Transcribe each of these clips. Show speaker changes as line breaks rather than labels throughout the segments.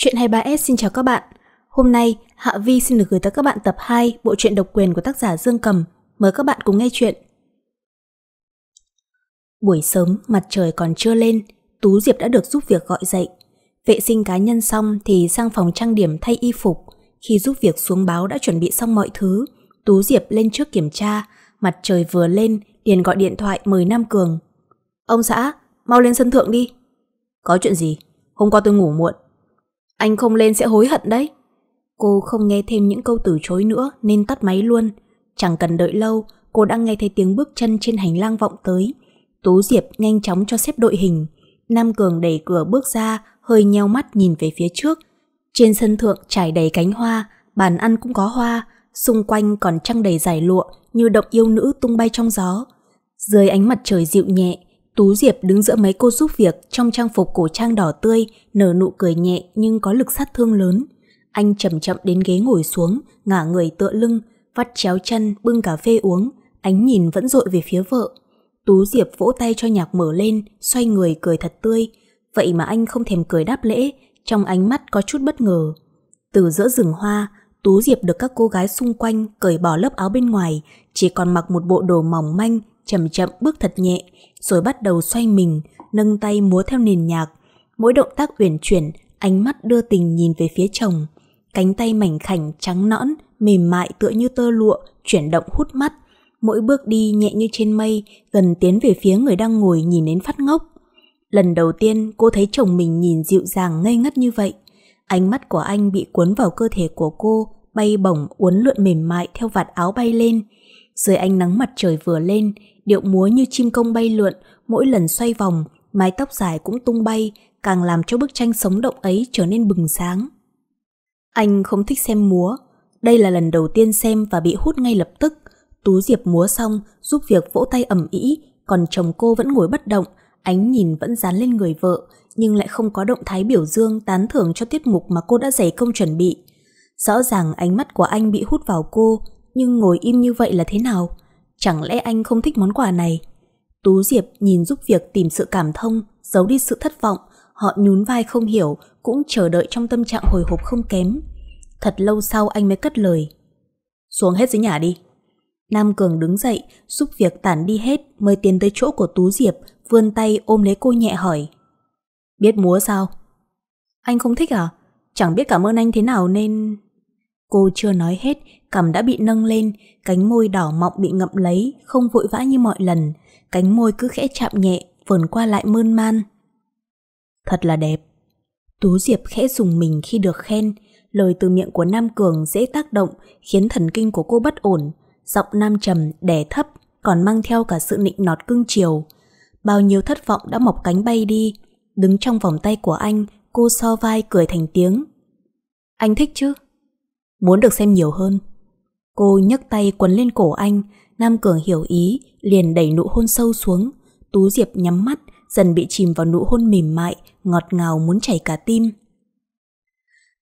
Chuyện 23S xin chào các bạn. Hôm nay, Hạ Vi xin được gửi tới các bạn tập 2 bộ truyện độc quyền của tác giả Dương Cầm. Mời các bạn cùng nghe chuyện. Buổi sớm, mặt trời còn chưa lên, Tú Diệp đã được giúp việc gọi dậy. Vệ sinh cá nhân xong thì sang phòng trang điểm thay y phục. Khi giúp việc xuống báo đã chuẩn bị xong mọi thứ, Tú Diệp lên trước kiểm tra. Mặt trời vừa lên, liền gọi điện thoại mời Nam Cường. Ông xã, mau lên sân thượng đi. Có chuyện gì? Hôm qua tôi ngủ muộn, anh không lên sẽ hối hận đấy. Cô không nghe thêm những câu từ chối nữa nên tắt máy luôn. Chẳng cần đợi lâu, cô đã nghe thấy tiếng bước chân trên hành lang vọng tới. Tú Diệp nhanh chóng cho xếp đội hình. Nam Cường đẩy cửa bước ra, hơi nheo mắt nhìn về phía trước. Trên sân thượng trải đầy cánh hoa, bàn ăn cũng có hoa, xung quanh còn trăng đầy giải lụa như động yêu nữ tung bay trong gió. Dưới ánh mặt trời dịu nhẹ, Tú Diệp đứng giữa mấy cô giúp việc trong trang phục cổ trang đỏ tươi, nở nụ cười nhẹ nhưng có lực sát thương lớn. Anh chậm chậm đến ghế ngồi xuống, ngả người tựa lưng, vắt chéo chân, bưng cà phê uống, ánh nhìn vẫn dội về phía vợ. Tú Diệp vỗ tay cho nhạc mở lên, xoay người cười thật tươi. Vậy mà anh không thèm cười đáp lễ, trong ánh mắt có chút bất ngờ. Từ giữa rừng hoa, Tú Diệp được các cô gái xung quanh cởi bỏ lớp áo bên ngoài, chỉ còn mặc một bộ đồ mỏng manh chậm chậm bước thật nhẹ, rồi bắt đầu xoay mình, nâng tay múa theo nền nhạc. Mỗi động tác uyển chuyển, ánh mắt đưa tình nhìn về phía chồng. Cánh tay mảnh khảnh trắng nõn, mềm mại tựa như tơ lụa, chuyển động hút mắt. Mỗi bước đi nhẹ như trên mây, gần tiến về phía người đang ngồi nhìn đến phát ngốc. Lần đầu tiên cô thấy chồng mình nhìn dịu dàng ngây ngất như vậy. Ánh mắt của anh bị cuốn vào cơ thể của cô, bay bổng uốn lượn mềm mại theo vạt áo bay lên. Dưới ánh nắng mặt trời vừa lên, điệu múa như chim công bay lượn, mỗi lần xoay vòng, mái tóc dài cũng tung bay, càng làm cho bức tranh sống động ấy trở nên bừng sáng. Anh không thích xem múa, đây là lần đầu tiên xem và bị hút ngay lập tức. Tú Diệp múa xong, giúp việc vỗ tay ẩm ý, còn chồng cô vẫn ngồi bất động, ánh nhìn vẫn dán lên người vợ, nhưng lại không có động thái biểu dương tán thưởng cho tiết mục mà cô đã dày công chuẩn bị. Rõ ràng ánh mắt của anh bị hút vào cô, nhưng ngồi im như vậy là thế nào? Chẳng lẽ anh không thích món quà này? Tú Diệp nhìn giúp việc tìm sự cảm thông, giấu đi sự thất vọng, họ nhún vai không hiểu, cũng chờ đợi trong tâm trạng hồi hộp không kém. Thật lâu sau anh mới cất lời. Xuống hết dưới nhà đi. Nam Cường đứng dậy, giúp việc tản đi hết mới tiến tới chỗ của Tú Diệp, vươn tay ôm lấy cô nhẹ hỏi. Biết múa sao? Anh không thích à? Chẳng biết cảm ơn anh thế nào nên... Cô chưa nói hết, cằm đã bị nâng lên, cánh môi đỏ mọng bị ngậm lấy, không vội vã như mọi lần. Cánh môi cứ khẽ chạm nhẹ, vườn qua lại mơn man. Thật là đẹp. Tú Diệp khẽ dùng mình khi được khen, lời từ miệng của Nam Cường dễ tác động, khiến thần kinh của cô bất ổn. Giọng Nam trầm, đẻ thấp, còn mang theo cả sự nịnh nọt cưng chiều. Bao nhiêu thất vọng đã mọc cánh bay đi, đứng trong vòng tay của anh, cô so vai cười thành tiếng. Anh thích chứ? muốn được xem nhiều hơn. Cô nhấc tay quấn lên cổ anh, Nam Cường hiểu ý, liền đẩy nụ hôn sâu xuống. Tú Diệp nhắm mắt, dần bị chìm vào nụ hôn mềm mại, ngọt ngào muốn chảy cả tim.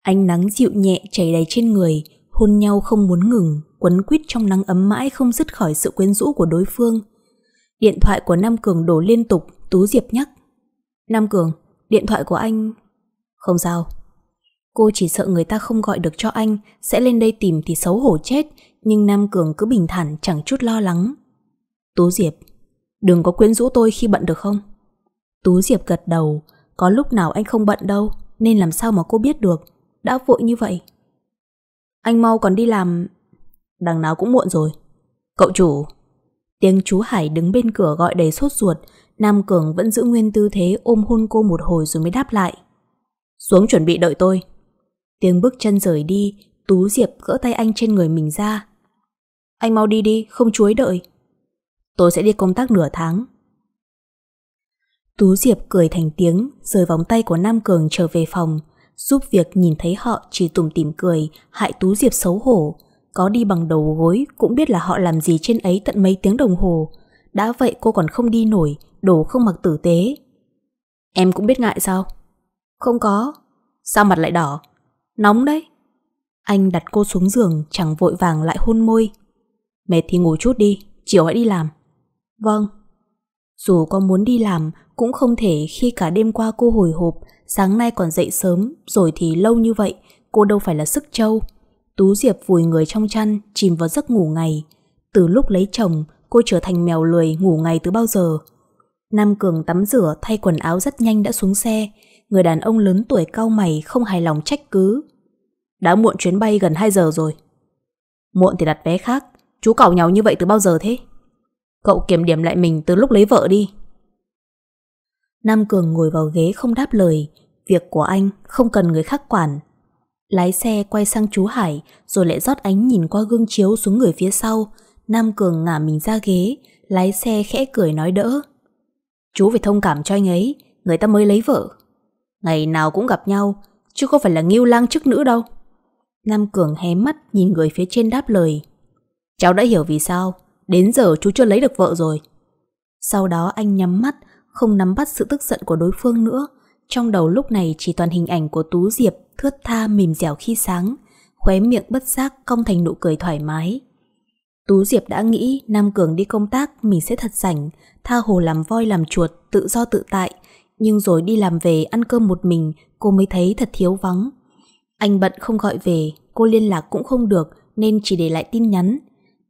Ánh nắng dịu nhẹ chảy đầy trên người, hôn nhau không muốn ngừng, quấn quýt trong nắng ấm mãi không dứt khỏi sự quyến rũ của đối phương. Điện thoại của Nam Cường đổ liên tục, Tú Diệp nhắc. Nam Cường, điện thoại của anh... Không sao, Cô chỉ sợ người ta không gọi được cho anh, sẽ lên đây tìm thì xấu hổ chết, nhưng Nam Cường cứ bình thản chẳng chút lo lắng. Tú Diệp, đừng có quyến rũ tôi khi bận được không? Tú Diệp gật đầu, có lúc nào anh không bận đâu, nên làm sao mà cô biết được, đã vội như vậy. Anh mau còn đi làm... Đằng nào cũng muộn rồi. Cậu chủ... Tiếng chú Hải đứng bên cửa gọi đầy sốt ruột, Nam Cường vẫn giữ nguyên tư thế ôm hôn cô một hồi rồi mới đáp lại. Xuống chuẩn bị đợi tôi. Tiếng bước chân rời đi, Tú Diệp gỡ tay anh trên người mình ra. Anh mau đi đi, không chuối đợi. Tôi sẽ đi công tác nửa tháng. Tú Diệp cười thành tiếng, rời vòng tay của Nam Cường trở về phòng, giúp việc nhìn thấy họ chỉ tủm tỉm cười, hại Tú Diệp xấu hổ. Có đi bằng đầu gối cũng biết là họ làm gì trên ấy tận mấy tiếng đồng hồ. Đã vậy cô còn không đi nổi, đồ không mặc tử tế. Em cũng biết ngại sao? Không có. Sao mặt lại đỏ? nóng đấy. Anh đặt cô xuống giường chẳng vội vàng lại hôn môi. Mệt thì ngủ chút đi, chiều hãy đi làm. Vâng. Dù có muốn đi làm cũng không thể khi cả đêm qua cô hồi hộp, sáng nay còn dậy sớm, rồi thì lâu như vậy, cô đâu phải là sức trâu. Tú Diệp vùi người trong chăn, chìm vào giấc ngủ ngày. Từ lúc lấy chồng, cô trở thành mèo lười ngủ ngày từ bao giờ. Nam Cường tắm rửa thay quần áo rất nhanh đã xuống xe, người đàn ông lớn tuổi cao mày không hài lòng trách cứ. Đã muộn chuyến bay gần 2 giờ rồi. Muộn thì đặt vé khác, chú cào nhau như vậy từ bao giờ thế? Cậu kiểm điểm lại mình từ lúc lấy vợ đi. Nam Cường ngồi vào ghế không đáp lời, việc của anh không cần người khác quản. Lái xe quay sang chú Hải rồi lại rót ánh nhìn qua gương chiếu xuống người phía sau. Nam Cường ngả mình ra ghế, lái xe khẽ cười nói đỡ. Chú phải thông cảm cho anh ấy, người ta mới lấy vợ. Ngày nào cũng gặp nhau, chứ không phải là nghiêu lang chức nữ đâu. Nam Cường hé mắt nhìn người phía trên đáp lời. Cháu đã hiểu vì sao, đến giờ chú chưa lấy được vợ rồi. Sau đó anh nhắm mắt, không nắm bắt sự tức giận của đối phương nữa. Trong đầu lúc này chỉ toàn hình ảnh của Tú Diệp thướt tha mềm dẻo khi sáng, khóe miệng bất giác cong thành nụ cười thoải mái. Tú Diệp đã nghĩ Nam Cường đi công tác mình sẽ thật rảnh, tha hồ làm voi làm chuột, tự do tự tại, nhưng rồi đi làm về ăn cơm một mình cô mới thấy thật thiếu vắng. Anh bận không gọi về, cô liên lạc cũng không được nên chỉ để lại tin nhắn.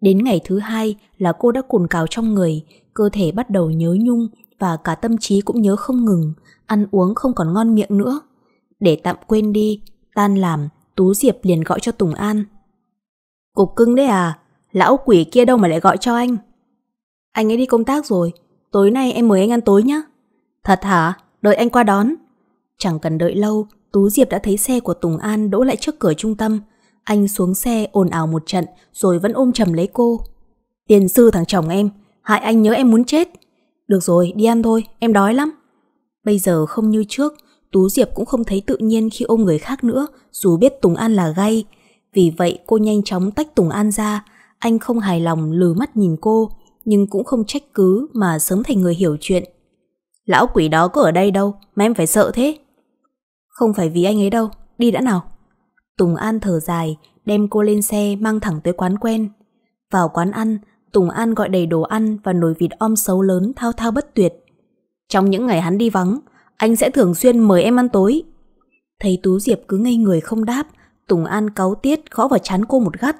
Đến ngày thứ hai là cô đã cồn cào trong người, cơ thể bắt đầu nhớ nhung và cả tâm trí cũng nhớ không ngừng, ăn uống không còn ngon miệng nữa. Để tạm quên đi, tan làm, Tú Diệp liền gọi cho Tùng An. Cục cưng đấy à, lão quỷ kia đâu mà lại gọi cho anh. Anh ấy đi công tác rồi, tối nay em mời anh ăn tối nhé. Thật hả? Đợi anh qua đón. Chẳng cần đợi lâu, Tú Diệp đã thấy xe của Tùng An đỗ lại trước cửa trung tâm. Anh xuống xe ồn ào một trận rồi vẫn ôm chầm lấy cô. Tiền sư thằng chồng em, hại anh nhớ em muốn chết. Được rồi, đi ăn thôi, em đói lắm. Bây giờ không như trước, Tú Diệp cũng không thấy tự nhiên khi ôm người khác nữa, dù biết Tùng An là gay. Vì vậy cô nhanh chóng tách Tùng An ra, anh không hài lòng lừ mắt nhìn cô, nhưng cũng không trách cứ mà sớm thành người hiểu chuyện. Lão quỷ đó có ở đây đâu mà em phải sợ thế. Không phải vì anh ấy đâu, đi đã nào. Tùng An thở dài, đem cô lên xe mang thẳng tới quán quen. Vào quán ăn, Tùng An gọi đầy đồ ăn và nồi vịt om xấu lớn thao thao bất tuyệt. Trong những ngày hắn đi vắng, anh sẽ thường xuyên mời em ăn tối. Thấy Tú Diệp cứ ngây người không đáp, Tùng An cáu tiết khó vào chán cô một gắt.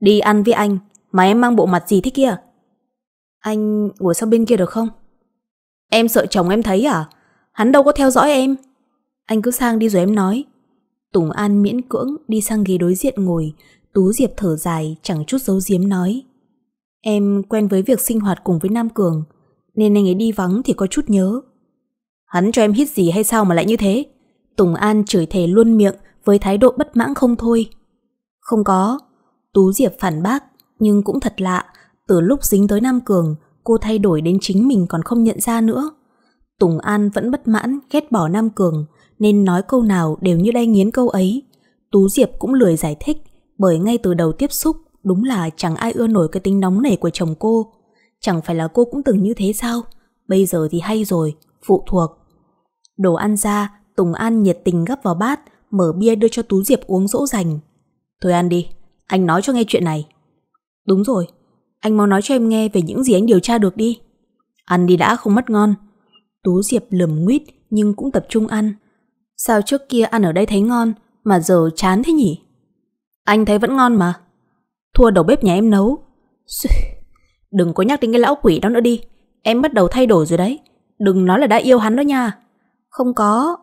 Đi ăn với anh, mà em mang bộ mặt gì thế kia? Anh ngồi sau bên kia được không? Em sợ chồng em thấy à? Hắn đâu có theo dõi em. Anh cứ sang đi rồi em nói. Tùng An miễn cưỡng đi sang ghế đối diện ngồi, Tú Diệp thở dài chẳng chút giấu giếm nói. Em quen với việc sinh hoạt cùng với Nam Cường, nên anh ấy đi vắng thì có chút nhớ. Hắn cho em hít gì hay sao mà lại như thế? Tùng An chửi thề luôn miệng với thái độ bất mãn không thôi. Không có. Tú Diệp phản bác, nhưng cũng thật lạ, từ lúc dính tới Nam Cường, cô thay đổi đến chính mình còn không nhận ra nữa. Tùng An vẫn bất mãn, ghét bỏ Nam Cường, nên nói câu nào đều như đay nghiến câu ấy. Tú Diệp cũng lười giải thích, bởi ngay từ đầu tiếp xúc, đúng là chẳng ai ưa nổi cái tính nóng nảy của chồng cô. Chẳng phải là cô cũng từng như thế sao? Bây giờ thì hay rồi, phụ thuộc. Đồ ăn ra, Tùng An nhiệt tình gấp vào bát, mở bia đưa cho Tú Diệp uống dỗ dành. Thôi ăn đi, anh nói cho nghe chuyện này. Đúng rồi, anh mau nói cho em nghe về những gì anh điều tra được đi. Ăn đi đã không mất ngon. Tú Diệp lườm nguyết nhưng cũng tập trung ăn. Sao trước kia ăn ở đây thấy ngon mà giờ chán thế nhỉ? Anh thấy vẫn ngon mà. Thua đầu bếp nhà em nấu. Đừng có nhắc đến cái lão quỷ đó nữa đi. Em bắt đầu thay đổi rồi đấy. Đừng nói là đã yêu hắn đó nha. Không có.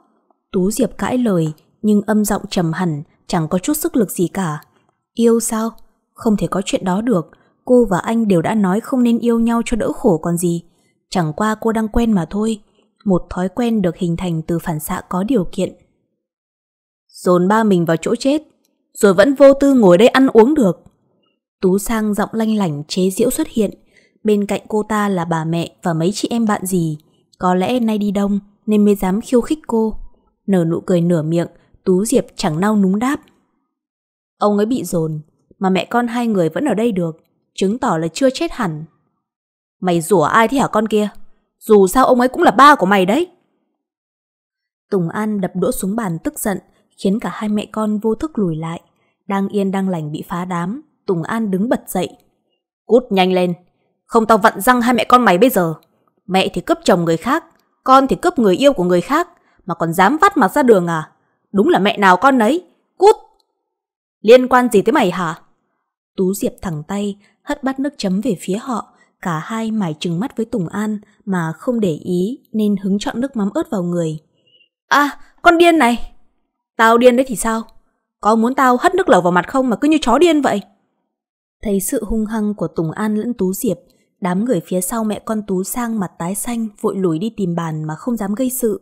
Tú Diệp cãi lời nhưng âm giọng trầm hẳn, chẳng có chút sức lực gì cả. Yêu sao? Không thể có chuyện đó được cô và anh đều đã nói không nên yêu nhau cho đỡ khổ còn gì. Chẳng qua cô đang quen mà thôi, một thói quen được hình thành từ phản xạ có điều kiện. Dồn ba mình vào chỗ chết, rồi vẫn vô tư ngồi đây ăn uống được. Tú sang giọng lanh lảnh chế diễu xuất hiện, bên cạnh cô ta là bà mẹ và mấy chị em bạn gì. Có lẽ nay đi đông nên mới dám khiêu khích cô. Nở nụ cười nửa miệng, Tú Diệp chẳng nao núng đáp. Ông ấy bị dồn, mà mẹ con hai người vẫn ở đây được chứng tỏ là chưa chết hẳn. Mày rủa ai thế hả con kia? Dù sao ông ấy cũng là ba của mày đấy. Tùng An đập đũa xuống bàn tức giận, khiến cả hai mẹ con vô thức lùi lại. Đang yên đang lành bị phá đám, Tùng An đứng bật dậy. Cút nhanh lên, không tao vặn răng hai mẹ con mày bây giờ. Mẹ thì cướp chồng người khác, con thì cướp người yêu của người khác, mà còn dám vắt mặt ra đường à? Đúng là mẹ nào con nấy. cút! Liên quan gì tới mày hả? Tú Diệp thẳng tay, hất bát nước chấm về phía họ, cả hai mải trừng mắt với Tùng An mà không để ý nên hứng chọn nước mắm ớt vào người. À, con điên này! Tao điên đấy thì sao? Có muốn tao hất nước lẩu vào mặt không mà cứ như chó điên vậy? Thấy sự hung hăng của Tùng An lẫn Tú Diệp, đám người phía sau mẹ con Tú sang mặt tái xanh vội lùi đi tìm bàn mà không dám gây sự.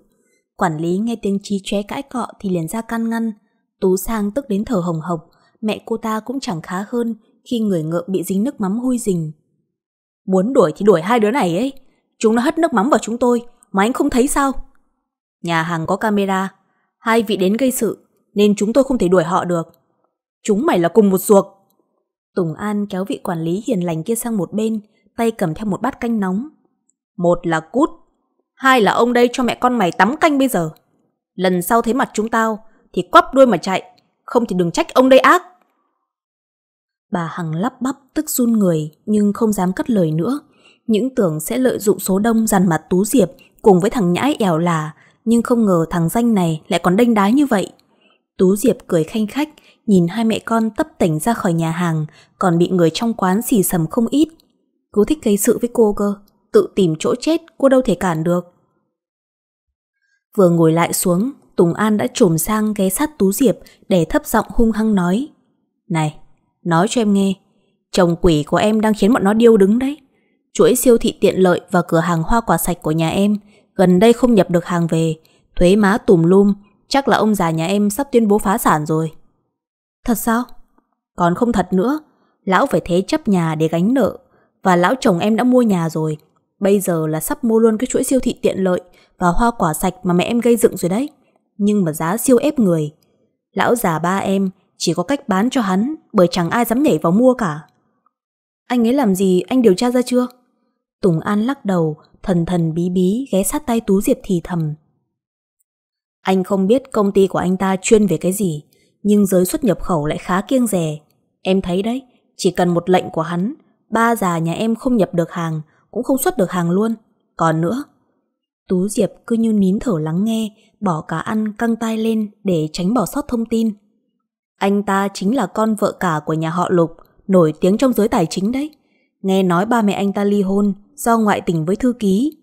Quản lý nghe tiếng trí chóe cãi cọ thì liền ra can ngăn. Tú sang tức đến thở hồng hộc, mẹ cô ta cũng chẳng khá hơn khi người ngựa bị dính nước mắm hôi rình. Muốn đuổi thì đuổi hai đứa này ấy. Chúng nó hất nước mắm vào chúng tôi, mà anh không thấy sao? Nhà hàng có camera, hai vị đến gây sự, nên chúng tôi không thể đuổi họ được. Chúng mày là cùng một ruột. Tùng An kéo vị quản lý hiền lành kia sang một bên, tay cầm theo một bát canh nóng. Một là cút, hai là ông đây cho mẹ con mày tắm canh bây giờ. Lần sau thấy mặt chúng tao thì quắp đuôi mà chạy, không thì đừng trách ông đây ác. Bà Hằng lắp bắp tức run người nhưng không dám cất lời nữa. Những tưởng sẽ lợi dụng số đông dằn mặt Tú Diệp cùng với thằng nhãi ẻo là nhưng không ngờ thằng danh này lại còn đanh đá như vậy. Tú Diệp cười khanh khách nhìn hai mẹ con tấp tỉnh ra khỏi nhà hàng còn bị người trong quán xì sầm không ít. Cứ thích gây sự với cô cơ, tự tìm chỗ chết cô đâu thể cản được. Vừa ngồi lại xuống, Tùng An đã trồm sang ghé sát Tú Diệp để thấp giọng hung hăng nói. Này, Nói cho em nghe, chồng quỷ của em đang khiến bọn nó điêu đứng đấy. Chuỗi siêu thị tiện lợi và cửa hàng hoa quả sạch của nhà em gần đây không nhập được hàng về, thuế má tùm lum, chắc là ông già nhà em sắp tuyên bố phá sản rồi. Thật sao? Còn không thật nữa, lão phải thế chấp nhà để gánh nợ, và lão chồng em đã mua nhà rồi, bây giờ là sắp mua luôn cái chuỗi siêu thị tiện lợi và hoa quả sạch mà mẹ em gây dựng rồi đấy. Nhưng mà giá siêu ép người. Lão già ba em chỉ có cách bán cho hắn bởi chẳng ai dám nhảy vào mua cả. Anh ấy làm gì anh điều tra ra chưa? Tùng An lắc đầu, thần thần bí bí ghé sát tay Tú Diệp thì thầm. Anh không biết công ty của anh ta chuyên về cái gì, nhưng giới xuất nhập khẩu lại khá kiêng rè. Em thấy đấy, chỉ cần một lệnh của hắn, ba già nhà em không nhập được hàng, cũng không xuất được hàng luôn. Còn nữa, Tú Diệp cứ như nín thở lắng nghe, bỏ cả ăn căng tay lên để tránh bỏ sót thông tin. Anh ta chính là con vợ cả của nhà họ Lục, nổi tiếng trong giới tài chính đấy. Nghe nói ba mẹ anh ta ly hôn do ngoại tình với thư ký.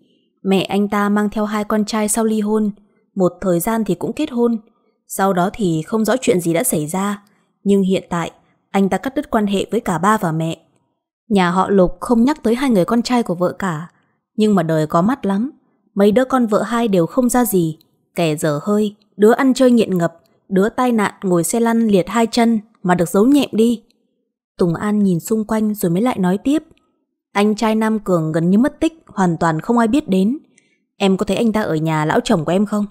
Mẹ anh ta mang theo hai con trai sau ly hôn, một thời gian thì cũng kết hôn. Sau đó thì không rõ chuyện gì đã xảy ra, nhưng hiện tại anh ta cắt đứt quan hệ với cả ba và mẹ. Nhà họ Lục không nhắc tới hai người con trai của vợ cả, nhưng mà đời có mắt lắm. Mấy đứa con vợ hai đều không ra gì, kẻ dở hơi, đứa ăn chơi nghiện ngập, đứa tai nạn ngồi xe lăn liệt hai chân mà được giấu nhẹm đi. Tùng An nhìn xung quanh rồi mới lại nói tiếp. Anh trai Nam Cường gần như mất tích, hoàn toàn không ai biết đến. Em có thấy anh ta ở nhà lão chồng của em không?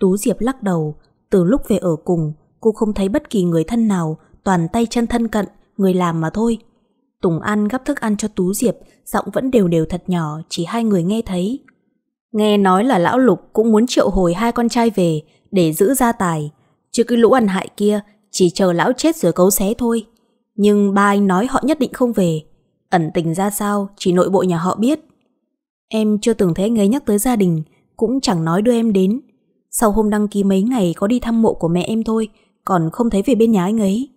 Tú Diệp lắc đầu, từ lúc về ở cùng, cô không thấy bất kỳ người thân nào, toàn tay chân thân cận, người làm mà thôi. Tùng An gắp thức ăn cho Tú Diệp, giọng vẫn đều đều thật nhỏ, chỉ hai người nghe thấy. Nghe nói là lão Lục cũng muốn triệu hồi hai con trai về để giữ gia tài, chứ cái lũ ăn hại kia chỉ chờ lão chết rồi cấu xé thôi. Nhưng ba anh nói họ nhất định không về. Ẩn tình ra sao chỉ nội bộ nhà họ biết. Em chưa từng thấy anh nhắc tới gia đình, cũng chẳng nói đưa em đến. Sau hôm đăng ký mấy ngày có đi thăm mộ của mẹ em thôi, còn không thấy về bên nhà anh ấy.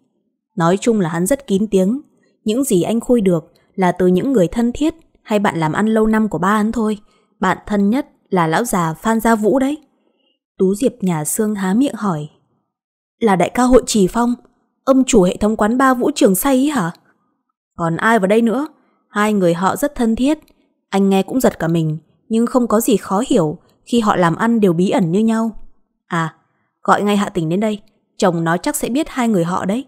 Nói chung là hắn rất kín tiếng. Những gì anh khui được là từ những người thân thiết hay bạn làm ăn lâu năm của ba hắn thôi. Bạn thân nhất là lão già Phan Gia Vũ đấy. Tú Diệp nhà xương há miệng hỏi là đại ca hội Trì Phong, ông chủ hệ thống quán ba Vũ Trường Say ý hả? Còn ai vào đây nữa? Hai người họ rất thân thiết. Anh nghe cũng giật cả mình, nhưng không có gì khó hiểu khi họ làm ăn đều bí ẩn như nhau. À, gọi ngay Hạ Tình đến đây, chồng nó chắc sẽ biết hai người họ đấy.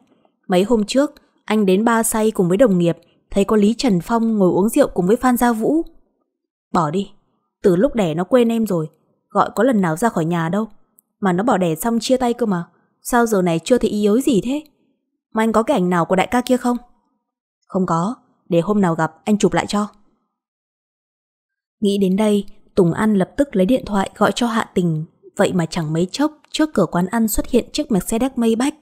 Mấy hôm trước, anh đến ba say cùng với đồng nghiệp, thấy có Lý Trần Phong ngồi uống rượu cùng với Phan Gia Vũ. Bỏ đi, từ lúc đẻ nó quên em rồi, gọi có lần nào ra khỏi nhà đâu. Mà nó bỏ đẻ xong chia tay cơ mà. Sao giờ này chưa thấy ý yếu gì thế Mà anh có cái ảnh nào của đại ca kia không Không có Để hôm nào gặp anh chụp lại cho Nghĩ đến đây Tùng An lập tức lấy điện thoại gọi cho Hạ Tình Vậy mà chẳng mấy chốc Trước cửa quán ăn xuất hiện chiếc Mercedes Maybach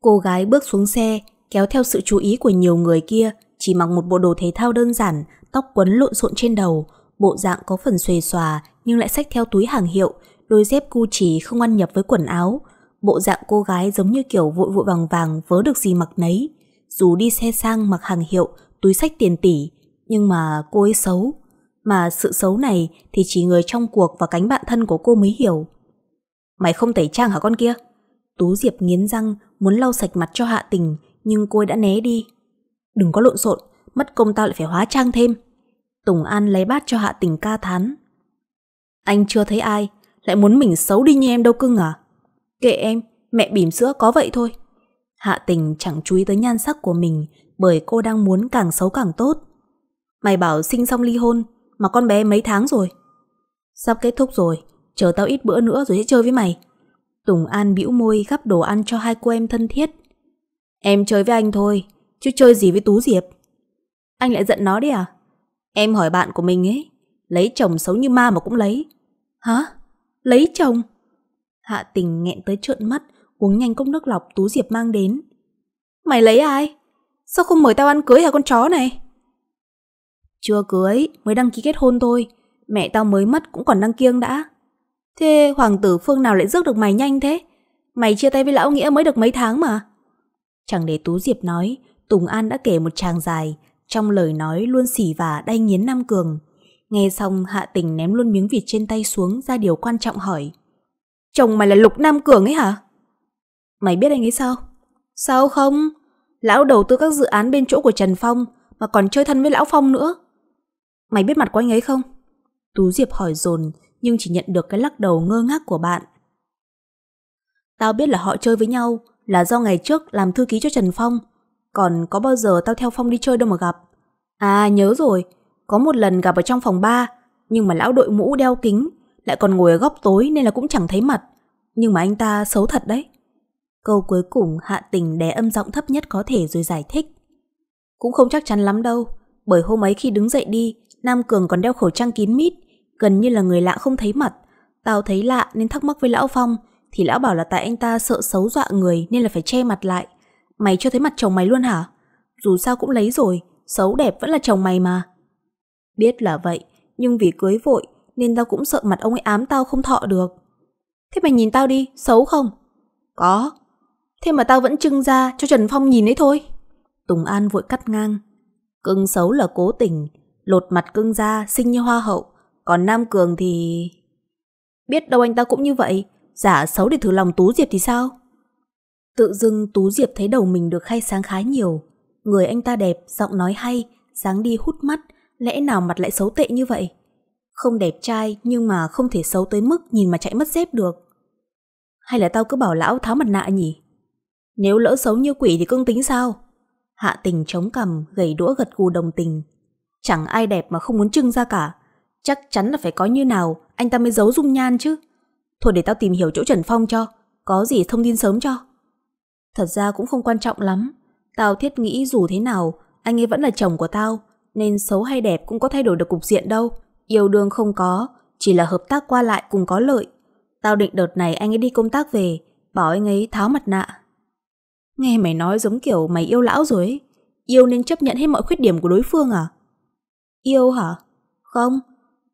Cô gái bước xuống xe Kéo theo sự chú ý của nhiều người kia Chỉ mặc một bộ đồ thể thao đơn giản Tóc quấn lộn xộn trên đầu Bộ dạng có phần xuề xòa Nhưng lại xách theo túi hàng hiệu Đôi dép cu chỉ không ăn nhập với quần áo Bộ dạng cô gái giống như kiểu vội vội vàng vàng vớ được gì mặc nấy. Dù đi xe sang mặc hàng hiệu, túi sách tiền tỷ, nhưng mà cô ấy xấu. Mà sự xấu này thì chỉ người trong cuộc và cánh bạn thân của cô mới hiểu. Mày không tẩy trang hả con kia? Tú Diệp nghiến răng muốn lau sạch mặt cho hạ tình nhưng cô ấy đã né đi. Đừng có lộn xộn, mất công tao lại phải hóa trang thêm. Tùng An lấy bát cho hạ tình ca thán. Anh chưa thấy ai, lại muốn mình xấu đi như em đâu cưng à? Kệ em, mẹ bỉm sữa có vậy thôi. Hạ tình chẳng chú ý tới nhan sắc của mình bởi cô đang muốn càng xấu càng tốt. Mày bảo sinh xong ly hôn mà con bé mấy tháng rồi. Sắp kết thúc rồi, chờ tao ít bữa nữa rồi sẽ chơi với mày. Tùng An bĩu môi gắp đồ ăn cho hai cô em thân thiết. Em chơi với anh thôi, chứ chơi gì với Tú Diệp. Anh lại giận nó đi à? Em hỏi bạn của mình ấy, lấy chồng xấu như ma mà cũng lấy. Hả? Lấy chồng? Hạ tình nghẹn tới trợn mắt, uống nhanh cốc nước lọc Tú Diệp mang đến. Mày lấy ai? Sao không mời tao ăn cưới hả con chó này? Chưa cưới, mới đăng ký kết hôn thôi. Mẹ tao mới mất cũng còn đăng kiêng đã. Thế hoàng tử phương nào lại rước được mày nhanh thế? Mày chia tay với lão Nghĩa mới được mấy tháng mà. Chẳng để Tú Diệp nói, Tùng An đã kể một tràng dài, trong lời nói luôn xỉ và đay nghiến Nam Cường. Nghe xong Hạ Tình ném luôn miếng vịt trên tay xuống ra điều quan trọng hỏi. Chồng mày là Lục Nam Cường ấy hả? Mày biết anh ấy sao? Sao không? Lão đầu tư các dự án bên chỗ của Trần Phong mà còn chơi thân với Lão Phong nữa. Mày biết mặt của anh ấy không? Tú Diệp hỏi dồn nhưng chỉ nhận được cái lắc đầu ngơ ngác của bạn. Tao biết là họ chơi với nhau là do ngày trước làm thư ký cho Trần Phong. Còn có bao giờ tao theo Phong đi chơi đâu mà gặp. À nhớ rồi, có một lần gặp ở trong phòng ba nhưng mà lão đội mũ đeo kính lại còn ngồi ở góc tối nên là cũng chẳng thấy mặt. Nhưng mà anh ta xấu thật đấy. Câu cuối cùng Hạ Tình đè âm giọng thấp nhất có thể rồi giải thích. Cũng không chắc chắn lắm đâu, bởi hôm ấy khi đứng dậy đi, Nam Cường còn đeo khẩu trang kín mít, gần như là người lạ không thấy mặt. Tao thấy lạ nên thắc mắc với Lão Phong, thì Lão bảo là tại anh ta sợ xấu dọa người nên là phải che mặt lại. Mày chưa thấy mặt chồng mày luôn hả? Dù sao cũng lấy rồi, xấu đẹp vẫn là chồng mày mà. Biết là vậy, nhưng vì cưới vội nên tao cũng sợ mặt ông ấy ám tao không thọ được. Thế mày nhìn tao đi, xấu không? Có. Thế mà tao vẫn trưng ra cho Trần Phong nhìn ấy thôi. Tùng An vội cắt ngang. Cưng xấu là cố tình, lột mặt cưng ra xinh như hoa hậu, còn Nam Cường thì... Biết đâu anh ta cũng như vậy, giả xấu để thử lòng Tú Diệp thì sao? Tự dưng Tú Diệp thấy đầu mình được khai sáng khá nhiều. Người anh ta đẹp, giọng nói hay, dáng đi hút mắt, lẽ nào mặt lại xấu tệ như vậy? Không đẹp trai nhưng mà không thể xấu tới mức nhìn mà chạy mất dép được. Hay là tao cứ bảo lão tháo mặt nạ nhỉ? Nếu lỡ xấu như quỷ thì cưng tính sao? Hạ tình chống cầm gầy đũa gật gù đồng tình. Chẳng ai đẹp mà không muốn trưng ra cả. Chắc chắn là phải có như nào, anh ta mới giấu dung nhan chứ. Thôi để tao tìm hiểu chỗ Trần Phong cho, có gì thông tin sớm cho. Thật ra cũng không quan trọng lắm. Tao thiết nghĩ dù thế nào, anh ấy vẫn là chồng của tao, nên xấu hay đẹp cũng có thay đổi được cục diện đâu, Yêu đương không có, chỉ là hợp tác qua lại cùng có lợi. Tao định đợt này anh ấy đi công tác về, bảo anh ấy tháo mặt nạ. Nghe mày nói giống kiểu mày yêu lão rồi ấy. Yêu nên chấp nhận hết mọi khuyết điểm của đối phương à? Yêu hả? Không,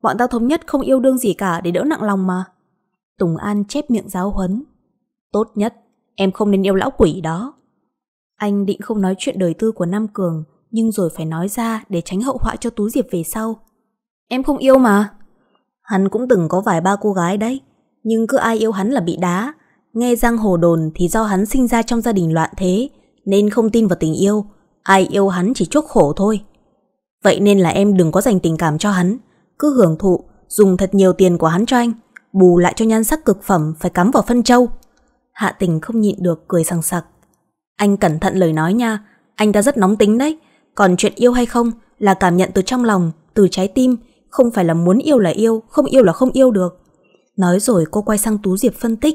bọn tao thống nhất không yêu đương gì cả để đỡ nặng lòng mà. Tùng An chép miệng giáo huấn. Tốt nhất, em không nên yêu lão quỷ đó. Anh định không nói chuyện đời tư của Nam Cường, nhưng rồi phải nói ra để tránh hậu họa cho Tú Diệp về sau. Em không yêu mà. Hắn cũng từng có vài ba cô gái đấy, nhưng cứ ai yêu hắn là bị đá. Nghe giang hồ đồn thì do hắn sinh ra trong gia đình loạn thế, nên không tin vào tình yêu. Ai yêu hắn chỉ chuốc khổ thôi. Vậy nên là em đừng có dành tình cảm cho hắn, cứ hưởng thụ, dùng thật nhiều tiền của hắn cho anh, bù lại cho nhan sắc cực phẩm phải cắm vào phân châu. Hạ tình không nhịn được cười sằng sặc. Anh cẩn thận lời nói nha, anh ta rất nóng tính đấy, còn chuyện yêu hay không là cảm nhận từ trong lòng, từ trái tim, không phải là muốn yêu là yêu, không yêu là không yêu được. Nói rồi cô quay sang Tú Diệp phân tích.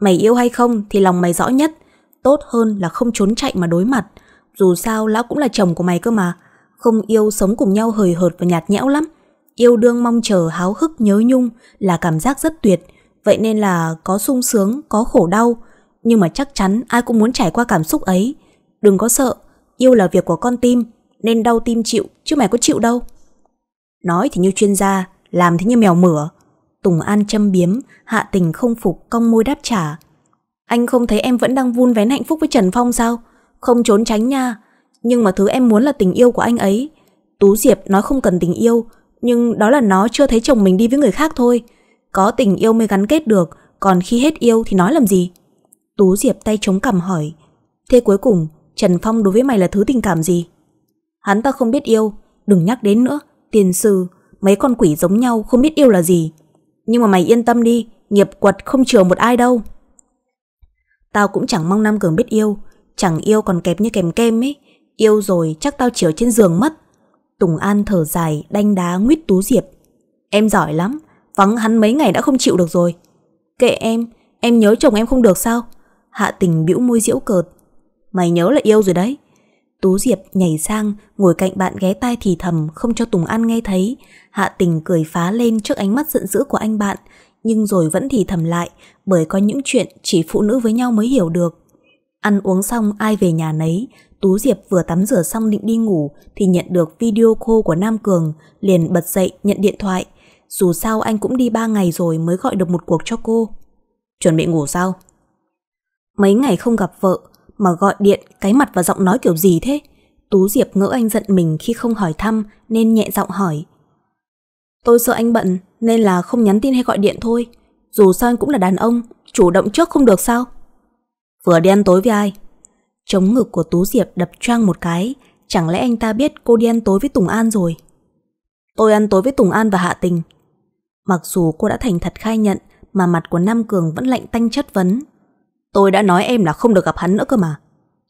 Mày yêu hay không thì lòng mày rõ nhất, tốt hơn là không trốn chạy mà đối mặt. Dù sao lão cũng là chồng của mày cơ mà, không yêu sống cùng nhau hời hợt và nhạt nhẽo lắm. Yêu đương mong chờ háo hức nhớ nhung là cảm giác rất tuyệt, vậy nên là có sung sướng, có khổ đau. Nhưng mà chắc chắn ai cũng muốn trải qua cảm xúc ấy. Đừng có sợ, yêu là việc của con tim, nên đau tim chịu, chứ mày có chịu đâu. Nói thì như chuyên gia, làm thì như mèo mửa. Tùng An châm biếm, hạ tình không phục cong môi đáp trả. Anh không thấy em vẫn đang vun vén hạnh phúc với Trần Phong sao? Không trốn tránh nha. Nhưng mà thứ em muốn là tình yêu của anh ấy. Tú Diệp nói không cần tình yêu, nhưng đó là nó chưa thấy chồng mình đi với người khác thôi. Có tình yêu mới gắn kết được, còn khi hết yêu thì nói làm gì? Tú Diệp tay chống cằm hỏi. Thế cuối cùng, Trần Phong đối với mày là thứ tình cảm gì? Hắn ta không biết yêu, đừng nhắc đến nữa. Tiền sư, mấy con quỷ giống nhau không biết yêu là gì. Nhưng mà mày yên tâm đi, nghiệp quật không chiều một ai đâu. Tao cũng chẳng mong Nam Cường biết yêu, chẳng yêu còn kẹp như kèm kem ấy. Yêu rồi chắc tao chiều trên giường mất. Tùng An thở dài, đanh đá nguyết Tú Diệp. Em giỏi lắm, vắng hắn mấy ngày đã không chịu được rồi. Kệ em, em nhớ chồng em không được sao? Hạ tình bĩu môi diễu cợt. Mày nhớ là yêu rồi đấy, Tú Diệp nhảy sang, ngồi cạnh bạn ghé tai thì thầm, không cho Tùng An nghe thấy. Hạ tình cười phá lên trước ánh mắt giận dữ của anh bạn, nhưng rồi vẫn thì thầm lại, bởi có những chuyện chỉ phụ nữ với nhau mới hiểu được. Ăn uống xong ai về nhà nấy, Tú Diệp vừa tắm rửa xong định đi ngủ thì nhận được video call của Nam Cường, liền bật dậy nhận điện thoại. Dù sao anh cũng đi 3 ngày rồi mới gọi được một cuộc cho cô. Chuẩn bị ngủ sao? Mấy ngày không gặp vợ, mà gọi điện cái mặt và giọng nói kiểu gì thế? Tú Diệp ngỡ anh giận mình khi không hỏi thăm nên nhẹ giọng hỏi. Tôi sợ anh bận nên là không nhắn tin hay gọi điện thôi. Dù sao anh cũng là đàn ông, chủ động trước không được sao? Vừa đi ăn tối với ai? Chống ngực của Tú Diệp đập choang một cái, chẳng lẽ anh ta biết cô đi ăn tối với Tùng An rồi? Tôi ăn tối với Tùng An và Hạ Tình. Mặc dù cô đã thành thật khai nhận mà mặt của Nam Cường vẫn lạnh tanh chất vấn Tôi đã nói em là không được gặp hắn nữa cơ mà.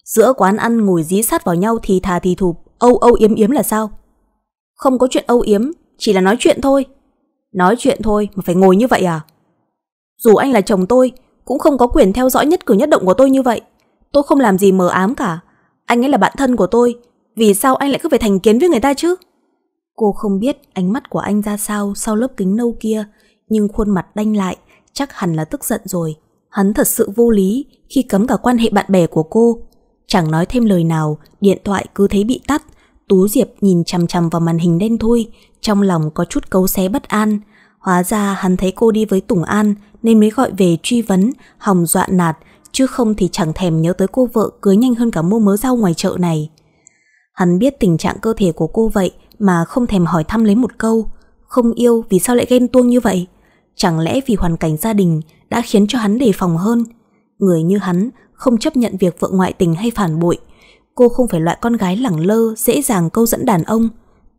Giữa quán ăn ngồi dí sát vào nhau thì thà thì thụp, âu âu yếm yếm là sao? Không có chuyện âu yếm, chỉ là nói chuyện thôi. Nói chuyện thôi mà phải ngồi như vậy à? Dù anh là chồng tôi, cũng không có quyền theo dõi nhất cử nhất động của tôi như vậy. Tôi không làm gì mờ ám cả. Anh ấy là bạn thân của tôi, vì sao anh lại cứ phải thành kiến với người ta chứ? Cô không biết ánh mắt của anh ra sao sau lớp kính nâu kia, nhưng khuôn mặt đanh lại, chắc hẳn là tức giận rồi. Hắn thật sự vô lý khi cấm cả quan hệ bạn bè của cô. Chẳng nói thêm lời nào, điện thoại cứ thấy bị tắt. Tú Diệp nhìn chằm chằm vào màn hình đen thui, trong lòng có chút cấu xé bất an. Hóa ra hắn thấy cô đi với Tùng An nên mới gọi về truy vấn, hòng dọa nạt, chứ không thì chẳng thèm nhớ tới cô vợ cưới nhanh hơn cả mua mớ rau ngoài chợ này. Hắn biết tình trạng cơ thể của cô vậy mà không thèm hỏi thăm lấy một câu. Không yêu vì sao lại ghen tuông như vậy? Chẳng lẽ vì hoàn cảnh gia đình đã khiến cho hắn đề phòng hơn? Người như hắn không chấp nhận việc vợ ngoại tình hay phản bội. Cô không phải loại con gái lẳng lơ, dễ dàng câu dẫn đàn ông.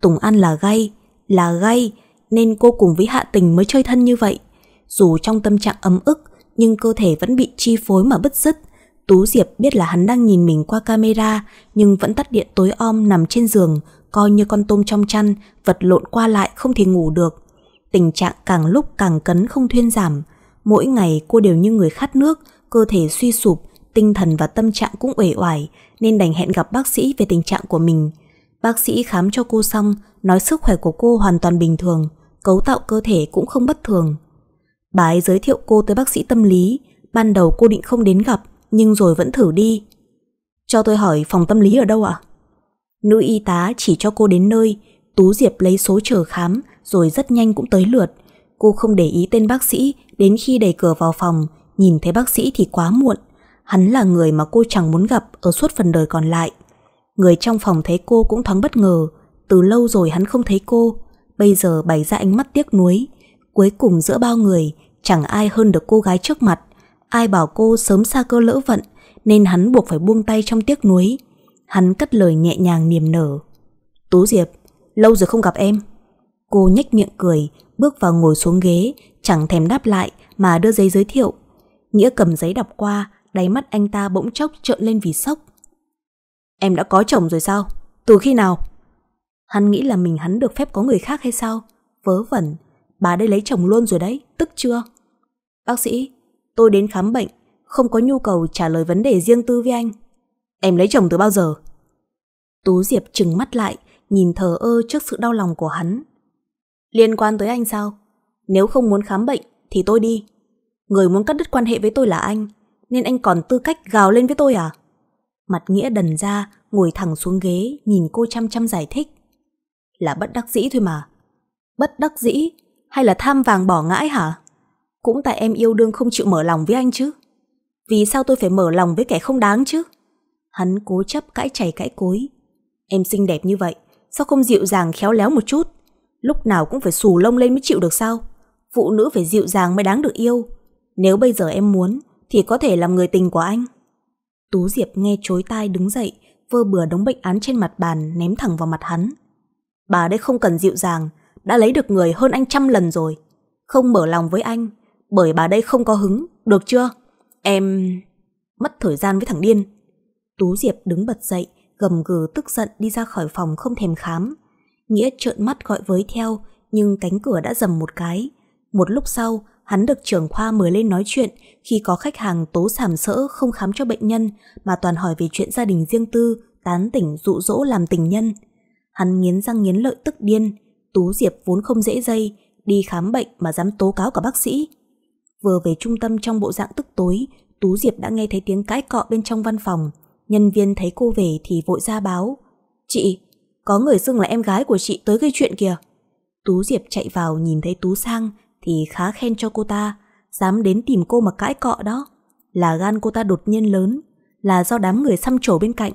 Tùng An là gay, là gay, nên cô cùng với Hạ Tình mới chơi thân như vậy. Dù trong tâm trạng ấm ức, nhưng cơ thể vẫn bị chi phối mà bất dứt Tú Diệp biết là hắn đang nhìn mình qua camera, nhưng vẫn tắt điện tối om nằm trên giường, coi như con tôm trong chăn, vật lộn qua lại không thể ngủ được. Tình trạng càng lúc càng cấn không thuyên giảm. Mỗi ngày cô đều như người khát nước, cơ thể suy sụp, tinh thần và tâm trạng cũng uể oải nên đành hẹn gặp bác sĩ về tình trạng của mình. Bác sĩ khám cho cô xong, nói sức khỏe của cô hoàn toàn bình thường, cấu tạo cơ thể cũng không bất thường. Bà ấy giới thiệu cô tới bác sĩ tâm lý, ban đầu cô định không đến gặp, nhưng rồi vẫn thử đi. Cho tôi hỏi phòng tâm lý ở đâu ạ? À? Nữ y tá chỉ cho cô đến nơi, Tú Diệp lấy số chờ khám, rồi rất nhanh cũng tới lượt. Cô không để ý tên bác sĩ đến khi đẩy cửa vào phòng, nhìn thấy bác sĩ thì quá muộn. Hắn là người mà cô chẳng muốn gặp ở suốt phần đời còn lại. Người trong phòng thấy cô cũng thoáng bất ngờ, từ lâu rồi hắn không thấy cô, bây giờ bày ra ánh mắt tiếc nuối. Cuối cùng giữa bao người, chẳng ai hơn được cô gái trước mặt. Ai bảo cô sớm xa cơ lỡ vận, nên hắn buộc phải buông tay trong tiếc nuối. Hắn cất lời nhẹ nhàng niềm nở. Tú Diệp, lâu rồi không gặp em. Cô nhếch miệng cười, bước vào ngồi xuống ghế, chẳng thèm đáp lại mà đưa giấy giới thiệu. Nghĩa cầm giấy đọc qua, đáy mắt anh ta bỗng chốc trợn lên vì sốc. Em đã có chồng rồi sao? Từ khi nào? Hắn nghĩ là mình hắn được phép có người khác hay sao? Vớ vẩn, bà đây lấy chồng luôn rồi đấy, tức chưa? Bác sĩ, tôi đến khám bệnh, không có nhu cầu trả lời vấn đề riêng tư với anh. Em lấy chồng từ bao giờ? Tú Diệp trừng mắt lại, nhìn thờ ơ trước sự đau lòng của hắn. Liên quan tới anh sao? Nếu không muốn khám bệnh thì tôi đi. Người muốn cắt đứt quan hệ với tôi là anh, nên anh còn tư cách gào lên với tôi à? Mặt nghĩa đần ra, ngồi thẳng xuống ghế, nhìn cô chăm chăm giải thích. Là bất đắc dĩ thôi mà. Bất đắc dĩ? Hay là tham vàng bỏ ngãi hả? Cũng tại em yêu đương không chịu mở lòng với anh chứ. Vì sao tôi phải mở lòng với kẻ không đáng chứ? Hắn cố chấp cãi chảy cãi cối. Em xinh đẹp như vậy, sao không dịu dàng khéo léo một chút? lúc nào cũng phải xù lông lên mới chịu được sao? Phụ nữ phải dịu dàng mới đáng được yêu. Nếu bây giờ em muốn, thì có thể làm người tình của anh. Tú Diệp nghe chối tai đứng dậy, vơ bừa đống bệnh án trên mặt bàn ném thẳng vào mặt hắn. Bà đây không cần dịu dàng, đã lấy được người hơn anh trăm lần rồi. Không mở lòng với anh, bởi bà đây không có hứng, được chưa? Em... mất thời gian với thằng điên. Tú Diệp đứng bật dậy, gầm gừ tức giận đi ra khỏi phòng không thèm khám. Nghĩa trợn mắt gọi với theo, nhưng cánh cửa đã dầm một cái. Một lúc sau, hắn được trưởng khoa mời lên nói chuyện khi có khách hàng tố sàm sỡ không khám cho bệnh nhân mà toàn hỏi về chuyện gia đình riêng tư, tán tỉnh dụ dỗ làm tình nhân. Hắn nghiến răng nghiến lợi tức điên, Tú Diệp vốn không dễ dây, đi khám bệnh mà dám tố cáo cả bác sĩ. Vừa về trung tâm trong bộ dạng tức tối, Tú Diệp đã nghe thấy tiếng cãi cọ bên trong văn phòng. Nhân viên thấy cô về thì vội ra báo. Chị, có người xưng là em gái của chị tới gây chuyện kìa. Tú Diệp chạy vào nhìn thấy Tú Sang thì khá khen cho cô ta, dám đến tìm cô mà cãi cọ đó. Là gan cô ta đột nhiên lớn, là do đám người xăm trổ bên cạnh.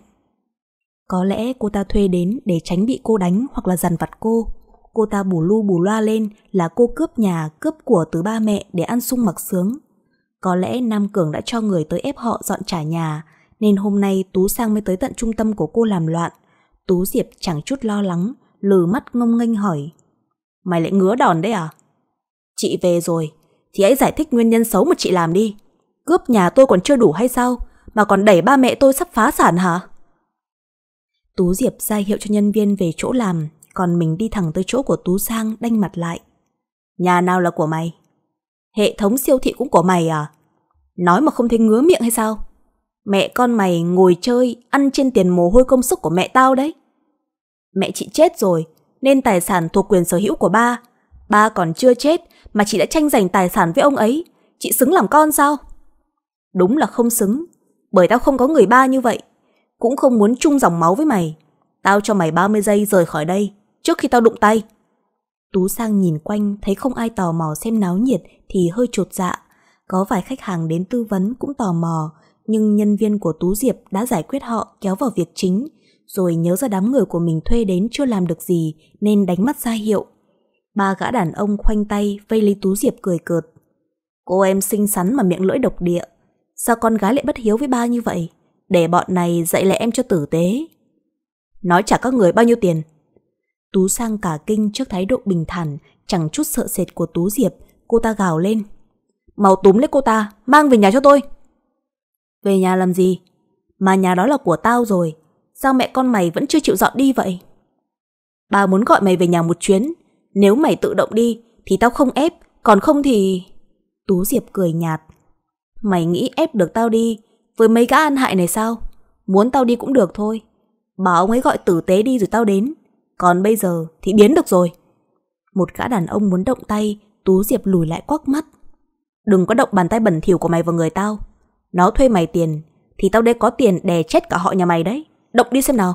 Có lẽ cô ta thuê đến để tránh bị cô đánh hoặc là dằn vặt cô. Cô ta bù lu bù loa lên là cô cướp nhà, cướp của từ ba mẹ để ăn sung mặc sướng. Có lẽ Nam Cường đã cho người tới ép họ dọn trả nhà, nên hôm nay Tú Sang mới tới tận trung tâm của cô làm loạn. Tú Diệp chẳng chút lo lắng, lừ mắt ngông nghênh hỏi. Mày lại ngứa đòn đấy à? Chị về rồi, thì hãy giải thích nguyên nhân xấu mà chị làm đi. Cướp nhà tôi còn chưa đủ hay sao, mà còn đẩy ba mẹ tôi sắp phá sản hả? Tú Diệp ra hiệu cho nhân viên về chỗ làm, còn mình đi thẳng tới chỗ của Tú Sang đanh mặt lại. Nhà nào là của mày? Hệ thống siêu thị cũng của mày à? Nói mà không thấy ngứa miệng hay sao? Mẹ con mày ngồi chơi, ăn trên tiền mồ hôi công sức của mẹ tao đấy. Mẹ chị chết rồi, nên tài sản thuộc quyền sở hữu của ba. Ba còn chưa chết mà chị đã tranh giành tài sản với ông ấy. Chị xứng làm con sao? Đúng là không xứng, bởi tao không có người ba như vậy. Cũng không muốn chung dòng máu với mày. Tao cho mày 30 giây rời khỏi đây, trước khi tao đụng tay. Tú sang nhìn quanh thấy không ai tò mò xem náo nhiệt thì hơi chột dạ. Có vài khách hàng đến tư vấn cũng tò mò nhưng nhân viên của Tú Diệp đã giải quyết họ kéo vào việc chính, rồi nhớ ra đám người của mình thuê đến chưa làm được gì nên đánh mắt ra hiệu. Ba gã đàn ông khoanh tay vây lấy Tú Diệp cười cợt. Cô em xinh xắn mà miệng lưỡi độc địa, sao con gái lại bất hiếu với ba như vậy? Để bọn này dạy lại em cho tử tế. Nói trả các người bao nhiêu tiền? Tú sang cả kinh trước thái độ bình thản, chẳng chút sợ sệt của Tú Diệp, cô ta gào lên. Màu túm lấy cô ta, mang về nhà cho tôi. Về nhà làm gì? Mà nhà đó là của tao rồi, sao mẹ con mày vẫn chưa chịu dọn đi vậy? Bà muốn gọi mày về nhà một chuyến, nếu mày tự động đi thì tao không ép, còn không thì... Tú Diệp cười nhạt. Mày nghĩ ép được tao đi với mấy gã ăn hại này sao? Muốn tao đi cũng được thôi. Bảo ông ấy gọi tử tế đi rồi tao đến. Còn bây giờ thì biến được rồi. Một gã đàn ông muốn động tay, Tú Diệp lùi lại quắc mắt. Đừng có động bàn tay bẩn thỉu của mày vào người tao. Nó thuê mày tiền, thì tao đây có tiền đè chết cả họ nhà mày đấy. Động đi xem nào.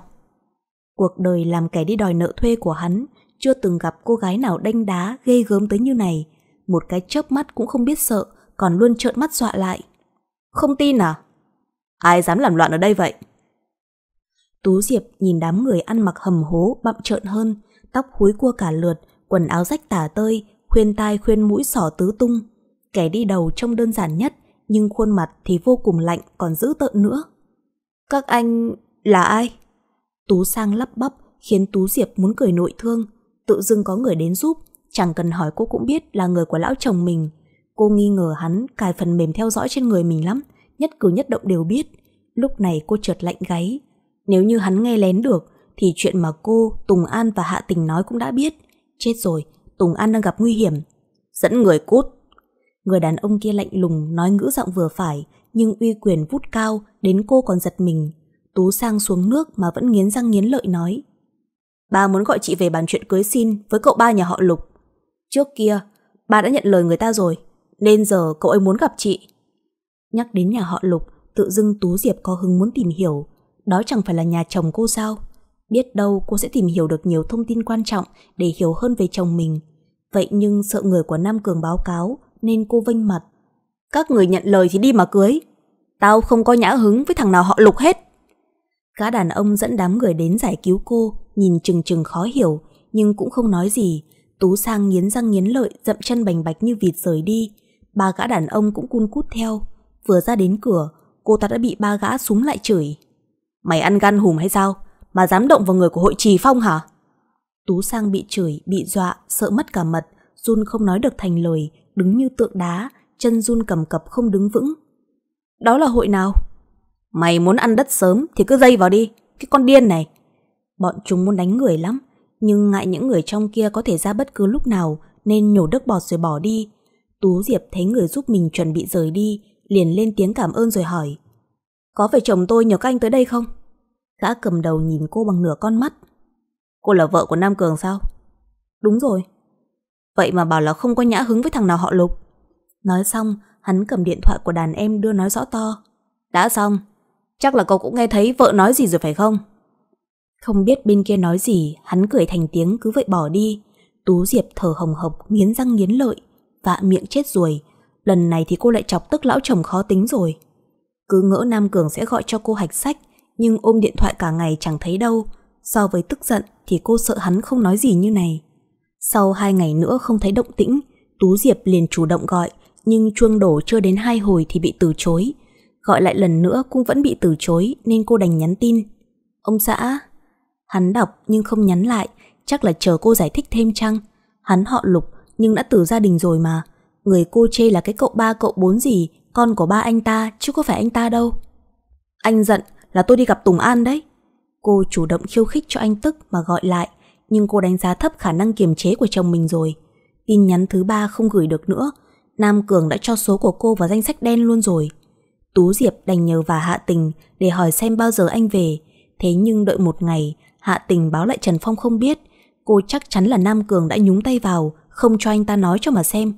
Cuộc đời làm kẻ đi đòi nợ thuê của hắn, chưa từng gặp cô gái nào đanh đá, ghê gớm tới như này. Một cái chớp mắt cũng không biết sợ, còn luôn trợn mắt dọa lại. Không tin à? Ai dám làm loạn ở đây vậy? Tú Diệp nhìn đám người ăn mặc hầm hố, bậm trợn hơn, tóc húi cua cả lượt, quần áo rách tả tơi, khuyên tai khuyên mũi sỏ tứ tung. Kẻ đi đầu trông đơn giản nhất, nhưng khuôn mặt thì vô cùng lạnh còn dữ tợn nữa. Các anh là ai? Tú sang lắp bắp khiến Tú Diệp muốn cười nội thương. Tự dưng có người đến giúp, chẳng cần hỏi cô cũng biết là người của lão chồng mình. Cô nghi ngờ hắn cài phần mềm theo dõi trên người mình lắm, nhất cử nhất động đều biết. Lúc này cô trượt lạnh gáy. Nếu như hắn nghe lén được, thì chuyện mà cô, Tùng An và Hạ Tình nói cũng đã biết. Chết rồi, Tùng An đang gặp nguy hiểm. Dẫn người cút. Người đàn ông kia lạnh lùng nói ngữ giọng vừa phải nhưng uy quyền vút cao đến cô còn giật mình. Tú sang xuống nước mà vẫn nghiến răng nghiến lợi nói. ba muốn gọi chị về bàn chuyện cưới xin với cậu ba nhà họ Lục. Trước kia, ba đã nhận lời người ta rồi, nên giờ cậu ấy muốn gặp chị. Nhắc đến nhà họ Lục, tự dưng Tú Diệp có hứng muốn tìm hiểu. Đó chẳng phải là nhà chồng cô sao? Biết đâu cô sẽ tìm hiểu được nhiều thông tin quan trọng để hiểu hơn về chồng mình. Vậy nhưng sợ người của Nam Cường báo cáo, nên cô vênh mặt. Các người nhận lời thì đi mà cưới. Tao không có nhã hứng với thằng nào họ lục hết. Gã đàn ông dẫn đám người đến giải cứu cô, nhìn chừng chừng khó hiểu, nhưng cũng không nói gì. Tú sang nghiến răng nghiến lợi, dậm chân bành bạch như vịt rời đi. Ba gã đàn ông cũng cun cút theo. Vừa ra đến cửa, cô ta đã bị ba gã súng lại chửi. Mày ăn gan hùm hay sao? Mà dám động vào người của hội trì phong hả? Tú sang bị chửi, bị dọa, sợ mất cả mật, Jun không nói được thành lời, đứng như tượng đá, chân Jun cầm cập không đứng vững. Đó là hội nào? Mày muốn ăn đất sớm thì cứ dây vào đi, cái con điên này. Bọn chúng muốn đánh người lắm, nhưng ngại những người trong kia có thể ra bất cứ lúc nào nên nhổ đất bỏ rồi bỏ đi. Tú Diệp thấy người giúp mình chuẩn bị rời đi, liền lên tiếng cảm ơn rồi hỏi. Có phải chồng tôi nhờ các anh tới đây không? Gã cầm đầu nhìn cô bằng nửa con mắt. Cô là vợ của Nam Cường sao? Đúng rồi, Vậy mà bảo là không có nhã hứng với thằng nào họ lục Nói xong Hắn cầm điện thoại của đàn em đưa nói rõ to Đã xong Chắc là cậu cũng nghe thấy vợ nói gì rồi phải không Không biết bên kia nói gì Hắn cười thành tiếng cứ vậy bỏ đi Tú Diệp thở hồng hộc Nghiến răng nghiến lợi Vạ miệng chết ruồi Lần này thì cô lại chọc tức lão chồng khó tính rồi Cứ ngỡ Nam Cường sẽ gọi cho cô hạch sách Nhưng ôm điện thoại cả ngày chẳng thấy đâu So với tức giận Thì cô sợ hắn không nói gì như này sau hai ngày nữa không thấy động tĩnh, Tú Diệp liền chủ động gọi, nhưng chuông đổ chưa đến hai hồi thì bị từ chối. Gọi lại lần nữa cũng vẫn bị từ chối nên cô đành nhắn tin. Ông xã, hắn đọc nhưng không nhắn lại, chắc là chờ cô giải thích thêm chăng? Hắn họ lục nhưng đã từ gia đình rồi mà. Người cô chê là cái cậu ba cậu bốn gì, con của ba anh ta chứ có phải anh ta đâu. Anh giận là tôi đi gặp Tùng An đấy. Cô chủ động khiêu khích cho anh tức mà gọi lại nhưng cô đánh giá thấp khả năng kiềm chế của chồng mình rồi. Tin nhắn thứ ba không gửi được nữa, Nam Cường đã cho số của cô vào danh sách đen luôn rồi. Tú Diệp đành nhờ và Hạ Tình để hỏi xem bao giờ anh về. Thế nhưng đợi một ngày, Hạ Tình báo lại Trần Phong không biết. Cô chắc chắn là Nam Cường đã nhúng tay vào, không cho anh ta nói cho mà xem.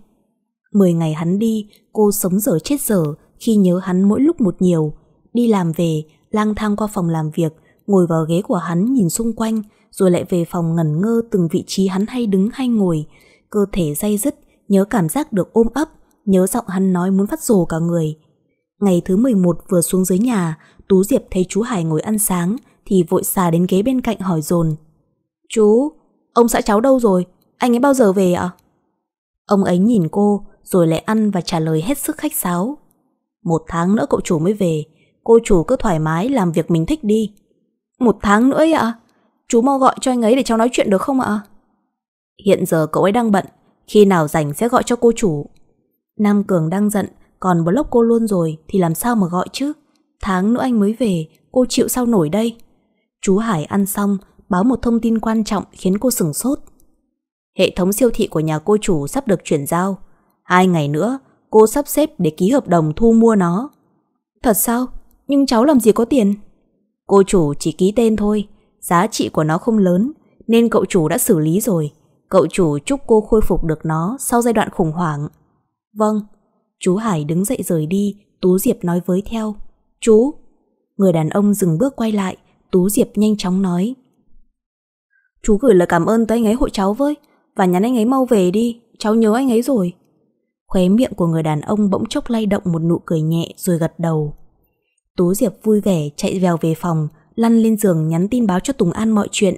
Mười ngày hắn đi, cô sống dở chết dở khi nhớ hắn mỗi lúc một nhiều. Đi làm về, lang thang qua phòng làm việc, ngồi vào ghế của hắn nhìn xung quanh, rồi lại về phòng ngẩn ngơ từng vị trí hắn hay đứng hay ngồi. Cơ thể day dứt, nhớ cảm giác được ôm ấp, nhớ giọng hắn nói muốn phát rồ cả người. Ngày thứ 11 vừa xuống dưới nhà, Tú Diệp thấy chú Hải ngồi ăn sáng, thì vội xà đến ghế bên cạnh hỏi dồn Chú, ông xã cháu đâu rồi? Anh ấy bao giờ về ạ? Ông ấy nhìn cô, rồi lại ăn và trả lời hết sức khách sáo. Một tháng nữa cậu chủ mới về, cô chủ cứ thoải mái làm việc mình thích đi. Một tháng nữa ạ? Chú mau gọi cho anh ấy để cháu nói chuyện được không ạ? Hiện giờ cậu ấy đang bận, khi nào rảnh sẽ gọi cho cô chủ. Nam Cường đang giận, còn block cô luôn rồi thì làm sao mà gọi chứ? Tháng nữa anh mới về, cô chịu sao nổi đây? Chú Hải ăn xong, báo một thông tin quan trọng khiến cô sửng sốt. Hệ thống siêu thị của nhà cô chủ sắp được chuyển giao. Hai ngày nữa, cô sắp xếp để ký hợp đồng thu mua nó. Thật sao? Nhưng cháu làm gì có tiền? Cô chủ chỉ ký tên thôi, giá trị của nó không lớn nên cậu chủ đã xử lý rồi. Cậu chủ chúc cô khôi phục được nó sau giai đoạn khủng hoảng. Vâng, chú Hải đứng dậy rời đi, Tú Diệp nói với theo. Chú! Người đàn ông dừng bước quay lại, Tú Diệp nhanh chóng nói. Chú gửi lời cảm ơn tới anh ấy hội cháu với, và nhắn anh ấy mau về đi, cháu nhớ anh ấy rồi. Khóe miệng của người đàn ông bỗng chốc lay động một nụ cười nhẹ rồi gật đầu. Tú Diệp vui vẻ chạy vèo về phòng, lăn lên giường nhắn tin báo cho Tùng An mọi chuyện.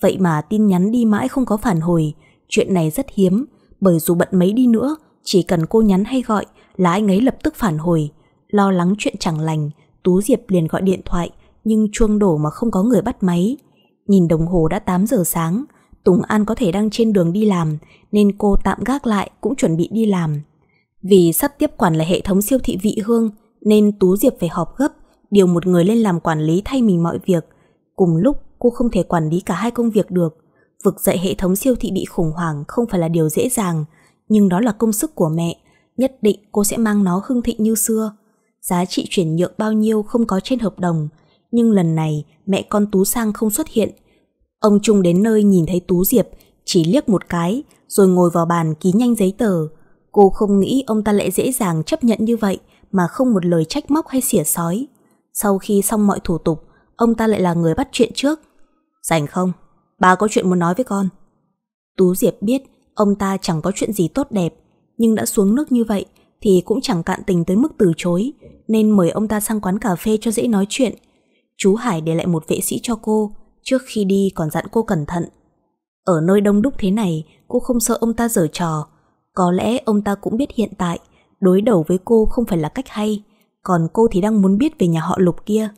Vậy mà tin nhắn đi mãi không có phản hồi. Chuyện này rất hiếm, bởi dù bận mấy đi nữa, chỉ cần cô nhắn hay gọi là anh ấy lập tức phản hồi. Lo lắng chuyện chẳng lành, Tú Diệp liền gọi điện thoại, nhưng chuông đổ mà không có người bắt máy. Nhìn đồng hồ đã 8 giờ sáng, Tùng An có thể đang trên đường đi làm, nên cô tạm gác lại cũng chuẩn bị đi làm. Vì sắp tiếp quản là hệ thống siêu thị vị hương, nên Tú Diệp phải họp gấp, điều một người lên làm quản lý thay mình mọi việc. Cùng lúc, cô không thể quản lý cả hai công việc được. Vực dậy hệ thống siêu thị bị khủng hoảng không phải là điều dễ dàng, nhưng đó là công sức của mẹ. Nhất định cô sẽ mang nó hưng thịnh như xưa. Giá trị chuyển nhượng bao nhiêu không có trên hợp đồng, nhưng lần này mẹ con Tú Sang không xuất hiện. Ông Trung đến nơi nhìn thấy Tú Diệp, chỉ liếc một cái, rồi ngồi vào bàn ký nhanh giấy tờ. Cô không nghĩ ông ta lại dễ dàng chấp nhận như vậy mà không một lời trách móc hay xỉa sói. Sau khi xong mọi thủ tục Ông ta lại là người bắt chuyện trước dành không? Bà có chuyện muốn nói với con Tú Diệp biết Ông ta chẳng có chuyện gì tốt đẹp Nhưng đã xuống nước như vậy Thì cũng chẳng cạn tình tới mức từ chối Nên mời ông ta sang quán cà phê cho dễ nói chuyện Chú Hải để lại một vệ sĩ cho cô Trước khi đi còn dặn cô cẩn thận Ở nơi đông đúc thế này Cô không sợ ông ta dở trò Có lẽ ông ta cũng biết hiện tại Đối đầu với cô không phải là cách hay còn cô thì đang muốn biết về nhà họ Lục kia.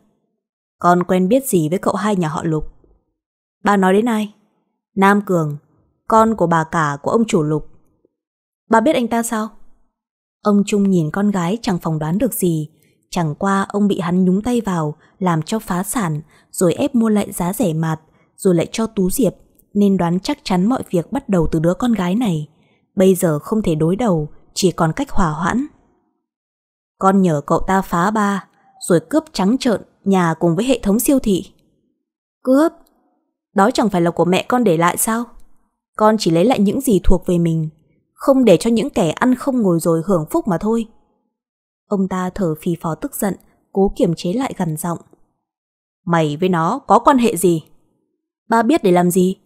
Con quen biết gì với cậu hai nhà họ Lục? Bà nói đến ai? Nam Cường, con của bà cả của ông chủ Lục. Bà biết anh ta sao? Ông Trung nhìn con gái chẳng phòng đoán được gì, chẳng qua ông bị hắn nhúng tay vào, làm cho phá sản, rồi ép mua lại giá rẻ mạt, rồi lại cho Tú Diệp, nên đoán chắc chắn mọi việc bắt đầu từ đứa con gái này. Bây giờ không thể đối đầu, chỉ còn cách hòa hoãn. Con nhờ cậu ta phá ba, rồi cướp trắng trợn nhà cùng với hệ thống siêu thị. Cướp? Đó chẳng phải là của mẹ con để lại sao? Con chỉ lấy lại những gì thuộc về mình, không để cho những kẻ ăn không ngồi rồi hưởng phúc mà thôi. Ông ta thở phì phò tức giận, cố kiềm chế lại gần giọng. Mày với nó có quan hệ gì? Ba biết để làm gì?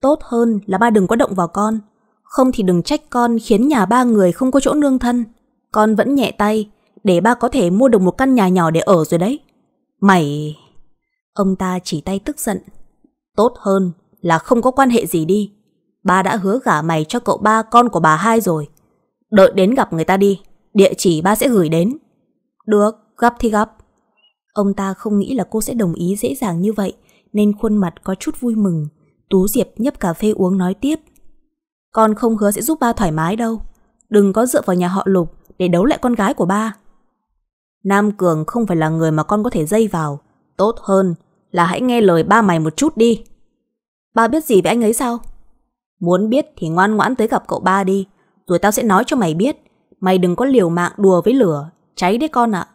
Tốt hơn là ba đừng có động vào con. Không thì đừng trách con khiến nhà ba người không có chỗ nương thân. Con vẫn nhẹ tay, để ba có thể mua được một căn nhà nhỏ để ở rồi đấy. Mày... Ông ta chỉ tay tức giận. Tốt hơn là không có quan hệ gì đi. Ba đã hứa gả mày cho cậu ba con của bà hai rồi. Đợi đến gặp người ta đi, địa chỉ ba sẽ gửi đến. Được, gặp thì gặp. Ông ta không nghĩ là cô sẽ đồng ý dễ dàng như vậy, nên khuôn mặt có chút vui mừng. Tú Diệp nhấp cà phê uống nói tiếp. Con không hứa sẽ giúp ba thoải mái đâu. Đừng có dựa vào nhà họ Lục để đấu lại con gái của ba. Nam Cường không phải là người mà con có thể dây vào. Tốt hơn là hãy nghe lời ba mày một chút đi. Ba biết gì về anh ấy sao? Muốn biết thì ngoan ngoãn tới gặp cậu ba đi. Rồi tao sẽ nói cho mày biết. Mày đừng có liều mạng đùa với lửa. Cháy đấy con ạ.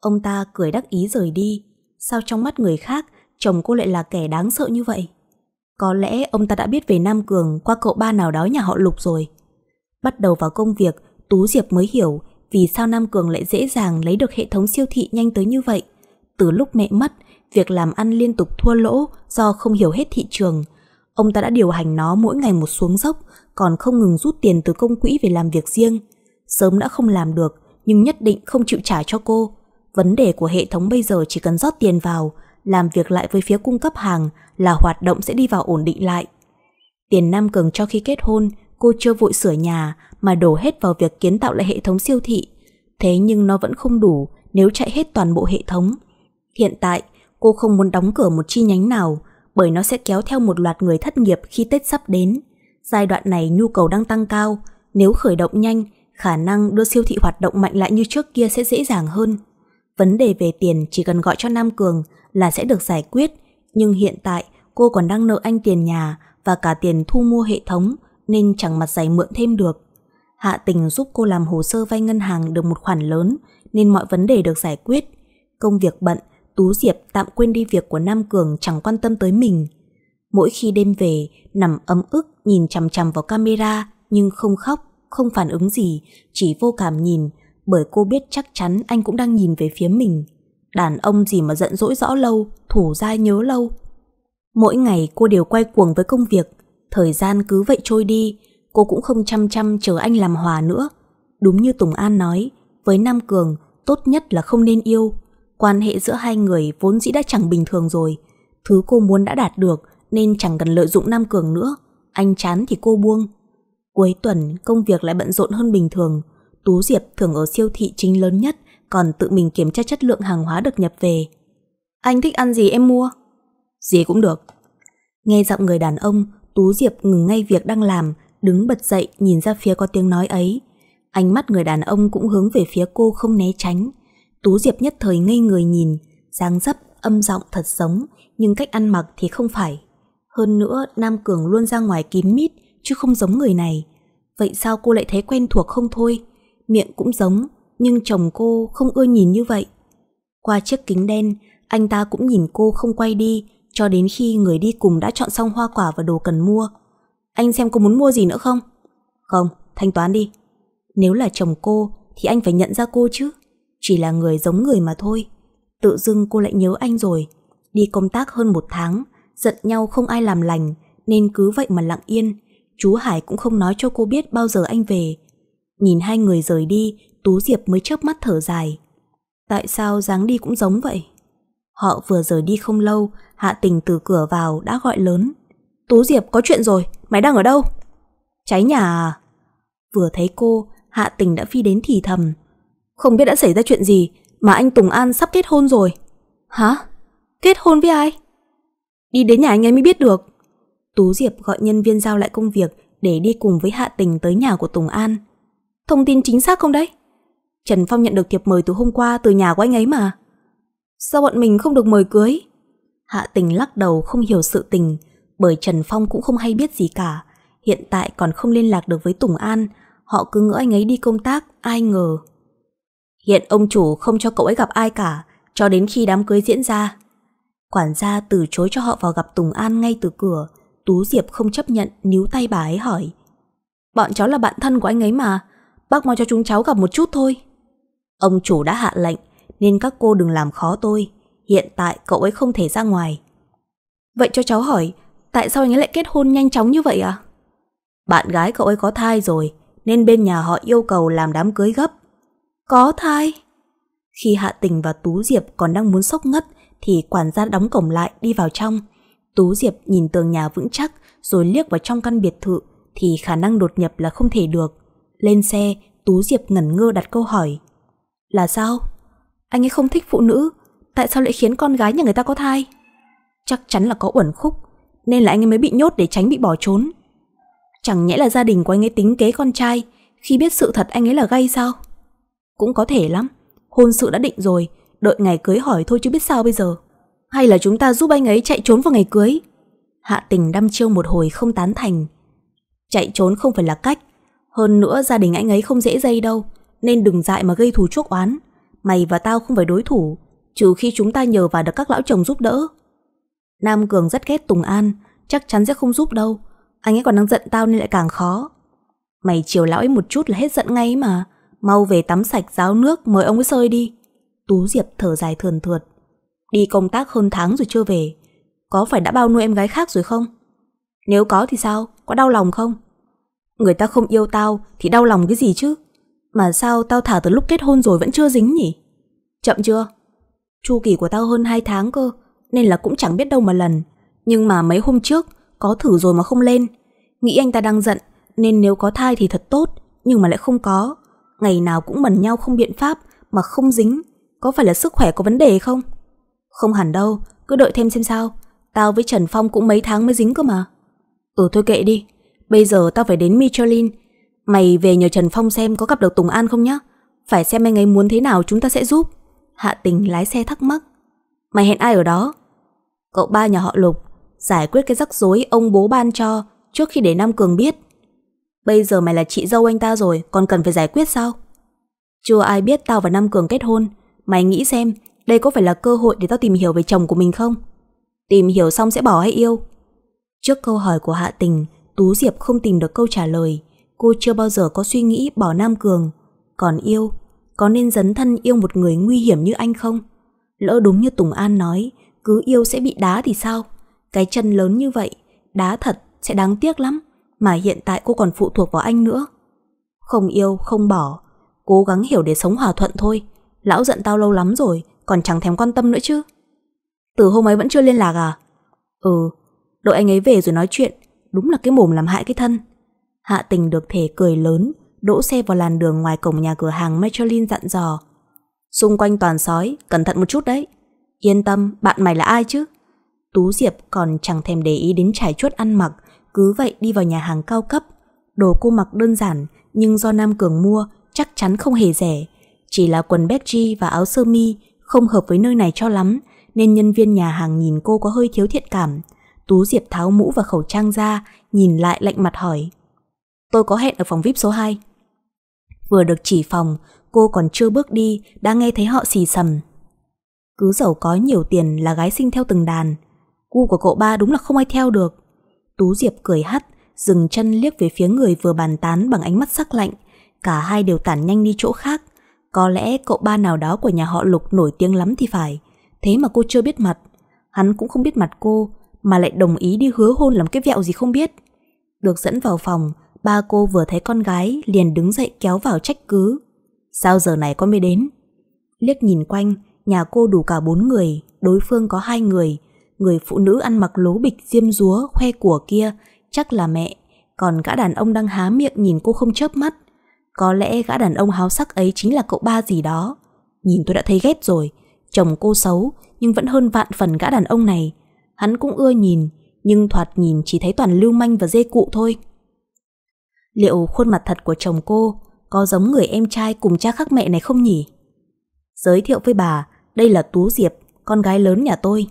Ông ta cười đắc ý rời đi. Sao trong mắt người khác chồng cô lại là kẻ đáng sợ như vậy? Có lẽ ông ta đã biết về Nam Cường qua cậu ba nào đó nhà họ Lục rồi. Bắt đầu vào công việc, Tú Diệp mới hiểu vì sao Nam Cường lại dễ dàng lấy được hệ thống siêu thị nhanh tới như vậy. Từ lúc mẹ mất, việc làm ăn liên tục thua lỗ do không hiểu hết thị trường. Ông ta đã điều hành nó mỗi ngày một xuống dốc, còn không ngừng rút tiền từ công quỹ về làm việc riêng. Sớm đã không làm được, nhưng nhất định không chịu trả cho cô. Vấn đề của hệ thống bây giờ chỉ cần rót tiền vào, làm việc lại với phía cung cấp hàng là hoạt động sẽ đi vào ổn định lại. Tiền Nam Cường cho khi kết hôn cô chưa vội sửa nhà mà đổ hết vào việc kiến tạo lại hệ thống siêu thị. Thế nhưng nó vẫn không đủ nếu chạy hết toàn bộ hệ thống. Hiện tại, cô không muốn đóng cửa một chi nhánh nào bởi nó sẽ kéo theo một loạt người thất nghiệp khi Tết sắp đến. Giai đoạn này nhu cầu đang tăng cao, nếu khởi động nhanh, khả năng đưa siêu thị hoạt động mạnh lại như trước kia sẽ dễ dàng hơn. Vấn đề về tiền chỉ cần gọi cho Nam Cường là sẽ được giải quyết, nhưng hiện tại cô còn đang nợ anh tiền nhà và cả tiền thu mua hệ thống nên chẳng mặt dày mượn thêm được. Hạ tình giúp cô làm hồ sơ vay ngân hàng được một khoản lớn nên mọi vấn đề được giải quyết. Công việc bận, Tú Diệp tạm quên đi việc của Nam Cường chẳng quan tâm tới mình. Mỗi khi đêm về, nằm ấm ức nhìn chằm chằm vào camera nhưng không khóc, không phản ứng gì, chỉ vô cảm nhìn bởi cô biết chắc chắn anh cũng đang nhìn về phía mình. Đàn ông gì mà giận dỗi rõ lâu, thủ dai nhớ lâu. Mỗi ngày cô đều quay cuồng với công việc, Thời gian cứ vậy trôi đi, cô cũng không chăm chăm chờ anh làm hòa nữa. Đúng như Tùng An nói, với Nam Cường, tốt nhất là không nên yêu. Quan hệ giữa hai người vốn dĩ đã chẳng bình thường rồi. Thứ cô muốn đã đạt được nên chẳng cần lợi dụng Nam Cường nữa. Anh chán thì cô buông. Cuối tuần, công việc lại bận rộn hơn bình thường. Tú Diệp thường ở siêu thị chính lớn nhất, còn tự mình kiểm tra chất lượng hàng hóa được nhập về. Anh thích ăn gì em mua? Gì cũng được. Nghe giọng người đàn ông, Tú Diệp ngừng ngay việc đang làm, đứng bật dậy nhìn ra phía có tiếng nói ấy. Ánh mắt người đàn ông cũng hướng về phía cô không né tránh. Tú Diệp nhất thời ngây người nhìn, dáng dấp, âm giọng thật giống, nhưng cách ăn mặc thì không phải. Hơn nữa, Nam Cường luôn ra ngoài kín mít, chứ không giống người này. Vậy sao cô lại thấy quen thuộc không thôi? Miệng cũng giống, nhưng chồng cô không ưa nhìn như vậy. Qua chiếc kính đen, anh ta cũng nhìn cô không quay đi, cho đến khi người đi cùng đã chọn xong hoa quả và đồ cần mua. Anh xem cô muốn mua gì nữa không? Không, thanh toán đi. Nếu là chồng cô thì anh phải nhận ra cô chứ. Chỉ là người giống người mà thôi. Tự dưng cô lại nhớ anh rồi. Đi công tác hơn một tháng, giận nhau không ai làm lành nên cứ vậy mà lặng yên. Chú Hải cũng không nói cho cô biết bao giờ anh về. Nhìn hai người rời đi, Tú Diệp mới chớp mắt thở dài. Tại sao dáng đi cũng giống vậy? Họ vừa rời đi không lâu, Hạ Tình từ cửa vào đã gọi lớn. Tú Diệp có chuyện rồi, mày đang ở đâu? Cháy nhà à? Vừa thấy cô, Hạ Tình đã phi đến thì thầm. Không biết đã xảy ra chuyện gì mà anh Tùng An sắp kết hôn rồi. Hả? Kết hôn với ai? Đi đến nhà anh ấy mới biết được. Tú Diệp gọi nhân viên giao lại công việc để đi cùng với Hạ Tình tới nhà của Tùng An. Thông tin chính xác không đấy? Trần Phong nhận được thiệp mời từ hôm qua từ nhà của anh ấy mà. Sao bọn mình không được mời cưới? Hạ tình lắc đầu không hiểu sự tình, bởi Trần Phong cũng không hay biết gì cả. Hiện tại còn không liên lạc được với Tùng An, họ cứ ngỡ anh ấy đi công tác, ai ngờ. Hiện ông chủ không cho cậu ấy gặp ai cả, cho đến khi đám cưới diễn ra. Quản gia từ chối cho họ vào gặp Tùng An ngay từ cửa, Tú Diệp không chấp nhận níu tay bà ấy hỏi. Bọn cháu là bạn thân của anh ấy mà, bác mau cho chúng cháu gặp một chút thôi. Ông chủ đã hạ lệnh, nên các cô đừng làm khó tôi. Hiện tại cậu ấy không thể ra ngoài. Vậy cho cháu hỏi, tại sao anh ấy lại kết hôn nhanh chóng như vậy à? Bạn gái cậu ấy có thai rồi, nên bên nhà họ yêu cầu làm đám cưới gấp. Có thai? Khi Hạ Tình và Tú Diệp còn đang muốn sốc ngất, thì quản gia đóng cổng lại đi vào trong. Tú Diệp nhìn tường nhà vững chắc, rồi liếc vào trong căn biệt thự, thì khả năng đột nhập là không thể được. Lên xe, Tú Diệp ngẩn ngơ đặt câu hỏi. Là sao? Anh ấy không thích phụ nữ Tại sao lại khiến con gái nhà người ta có thai Chắc chắn là có uẩn khúc Nên là anh ấy mới bị nhốt để tránh bị bỏ trốn Chẳng nhẽ là gia đình của anh ấy tính kế con trai Khi biết sự thật anh ấy là gay sao Cũng có thể lắm Hôn sự đã định rồi Đợi ngày cưới hỏi thôi chứ biết sao bây giờ Hay là chúng ta giúp anh ấy chạy trốn vào ngày cưới Hạ tình đăm chiêu một hồi không tán thành Chạy trốn không phải là cách Hơn nữa gia đình anh ấy không dễ dây đâu Nên đừng dại mà gây thù chuốc oán mày và tao không phải đối thủ, trừ khi chúng ta nhờ vào được các lão chồng giúp đỡ. Nam Cường rất ghét Tùng An, chắc chắn sẽ không giúp đâu. Anh ấy còn đang giận tao nên lại càng khó. Mày chiều lão ấy một chút là hết giận ngay mà. Mau về tắm sạch ráo nước mời ông ấy sơi đi. Tú Diệp thở dài thườn thượt. Đi công tác hơn tháng rồi chưa về. Có phải đã bao nuôi em gái khác rồi không? Nếu có thì sao? Có đau lòng không? Người ta không yêu tao thì đau lòng cái gì chứ? Mà sao tao thả từ lúc kết hôn rồi vẫn chưa dính nhỉ? Chậm chưa? Chu kỳ của tao hơn 2 tháng cơ, nên là cũng chẳng biết đâu mà lần. Nhưng mà mấy hôm trước, có thử rồi mà không lên. Nghĩ anh ta đang giận, nên nếu có thai thì thật tốt, nhưng mà lại không có. Ngày nào cũng mẩn nhau không biện pháp, mà không dính. Có phải là sức khỏe có vấn đề không? Không hẳn đâu, cứ đợi thêm xem sao. Tao với Trần Phong cũng mấy tháng mới dính cơ mà. Ừ thôi kệ đi, bây giờ tao phải đến Michelin Mày về nhờ Trần Phong xem có gặp được Tùng An không nhá Phải xem anh ấy muốn thế nào chúng ta sẽ giúp Hạ tình lái xe thắc mắc Mày hẹn ai ở đó Cậu ba nhà họ Lục Giải quyết cái rắc rối ông bố ban cho Trước khi để Nam Cường biết Bây giờ mày là chị dâu anh ta rồi Còn cần phải giải quyết sao Chưa ai biết tao và Nam Cường kết hôn Mày nghĩ xem đây có phải là cơ hội Để tao tìm hiểu về chồng của mình không Tìm hiểu xong sẽ bỏ hay yêu Trước câu hỏi của Hạ Tình Tú Diệp không tìm được câu trả lời cô chưa bao giờ có suy nghĩ bỏ Nam Cường. Còn yêu, có nên dấn thân yêu một người nguy hiểm như anh không? Lỡ đúng như Tùng An nói, cứ yêu sẽ bị đá thì sao? Cái chân lớn như vậy, đá thật sẽ đáng tiếc lắm, mà hiện tại cô còn phụ thuộc vào anh nữa. Không yêu, không bỏ, cố gắng hiểu để sống hòa thuận thôi. Lão giận tao lâu lắm rồi, còn chẳng thèm quan tâm nữa chứ. Từ hôm ấy vẫn chưa liên lạc à? Ừ, đợi anh ấy về rồi nói chuyện, đúng là cái mồm làm hại cái thân. Hạ tình được thể cười lớn, đỗ xe vào làn đường ngoài cổng nhà cửa hàng Michelin dặn dò. Xung quanh toàn sói, cẩn thận một chút đấy. Yên tâm, bạn mày là ai chứ? Tú Diệp còn chẳng thèm để ý đến trải chuốt ăn mặc, cứ vậy đi vào nhà hàng cao cấp. Đồ cô mặc đơn giản, nhưng do Nam Cường mua, chắc chắn không hề rẻ. Chỉ là quần Betty và áo sơ mi không hợp với nơi này cho lắm, nên nhân viên nhà hàng nhìn cô có hơi thiếu thiện cảm. Tú Diệp tháo mũ và khẩu trang ra, nhìn lại lạnh mặt hỏi. Tôi có hẹn ở phòng VIP số 2 Vừa được chỉ phòng Cô còn chưa bước đi Đã nghe thấy họ xì xầm Cứ giàu có nhiều tiền là gái sinh theo từng đàn cu của cậu ba đúng là không ai theo được Tú Diệp cười hắt Dừng chân liếc về phía người vừa bàn tán Bằng ánh mắt sắc lạnh Cả hai đều tản nhanh đi chỗ khác Có lẽ cậu ba nào đó của nhà họ Lục nổi tiếng lắm thì phải Thế mà cô chưa biết mặt Hắn cũng không biết mặt cô Mà lại đồng ý đi hứa hôn làm cái vẹo gì không biết Được dẫn vào phòng ba cô vừa thấy con gái liền đứng dậy kéo vào trách cứ. Sao giờ này con mới đến? Liếc nhìn quanh, nhà cô đủ cả bốn người, đối phương có hai người. Người phụ nữ ăn mặc lố bịch diêm rúa, khoe của kia, chắc là mẹ. Còn gã đàn ông đang há miệng nhìn cô không chớp mắt. Có lẽ gã đàn ông háo sắc ấy chính là cậu ba gì đó. Nhìn tôi đã thấy ghét rồi, chồng cô xấu nhưng vẫn hơn vạn phần gã đàn ông này. Hắn cũng ưa nhìn, nhưng thoạt nhìn chỉ thấy toàn lưu manh và dê cụ thôi. Liệu khuôn mặt thật của chồng cô có giống người em trai cùng cha khác mẹ này không nhỉ? Giới thiệu với bà, đây là Tú Diệp, con gái lớn nhà tôi.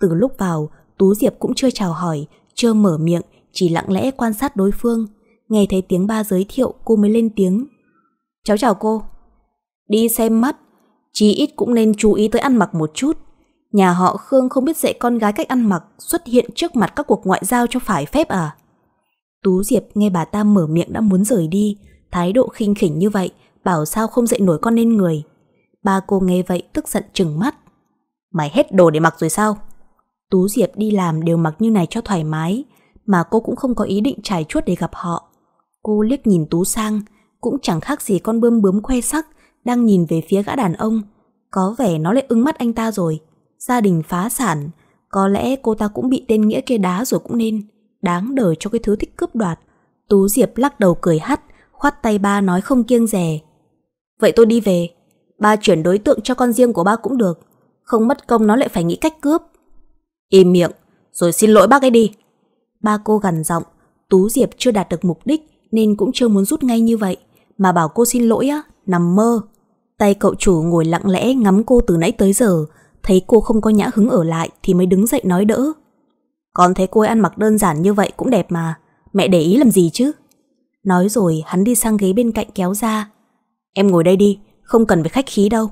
Từ lúc vào, Tú Diệp cũng chưa chào hỏi, chưa mở miệng, chỉ lặng lẽ quan sát đối phương. Nghe thấy tiếng ba giới thiệu, cô mới lên tiếng. Cháu chào cô. Đi xem mắt, chí ít cũng nên chú ý tới ăn mặc một chút. Nhà họ Khương không biết dạy con gái cách ăn mặc xuất hiện trước mặt các cuộc ngoại giao cho phải phép à? Tú Diệp nghe bà ta mở miệng đã muốn rời đi, thái độ khinh khỉnh như vậy, bảo sao không dậy nổi con nên người. Ba cô nghe vậy tức giận trừng mắt. Mày hết đồ để mặc rồi sao? Tú Diệp đi làm đều mặc như này cho thoải mái, mà cô cũng không có ý định trải chuốt để gặp họ. Cô liếc nhìn Tú sang, cũng chẳng khác gì con bươm bướm khoe sắc đang nhìn về phía gã đàn ông. Có vẻ nó lại ưng mắt anh ta rồi. Gia đình phá sản, có lẽ cô ta cũng bị tên nghĩa kia đá rồi cũng nên đáng đời cho cái thứ thích cướp đoạt. Tú Diệp lắc đầu cười hắt, khoát tay ba nói không kiêng rẻ. Vậy tôi đi về, ba chuyển đối tượng cho con riêng của ba cũng được, không mất công nó lại phải nghĩ cách cướp. Im miệng, rồi xin lỗi bác ấy đi. Ba cô gằn giọng, Tú Diệp chưa đạt được mục đích nên cũng chưa muốn rút ngay như vậy, mà bảo cô xin lỗi á, nằm mơ. Tay cậu chủ ngồi lặng lẽ ngắm cô từ nãy tới giờ, thấy cô không có nhã hứng ở lại thì mới đứng dậy nói đỡ. Con thấy cô ấy ăn mặc đơn giản như vậy cũng đẹp mà Mẹ để ý làm gì chứ Nói rồi hắn đi sang ghế bên cạnh kéo ra Em ngồi đây đi Không cần phải khách khí đâu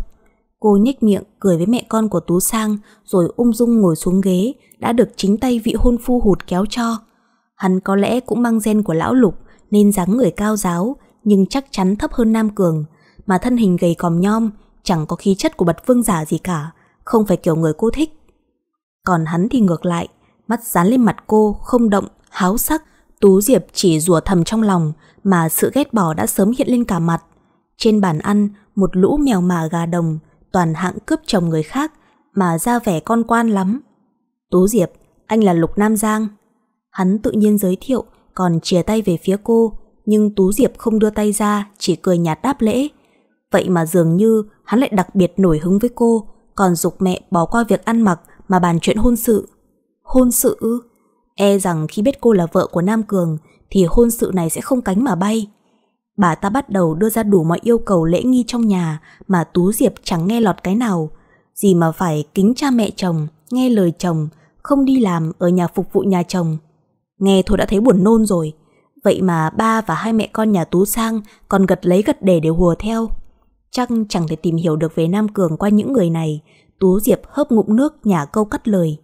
Cô nhếch miệng cười với mẹ con của Tú Sang Rồi ung dung ngồi xuống ghế Đã được chính tay vị hôn phu hụt kéo cho Hắn có lẽ cũng mang gen của lão lục Nên dáng người cao giáo Nhưng chắc chắn thấp hơn Nam Cường Mà thân hình gầy còm nhom Chẳng có khí chất của bật vương giả gì cả Không phải kiểu người cô thích Còn hắn thì ngược lại mắt dán lên mặt cô, không động, háo sắc. Tú Diệp chỉ rủa thầm trong lòng, mà sự ghét bỏ đã sớm hiện lên cả mặt. Trên bàn ăn, một lũ mèo mà gà đồng, toàn hạng cướp chồng người khác, mà ra vẻ con quan lắm. Tú Diệp, anh là Lục Nam Giang. Hắn tự nhiên giới thiệu, còn chìa tay về phía cô, nhưng Tú Diệp không đưa tay ra, chỉ cười nhạt đáp lễ. Vậy mà dường như hắn lại đặc biệt nổi hứng với cô, còn dục mẹ bỏ qua việc ăn mặc mà bàn chuyện hôn sự. Hôn sự ư? E rằng khi biết cô là vợ của Nam Cường thì hôn sự này sẽ không cánh mà bay. Bà ta bắt đầu đưa ra đủ mọi yêu cầu lễ nghi trong nhà mà Tú Diệp chẳng nghe lọt cái nào. Gì mà phải kính cha mẹ chồng, nghe lời chồng, không đi làm ở nhà phục vụ nhà chồng. Nghe thôi đã thấy buồn nôn rồi. Vậy mà ba và hai mẹ con nhà Tú Sang còn gật lấy gật để đều hùa theo. Chắc chẳng thể tìm hiểu được về Nam Cường qua những người này. Tú Diệp hớp ngụm nước nhà câu cắt lời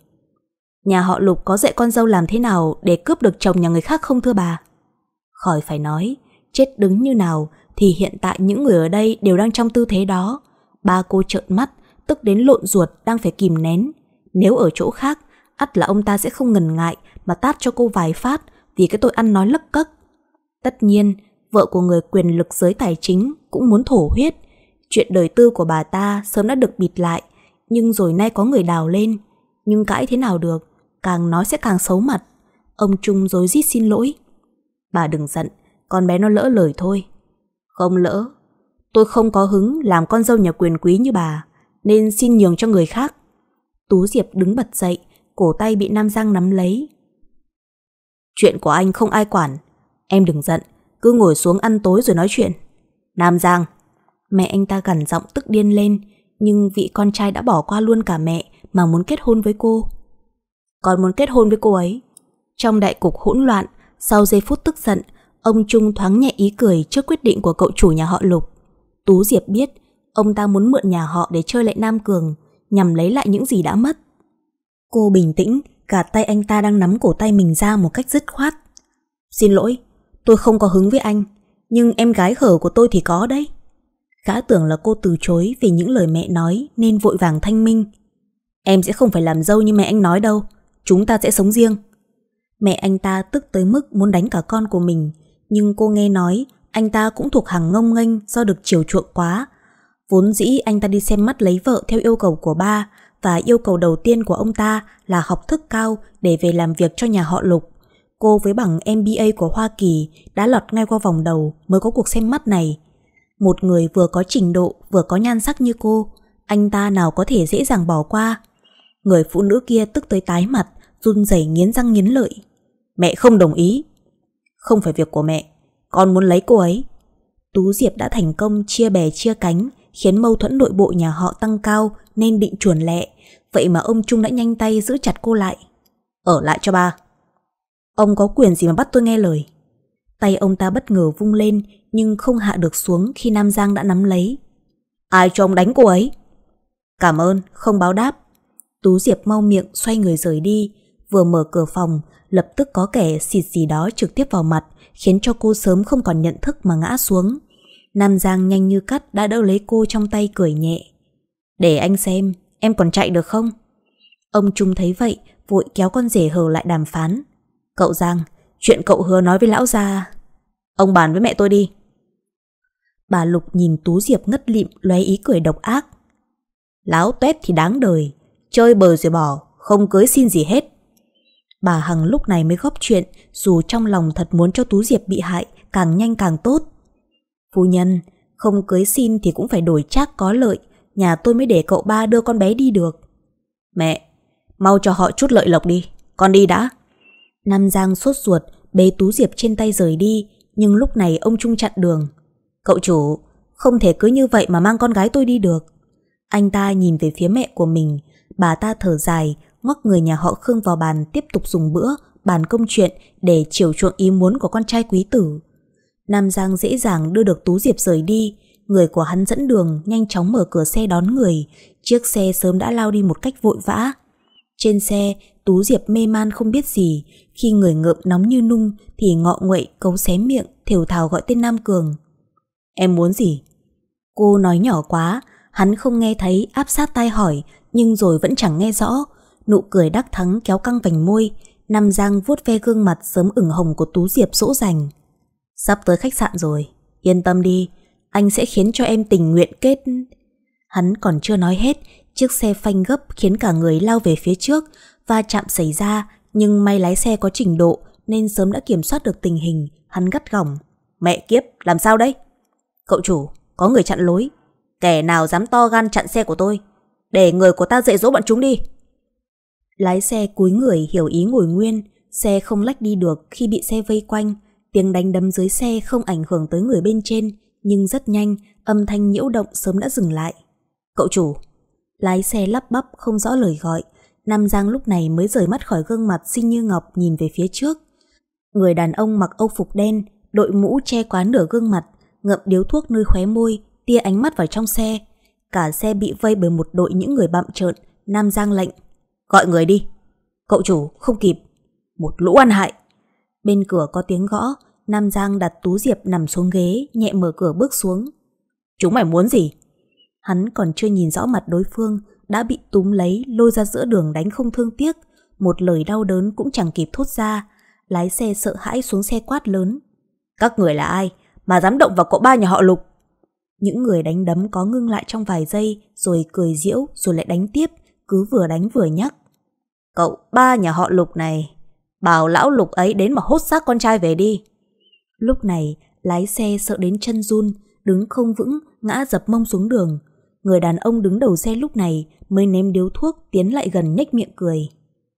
nhà họ Lục có dạy con dâu làm thế nào để cướp được chồng nhà người khác không thưa bà? Khỏi phải nói, chết đứng như nào thì hiện tại những người ở đây đều đang trong tư thế đó. Ba cô trợn mắt, tức đến lộn ruột đang phải kìm nén. Nếu ở chỗ khác, ắt là ông ta sẽ không ngần ngại mà tát cho cô vài phát vì cái tội ăn nói lấc cấc. Tất nhiên, vợ của người quyền lực giới tài chính cũng muốn thổ huyết. Chuyện đời tư của bà ta sớm đã được bịt lại, nhưng rồi nay có người đào lên. Nhưng cãi thế nào được, càng nói sẽ càng xấu mặt. Ông Trung dối rít xin lỗi. Bà đừng giận, con bé nó lỡ lời thôi. Không lỡ, tôi không có hứng làm con dâu nhà quyền quý như bà, nên xin nhường cho người khác. Tú Diệp đứng bật dậy, cổ tay bị Nam Giang nắm lấy. Chuyện của anh không ai quản, em đừng giận, cứ ngồi xuống ăn tối rồi nói chuyện. Nam Giang, mẹ anh ta gần giọng tức điên lên, nhưng vị con trai đã bỏ qua luôn cả mẹ mà muốn kết hôn với cô còn muốn kết hôn với cô ấy. Trong đại cục hỗn loạn, sau giây phút tức giận, ông Trung thoáng nhẹ ý cười trước quyết định của cậu chủ nhà họ Lục. Tú Diệp biết, ông ta muốn mượn nhà họ để chơi lại Nam Cường, nhằm lấy lại những gì đã mất. Cô bình tĩnh, gạt tay anh ta đang nắm cổ tay mình ra một cách dứt khoát. Xin lỗi, tôi không có hứng với anh, nhưng em gái hở của tôi thì có đấy. Gã tưởng là cô từ chối vì những lời mẹ nói nên vội vàng thanh minh. Em sẽ không phải làm dâu như mẹ anh nói đâu. Chúng ta sẽ sống riêng Mẹ anh ta tức tới mức muốn đánh cả con của mình Nhưng cô nghe nói Anh ta cũng thuộc hàng ngông nghênh do được chiều chuộng quá Vốn dĩ anh ta đi xem mắt lấy vợ theo yêu cầu của ba Và yêu cầu đầu tiên của ông ta là học thức cao để về làm việc cho nhà họ Lục Cô với bằng MBA của Hoa Kỳ đã lọt ngay qua vòng đầu mới có cuộc xem mắt này Một người vừa có trình độ vừa có nhan sắc như cô Anh ta nào có thể dễ dàng bỏ qua Người phụ nữ kia tức tới tái mặt run rẩy nghiến răng nghiến lợi. Mẹ không đồng ý. Không phải việc của mẹ, con muốn lấy cô ấy. Tú Diệp đã thành công chia bè chia cánh, khiến mâu thuẫn nội bộ nhà họ tăng cao nên định chuồn lẹ. Vậy mà ông Trung đã nhanh tay giữ chặt cô lại. Ở lại cho ba. Ông có quyền gì mà bắt tôi nghe lời. Tay ông ta bất ngờ vung lên nhưng không hạ được xuống khi Nam Giang đã nắm lấy. Ai cho ông đánh cô ấy? Cảm ơn, không báo đáp. Tú Diệp mau miệng xoay người rời đi, vừa mở cửa phòng, lập tức có kẻ xịt gì đó trực tiếp vào mặt, khiến cho cô sớm không còn nhận thức mà ngã xuống. Nam Giang nhanh như cắt đã đỡ lấy cô trong tay cười nhẹ. Để anh xem, em còn chạy được không? Ông Trung thấy vậy, vội kéo con rể hờ lại đàm phán. Cậu Giang, chuyện cậu hứa nói với lão gia. Ông bàn với mẹ tôi đi. Bà Lục nhìn Tú Diệp ngất lịm lóe ý cười độc ác. Láo tuét thì đáng đời, chơi bờ rồi bỏ, không cưới xin gì hết. Bà Hằng lúc này mới góp chuyện dù trong lòng thật muốn cho Tú Diệp bị hại càng nhanh càng tốt. Phu nhân, không cưới xin thì cũng phải đổi chắc có lợi, nhà tôi mới để cậu ba đưa con bé đi được. Mẹ, mau cho họ chút lợi lộc đi, con đi đã. Nam Giang sốt ruột, bế Tú Diệp trên tay rời đi, nhưng lúc này ông Trung chặn đường. Cậu chủ, không thể cứ như vậy mà mang con gái tôi đi được. Anh ta nhìn về phía mẹ của mình, bà ta thở dài, ngoắc người nhà họ Khương vào bàn tiếp tục dùng bữa, bàn công chuyện để chiều chuộng ý muốn của con trai quý tử. Nam Giang dễ dàng đưa được Tú Diệp rời đi, người của hắn dẫn đường nhanh chóng mở cửa xe đón người, chiếc xe sớm đã lao đi một cách vội vã. Trên xe, Tú Diệp mê man không biết gì, khi người ngợm nóng như nung thì ngọ nguậy cấu xé miệng, thều thào gọi tên Nam Cường. Em muốn gì? Cô nói nhỏ quá, hắn không nghe thấy áp sát tai hỏi, nhưng rồi vẫn chẳng nghe rõ, nụ cười đắc thắng kéo căng vành môi, Nam Giang vuốt ve gương mặt sớm ửng hồng của Tú Diệp dỗ dành. Sắp tới khách sạn rồi, yên tâm đi, anh sẽ khiến cho em tình nguyện kết. Hắn còn chưa nói hết, chiếc xe phanh gấp khiến cả người lao về phía trước, va chạm xảy ra, nhưng may lái xe có trình độ nên sớm đã kiểm soát được tình hình, hắn gắt gỏng. Mẹ kiếp, làm sao đây? Cậu chủ, có người chặn lối. Kẻ nào dám to gan chặn xe của tôi? Để người của ta dạy dỗ bọn chúng đi. Lái xe cúi người hiểu ý ngồi nguyên, xe không lách đi được khi bị xe vây quanh, tiếng đánh đấm dưới xe không ảnh hưởng tới người bên trên, nhưng rất nhanh, âm thanh nhiễu động sớm đã dừng lại. Cậu chủ, lái xe lắp bắp không rõ lời gọi, Nam Giang lúc này mới rời mắt khỏi gương mặt xinh như ngọc nhìn về phía trước. Người đàn ông mặc âu phục đen, đội mũ che quá nửa gương mặt, ngậm điếu thuốc nơi khóe môi, tia ánh mắt vào trong xe. Cả xe bị vây bởi một đội những người bạm trợn, Nam Giang lệnh. Gọi người đi. Cậu chủ, không kịp. Một lũ ăn hại. Bên cửa có tiếng gõ, Nam Giang đặt Tú Diệp nằm xuống ghế, nhẹ mở cửa bước xuống. Chúng mày muốn gì? Hắn còn chưa nhìn rõ mặt đối phương, đã bị túm lấy, lôi ra giữa đường đánh không thương tiếc. Một lời đau đớn cũng chẳng kịp thốt ra. Lái xe sợ hãi xuống xe quát lớn. Các người là ai mà dám động vào cậu ba nhà họ Lục? Những người đánh đấm có ngưng lại trong vài giây rồi cười diễu rồi lại đánh tiếp cứ vừa đánh vừa nhắc. Cậu ba nhà họ Lục này, bảo lão Lục ấy đến mà hốt xác con trai về đi. Lúc này, lái xe sợ đến chân run, đứng không vững, ngã dập mông xuống đường. Người đàn ông đứng đầu xe lúc này mới ném điếu thuốc tiến lại gần nhếch miệng cười.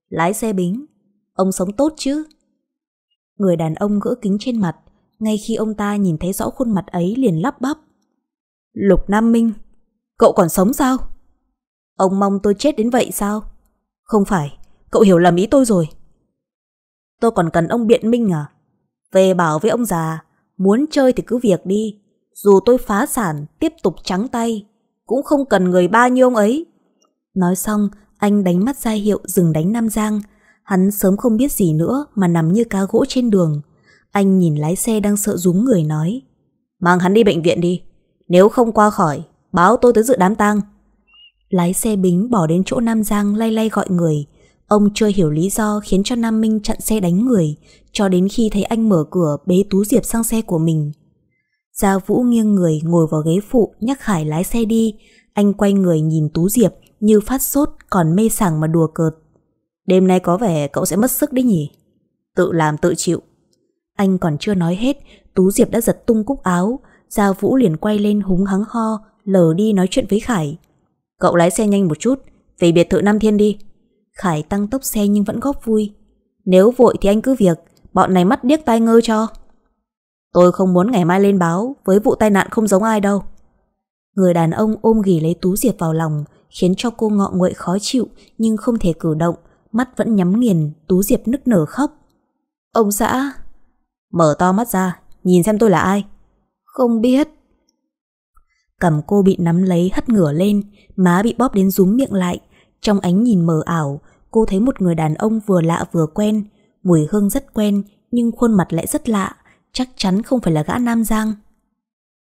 Lái xe bính, ông sống tốt chứ? Người đàn ông gỡ kính trên mặt, ngay khi ông ta nhìn thấy rõ khuôn mặt ấy liền lắp bắp. Lục Nam Minh, cậu còn sống sao? Ông mong tôi chết đến vậy sao? Không phải, cậu hiểu lầm ý tôi rồi. Tôi còn cần ông biện minh à? Về bảo với ông già, muốn chơi thì cứ việc đi. Dù tôi phá sản, tiếp tục trắng tay, cũng không cần người ba như ông ấy. Nói xong, anh đánh mắt ra hiệu dừng đánh Nam Giang. Hắn sớm không biết gì nữa mà nằm như cá gỗ trên đường. Anh nhìn lái xe đang sợ rúng người nói. Mang hắn đi bệnh viện đi. Nếu không qua khỏi, báo tôi tới dự đám tang. Lái xe bính bỏ đến chỗ Nam Giang lay lay gọi người. Ông chưa hiểu lý do khiến cho Nam Minh chặn xe đánh người, cho đến khi thấy anh mở cửa bế Tú Diệp sang xe của mình. Gia Vũ nghiêng người ngồi vào ghế phụ nhắc Khải lái xe đi, anh quay người nhìn Tú Diệp như phát sốt còn mê sảng mà đùa cợt. Đêm nay có vẻ cậu sẽ mất sức đấy nhỉ? Tự làm tự chịu. Anh còn chưa nói hết, Tú Diệp đã giật tung cúc áo, Gia Vũ liền quay lên húng hắng ho, lờ đi nói chuyện với Khải. Cậu lái xe nhanh một chút Về biệt thự Nam Thiên đi Khải tăng tốc xe nhưng vẫn góp vui Nếu vội thì anh cứ việc Bọn này mắt điếc tai ngơ cho Tôi không muốn ngày mai lên báo Với vụ tai nạn không giống ai đâu Người đàn ông ôm ghì lấy Tú Diệp vào lòng Khiến cho cô ngọ nguội khó chịu Nhưng không thể cử động Mắt vẫn nhắm nghiền Tú Diệp nức nở khóc Ông xã Mở to mắt ra Nhìn xem tôi là ai Không biết Cầm cô bị nắm lấy hất ngửa lên, má bị bóp đến rúm miệng lại. Trong ánh nhìn mờ ảo, cô thấy một người đàn ông vừa lạ vừa quen. Mùi hương rất quen, nhưng khuôn mặt lại rất lạ. Chắc chắn không phải là gã Nam Giang.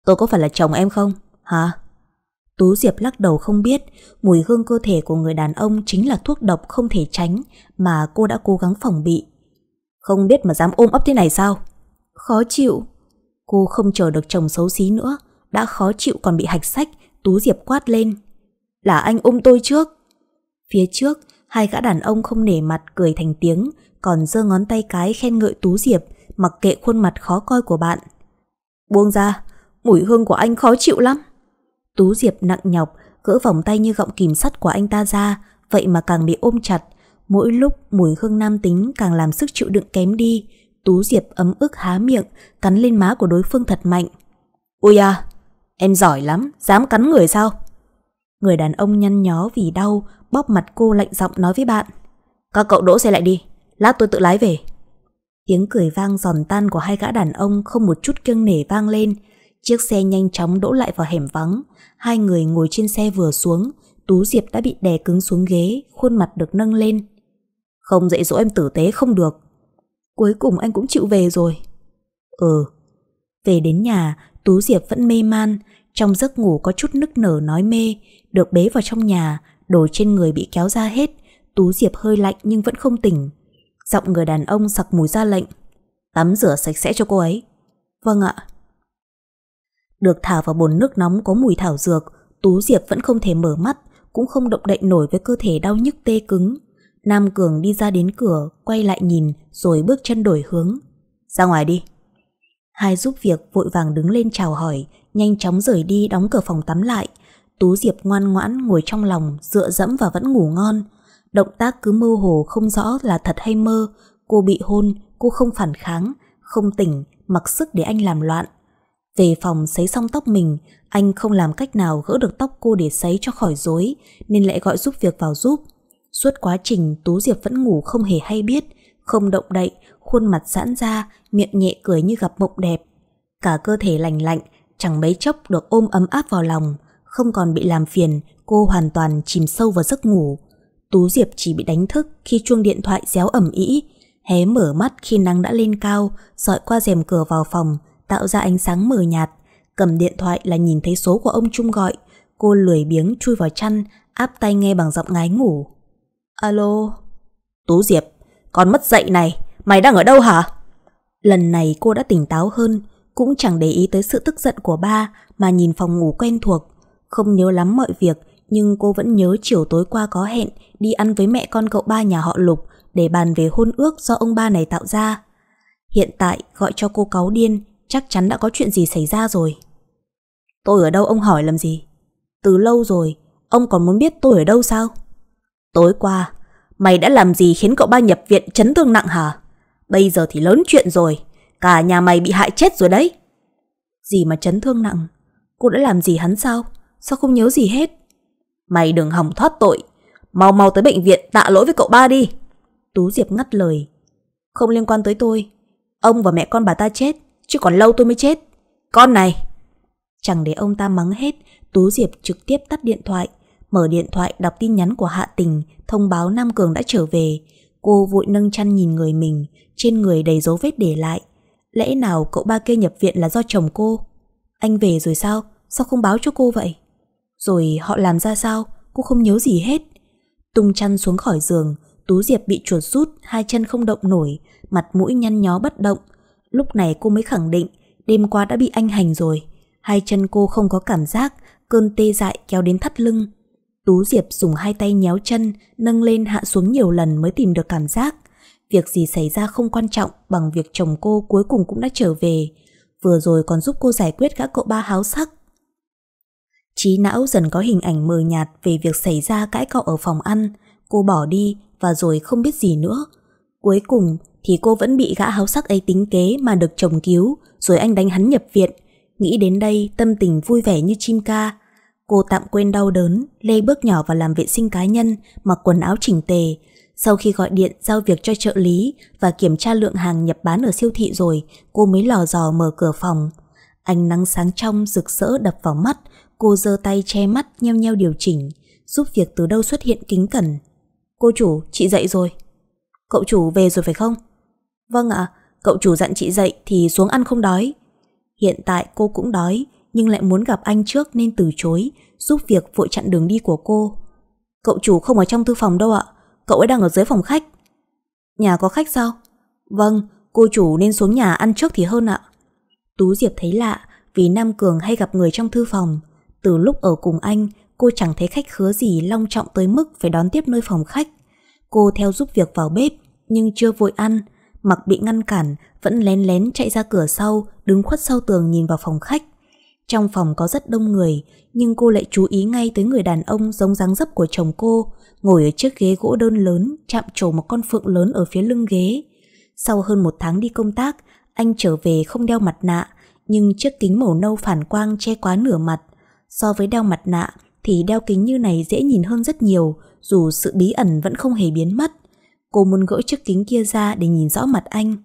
Tôi có phải là chồng em không? Hả? Tú Diệp lắc đầu không biết, mùi hương cơ thể của người đàn ông chính là thuốc độc không thể tránh mà cô đã cố gắng phòng bị. Không biết mà dám ôm ấp thế này sao? Khó chịu. Cô không chờ được chồng xấu xí nữa, đã khó chịu còn bị hạch sách, Tú Diệp quát lên. Là anh ôm tôi trước. Phía trước, hai gã đàn ông không nể mặt cười thành tiếng, còn giơ ngón tay cái khen ngợi Tú Diệp, mặc kệ khuôn mặt khó coi của bạn. Buông ra, mùi hương của anh khó chịu lắm. Tú Diệp nặng nhọc, gỡ vòng tay như gọng kìm sắt của anh ta ra, vậy mà càng bị ôm chặt. Mỗi lúc mùi hương nam tính càng làm sức chịu đựng kém đi, Tú Diệp ấm ức há miệng, cắn lên má của đối phương thật mạnh. Ôi à, Em giỏi lắm, dám cắn người sao? Người đàn ông nhăn nhó vì đau, bóp mặt cô lạnh giọng nói với bạn. Các cậu đỗ xe lại đi, lát tôi tự lái về. Tiếng cười vang giòn tan của hai gã đàn ông không một chút kiêng nể vang lên. Chiếc xe nhanh chóng đỗ lại vào hẻm vắng. Hai người ngồi trên xe vừa xuống, Tú Diệp đã bị đè cứng xuống ghế, khuôn mặt được nâng lên. Không dạy dỗ em tử tế không được. Cuối cùng anh cũng chịu về rồi. Ừ. Về đến nhà, Tú Diệp vẫn mê man, trong giấc ngủ có chút nức nở nói mê, được bế vào trong nhà, đồ trên người bị kéo ra hết, Tú Diệp hơi lạnh nhưng vẫn không tỉnh. Giọng người đàn ông sặc mùi ra lệnh, tắm rửa sạch sẽ cho cô ấy. Vâng ạ. Được thả vào bồn nước nóng có mùi thảo dược, Tú Diệp vẫn không thể mở mắt, cũng không động đậy nổi với cơ thể đau nhức tê cứng. Nam Cường đi ra đến cửa, quay lại nhìn, rồi bước chân đổi hướng. Ra ngoài đi. Hai giúp việc vội vàng đứng lên chào hỏi, nhanh chóng rời đi đóng cửa phòng tắm lại. Tú Diệp ngoan ngoãn ngồi trong lòng, dựa dẫm và vẫn ngủ ngon. Động tác cứ mơ hồ không rõ là thật hay mơ. Cô bị hôn, cô không phản kháng, không tỉnh, mặc sức để anh làm loạn. Về phòng sấy xong tóc mình, anh không làm cách nào gỡ được tóc cô để sấy cho khỏi rối, nên lại gọi giúp việc vào giúp. Suốt quá trình Tú Diệp vẫn ngủ không hề hay biết, không động đậy, khuôn mặt giãn ra, miệng nhẹ cười như gặp mộng đẹp. Cả cơ thể lành lạnh, chẳng mấy chốc được ôm ấm áp vào lòng, không còn bị làm phiền, cô hoàn toàn chìm sâu vào giấc ngủ. Tú Diệp chỉ bị đánh thức khi chuông điện thoại réo ẩm ý, hé mở mắt khi nắng đã lên cao, dọi qua rèm cửa vào phòng, tạo ra ánh sáng mờ nhạt. Cầm điện thoại là nhìn thấy số của ông Trung gọi, cô lười biếng chui vào chăn, áp tay nghe bằng giọng ngái ngủ. Alo? Tú Diệp, con mất dậy này, mày đang ở đâu hả? Lần này cô đã tỉnh táo hơn, cũng chẳng để ý tới sự tức giận của ba mà nhìn phòng ngủ quen thuộc. Không nhớ lắm mọi việc nhưng cô vẫn nhớ chiều tối qua có hẹn đi ăn với mẹ con cậu ba nhà họ Lục để bàn về hôn ước do ông ba này tạo ra. Hiện tại gọi cho cô cáu điên chắc chắn đã có chuyện gì xảy ra rồi. Tôi ở đâu ông hỏi làm gì? Từ lâu rồi, ông còn muốn biết tôi ở đâu sao? Tối qua, mày đã làm gì khiến cậu ba nhập viện chấn thương nặng hả? Bây giờ thì lớn chuyện rồi. Cả nhà mày bị hại chết rồi đấy Gì mà chấn thương nặng Cô đã làm gì hắn sao Sao không nhớ gì hết Mày đừng hòng thoát tội Mau mau tới bệnh viện tạ lỗi với cậu ba đi Tú Diệp ngắt lời Không liên quan tới tôi Ông và mẹ con bà ta chết Chứ còn lâu tôi mới chết Con này Chẳng để ông ta mắng hết Tú Diệp trực tiếp tắt điện thoại Mở điện thoại đọc tin nhắn của Hạ Tình Thông báo Nam Cường đã trở về Cô vội nâng chăn nhìn người mình Trên người đầy dấu vết để lại Lẽ nào cậu ba kia nhập viện là do chồng cô? Anh về rồi sao? Sao không báo cho cô vậy? Rồi họ làm ra sao? Cô không nhớ gì hết. Tung chăn xuống khỏi giường, Tú Diệp bị chuột rút, hai chân không động nổi, mặt mũi nhăn nhó bất động. Lúc này cô mới khẳng định đêm qua đã bị anh hành rồi. Hai chân cô không có cảm giác, cơn tê dại kéo đến thắt lưng. Tú Diệp dùng hai tay nhéo chân, nâng lên hạ xuống nhiều lần mới tìm được cảm giác. Việc gì xảy ra không quan trọng bằng việc chồng cô cuối cùng cũng đã trở về, vừa rồi còn giúp cô giải quyết gã cậu ba háo sắc. Trí não dần có hình ảnh mờ nhạt về việc xảy ra cãi cọ ở phòng ăn, cô bỏ đi và rồi không biết gì nữa. Cuối cùng thì cô vẫn bị gã háo sắc ấy tính kế mà được chồng cứu, rồi anh đánh hắn nhập viện. Nghĩ đến đây tâm tình vui vẻ như chim ca. Cô tạm quên đau đớn, lê bước nhỏ vào làm vệ sinh cá nhân, mặc quần áo chỉnh tề, sau khi gọi điện giao việc cho trợ lý và kiểm tra lượng hàng nhập bán ở siêu thị rồi, cô mới lò dò mở cửa phòng. Ánh nắng sáng trong rực rỡ đập vào mắt, cô giơ tay che mắt nheo nheo điều chỉnh, giúp việc từ đâu xuất hiện kính cẩn. Cô chủ, chị dậy rồi. Cậu chủ về rồi phải không? Vâng ạ, cậu chủ dặn chị dậy thì xuống ăn không đói. Hiện tại cô cũng đói, nhưng lại muốn gặp anh trước nên từ chối, giúp việc vội chặn đường đi của cô. Cậu chủ không ở trong thư phòng đâu ạ, cậu ấy đang ở dưới phòng khách. Nhà có khách sao? Vâng, cô chủ nên xuống nhà ăn trước thì hơn ạ. Tú Diệp thấy lạ vì Nam Cường hay gặp người trong thư phòng. Từ lúc ở cùng anh, cô chẳng thấy khách khứa gì long trọng tới mức phải đón tiếp nơi phòng khách. Cô theo giúp việc vào bếp, nhưng chưa vội ăn. Mặc bị ngăn cản, vẫn lén lén chạy ra cửa sau, đứng khuất sau tường nhìn vào phòng khách. Trong phòng có rất đông người, nhưng cô lại chú ý ngay tới người đàn ông giống dáng dấp của chồng cô, ngồi ở chiếc ghế gỗ đơn lớn, chạm trổ một con phượng lớn ở phía lưng ghế. Sau hơn một tháng đi công tác, anh trở về không đeo mặt nạ, nhưng chiếc kính màu nâu phản quang che quá nửa mặt. So với đeo mặt nạ, thì đeo kính như này dễ nhìn hơn rất nhiều, dù sự bí ẩn vẫn không hề biến mất. Cô muốn gỡ chiếc kính kia ra để nhìn rõ mặt anh.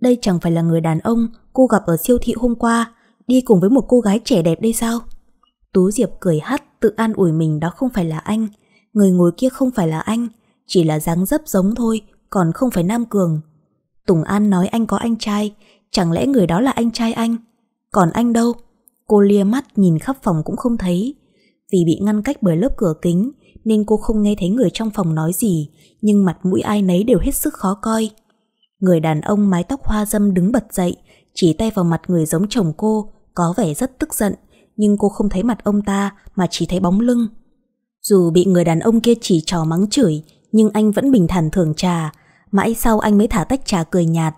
Đây chẳng phải là người đàn ông cô gặp ở siêu thị hôm qua, đi cùng với một cô gái trẻ đẹp đây sao? Tú Diệp cười hắt tự an ủi mình đó không phải là anh, người ngồi kia không phải là anh, chỉ là dáng dấp giống thôi, còn không phải Nam Cường. Tùng An nói anh có anh trai, chẳng lẽ người đó là anh trai anh? Còn anh đâu? Cô lia mắt nhìn khắp phòng cũng không thấy. Vì bị ngăn cách bởi lớp cửa kính, nên cô không nghe thấy người trong phòng nói gì, nhưng mặt mũi ai nấy đều hết sức khó coi. Người đàn ông mái tóc hoa dâm đứng bật dậy, chỉ tay vào mặt người giống chồng cô, có vẻ rất tức giận, nhưng cô không thấy mặt ông ta mà chỉ thấy bóng lưng. Dù bị người đàn ông kia chỉ trò mắng chửi, nhưng anh vẫn bình thản thưởng trà, mãi sau anh mới thả tách trà cười nhạt.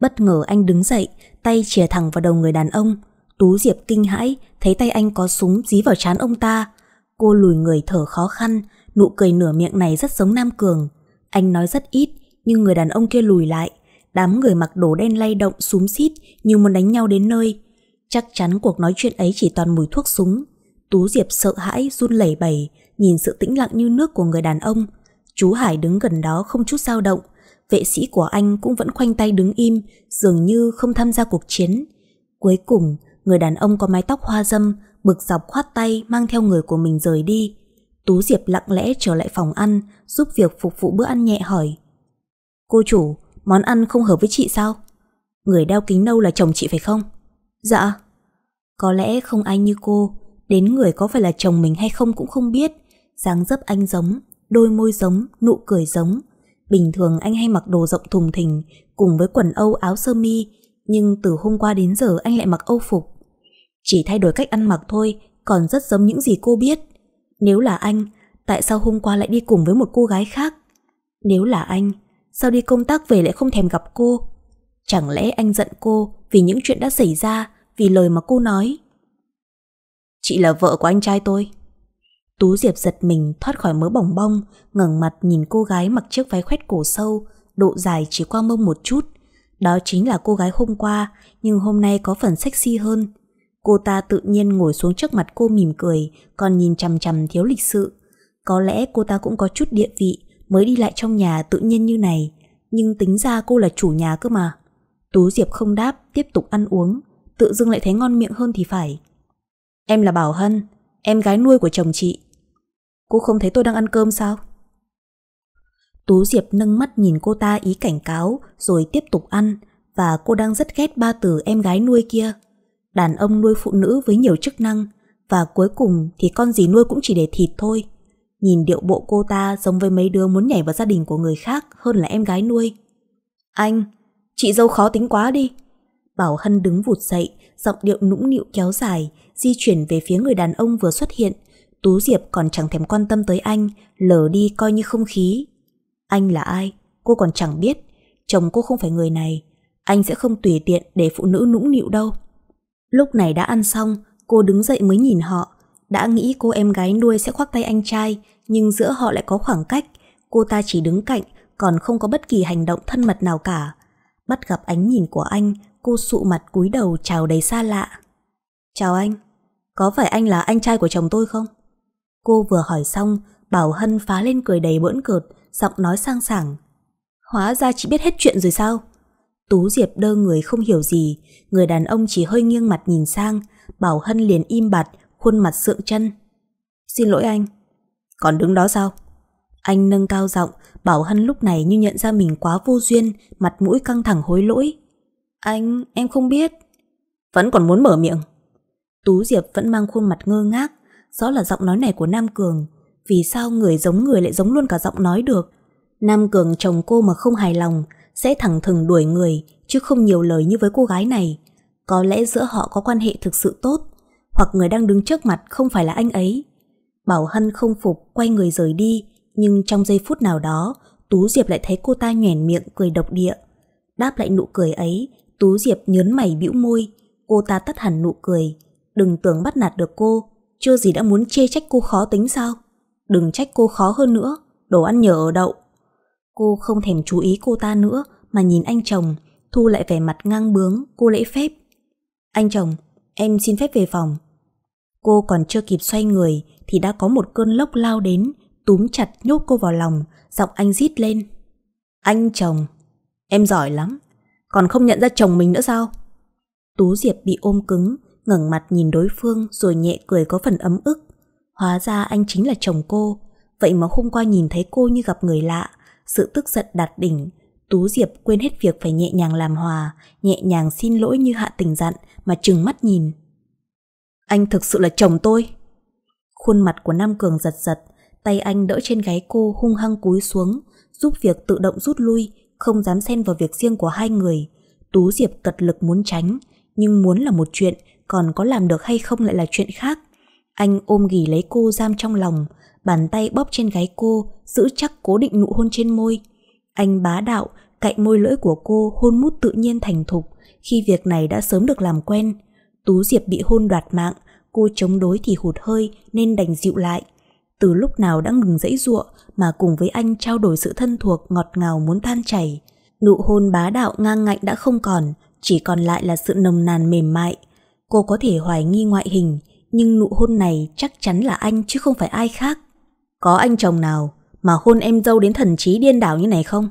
Bất ngờ anh đứng dậy, tay chìa thẳng vào đầu người đàn ông. Tú Diệp kinh hãi, thấy tay anh có súng dí vào trán ông ta. Cô lùi người thở khó khăn, nụ cười nửa miệng này rất giống Nam Cường. Anh nói rất ít, nhưng người đàn ông kia lùi lại, đám người mặc đồ đen lay động súng xít như muốn đánh nhau đến nơi. Chắc chắn cuộc nói chuyện ấy chỉ toàn mùi thuốc súng. Tú Diệp sợ hãi, run lẩy bẩy, nhìn sự tĩnh lặng như nước của người đàn ông. Chú Hải đứng gần đó không chút dao động. Vệ sĩ của anh cũng vẫn khoanh tay đứng im, dường như không tham gia cuộc chiến. Cuối cùng, người đàn ông có mái tóc hoa dâm, bực dọc khoát tay mang theo người của mình rời đi. Tú Diệp lặng lẽ trở lại phòng ăn, giúp việc phục vụ bữa ăn nhẹ hỏi. Cô chủ, Món ăn không hợp với chị sao? Người đeo kính nâu là chồng chị phải không? Dạ. Có lẽ không ai như cô, đến người có phải là chồng mình hay không cũng không biết. dáng dấp anh giống, đôi môi giống, nụ cười giống. Bình thường anh hay mặc đồ rộng thùng thình cùng với quần âu áo sơ mi, nhưng từ hôm qua đến giờ anh lại mặc âu phục. Chỉ thay đổi cách ăn mặc thôi, còn rất giống những gì cô biết. Nếu là anh, tại sao hôm qua lại đi cùng với một cô gái khác? Nếu là anh, Sao đi công tác về lại không thèm gặp cô Chẳng lẽ anh giận cô Vì những chuyện đã xảy ra Vì lời mà cô nói Chị là vợ của anh trai tôi Tú Diệp giật mình thoát khỏi mớ bỏng bong ngẩng mặt nhìn cô gái mặc chiếc váy khoét cổ sâu Độ dài chỉ qua mông một chút Đó chính là cô gái hôm qua Nhưng hôm nay có phần sexy hơn Cô ta tự nhiên ngồi xuống trước mặt cô mỉm cười Còn nhìn chằm chằm thiếu lịch sự Có lẽ cô ta cũng có chút địa vị mới đi lại trong nhà tự nhiên như này, nhưng tính ra cô là chủ nhà cơ mà. Tú Diệp không đáp, tiếp tục ăn uống, tự dưng lại thấy ngon miệng hơn thì phải. Em là Bảo Hân, em gái nuôi của chồng chị. Cô không thấy tôi đang ăn cơm sao? Tú Diệp nâng mắt nhìn cô ta ý cảnh cáo rồi tiếp tục ăn và cô đang rất ghét ba từ em gái nuôi kia. Đàn ông nuôi phụ nữ với nhiều chức năng và cuối cùng thì con gì nuôi cũng chỉ để thịt thôi. Nhìn điệu bộ cô ta giống với mấy đứa muốn nhảy vào gia đình của người khác hơn là em gái nuôi. Anh, chị dâu khó tính quá đi. Bảo Hân đứng vụt dậy, giọng điệu nũng nịu kéo dài, di chuyển về phía người đàn ông vừa xuất hiện. Tú Diệp còn chẳng thèm quan tâm tới anh, lờ đi coi như không khí. Anh là ai? Cô còn chẳng biết. Chồng cô không phải người này. Anh sẽ không tùy tiện để phụ nữ nũng nịu đâu. Lúc này đã ăn xong, cô đứng dậy mới nhìn họ. Đã nghĩ cô em gái nuôi sẽ khoác tay anh trai, nhưng giữa họ lại có khoảng cách. Cô ta chỉ đứng cạnh, còn không có bất kỳ hành động thân mật nào cả. Bắt gặp ánh nhìn của anh, cô sụ mặt cúi đầu chào đầy xa lạ. Chào anh, có phải anh là anh trai của chồng tôi không? Cô vừa hỏi xong, Bảo Hân phá lên cười đầy bỡn cợt, giọng nói sang sảng. Hóa ra chị biết hết chuyện rồi sao? Tú Diệp đơ người không hiểu gì, người đàn ông chỉ hơi nghiêng mặt nhìn sang, Bảo Hân liền im bặt, khuôn mặt sượng chân. Xin lỗi anh. Còn đứng đó sao? Anh nâng cao giọng, Bảo Hân lúc này như nhận ra mình quá vô duyên, mặt mũi căng thẳng hối lỗi. Anh, em không biết. Vẫn còn muốn mở miệng. Tú Diệp vẫn mang khuôn mặt ngơ ngác, rõ là giọng nói này của Nam Cường. Vì sao người giống người lại giống luôn cả giọng nói được? Nam Cường chồng cô mà không hài lòng, sẽ thẳng thừng đuổi người, chứ không nhiều lời như với cô gái này. Có lẽ giữa họ có quan hệ thực sự tốt, hoặc người đang đứng trước mặt không phải là anh ấy. Bảo Hân không phục quay người rời đi, nhưng trong giây phút nào đó, Tú Diệp lại thấy cô ta nhoẻn miệng cười độc địa. Đáp lại nụ cười ấy, Tú Diệp nhớn mày bĩu môi, cô ta tắt hẳn nụ cười. Đừng tưởng bắt nạt được cô, chưa gì đã muốn chê trách cô khó tính sao? Đừng trách cô khó hơn nữa, đồ ăn nhờ ở đậu. Cô không thèm chú ý cô ta nữa mà nhìn anh chồng, thu lại vẻ mặt ngang bướng, cô lễ phép. Anh chồng, em xin phép về phòng, Cô còn chưa kịp xoay người thì đã có một cơn lốc lao đến, túm chặt nhốt cô vào lòng, giọng anh rít lên. Anh chồng, em giỏi lắm, còn không nhận ra chồng mình nữa sao? Tú Diệp bị ôm cứng, ngẩng mặt nhìn đối phương rồi nhẹ cười có phần ấm ức. Hóa ra anh chính là chồng cô, vậy mà hôm qua nhìn thấy cô như gặp người lạ, sự tức giận đạt đỉnh. Tú Diệp quên hết việc phải nhẹ nhàng làm hòa, nhẹ nhàng xin lỗi như hạ tình dặn mà trừng mắt nhìn. Anh thực sự là chồng tôi. Khuôn mặt của Nam Cường giật giật, tay anh đỡ trên gáy cô hung hăng cúi xuống, giúp việc tự động rút lui, không dám xen vào việc riêng của hai người. Tú Diệp cật lực muốn tránh, nhưng muốn là một chuyện, còn có làm được hay không lại là chuyện khác. Anh ôm ghì lấy cô giam trong lòng, bàn tay bóp trên gáy cô, giữ chắc cố định nụ hôn trên môi. Anh bá đạo, cạnh môi lưỡi của cô hôn mút tự nhiên thành thục, khi việc này đã sớm được làm quen. Tú Diệp bị hôn đoạt mạng, cô chống đối thì hụt hơi nên đành dịu lại. Từ lúc nào đã ngừng dãy ruộng mà cùng với anh trao đổi sự thân thuộc ngọt ngào muốn than chảy. Nụ hôn bá đạo ngang ngạnh đã không còn, chỉ còn lại là sự nồng nàn mềm mại. Cô có thể hoài nghi ngoại hình, nhưng nụ hôn này chắc chắn là anh chứ không phải ai khác. Có anh chồng nào mà hôn em dâu đến thần trí điên đảo như này không?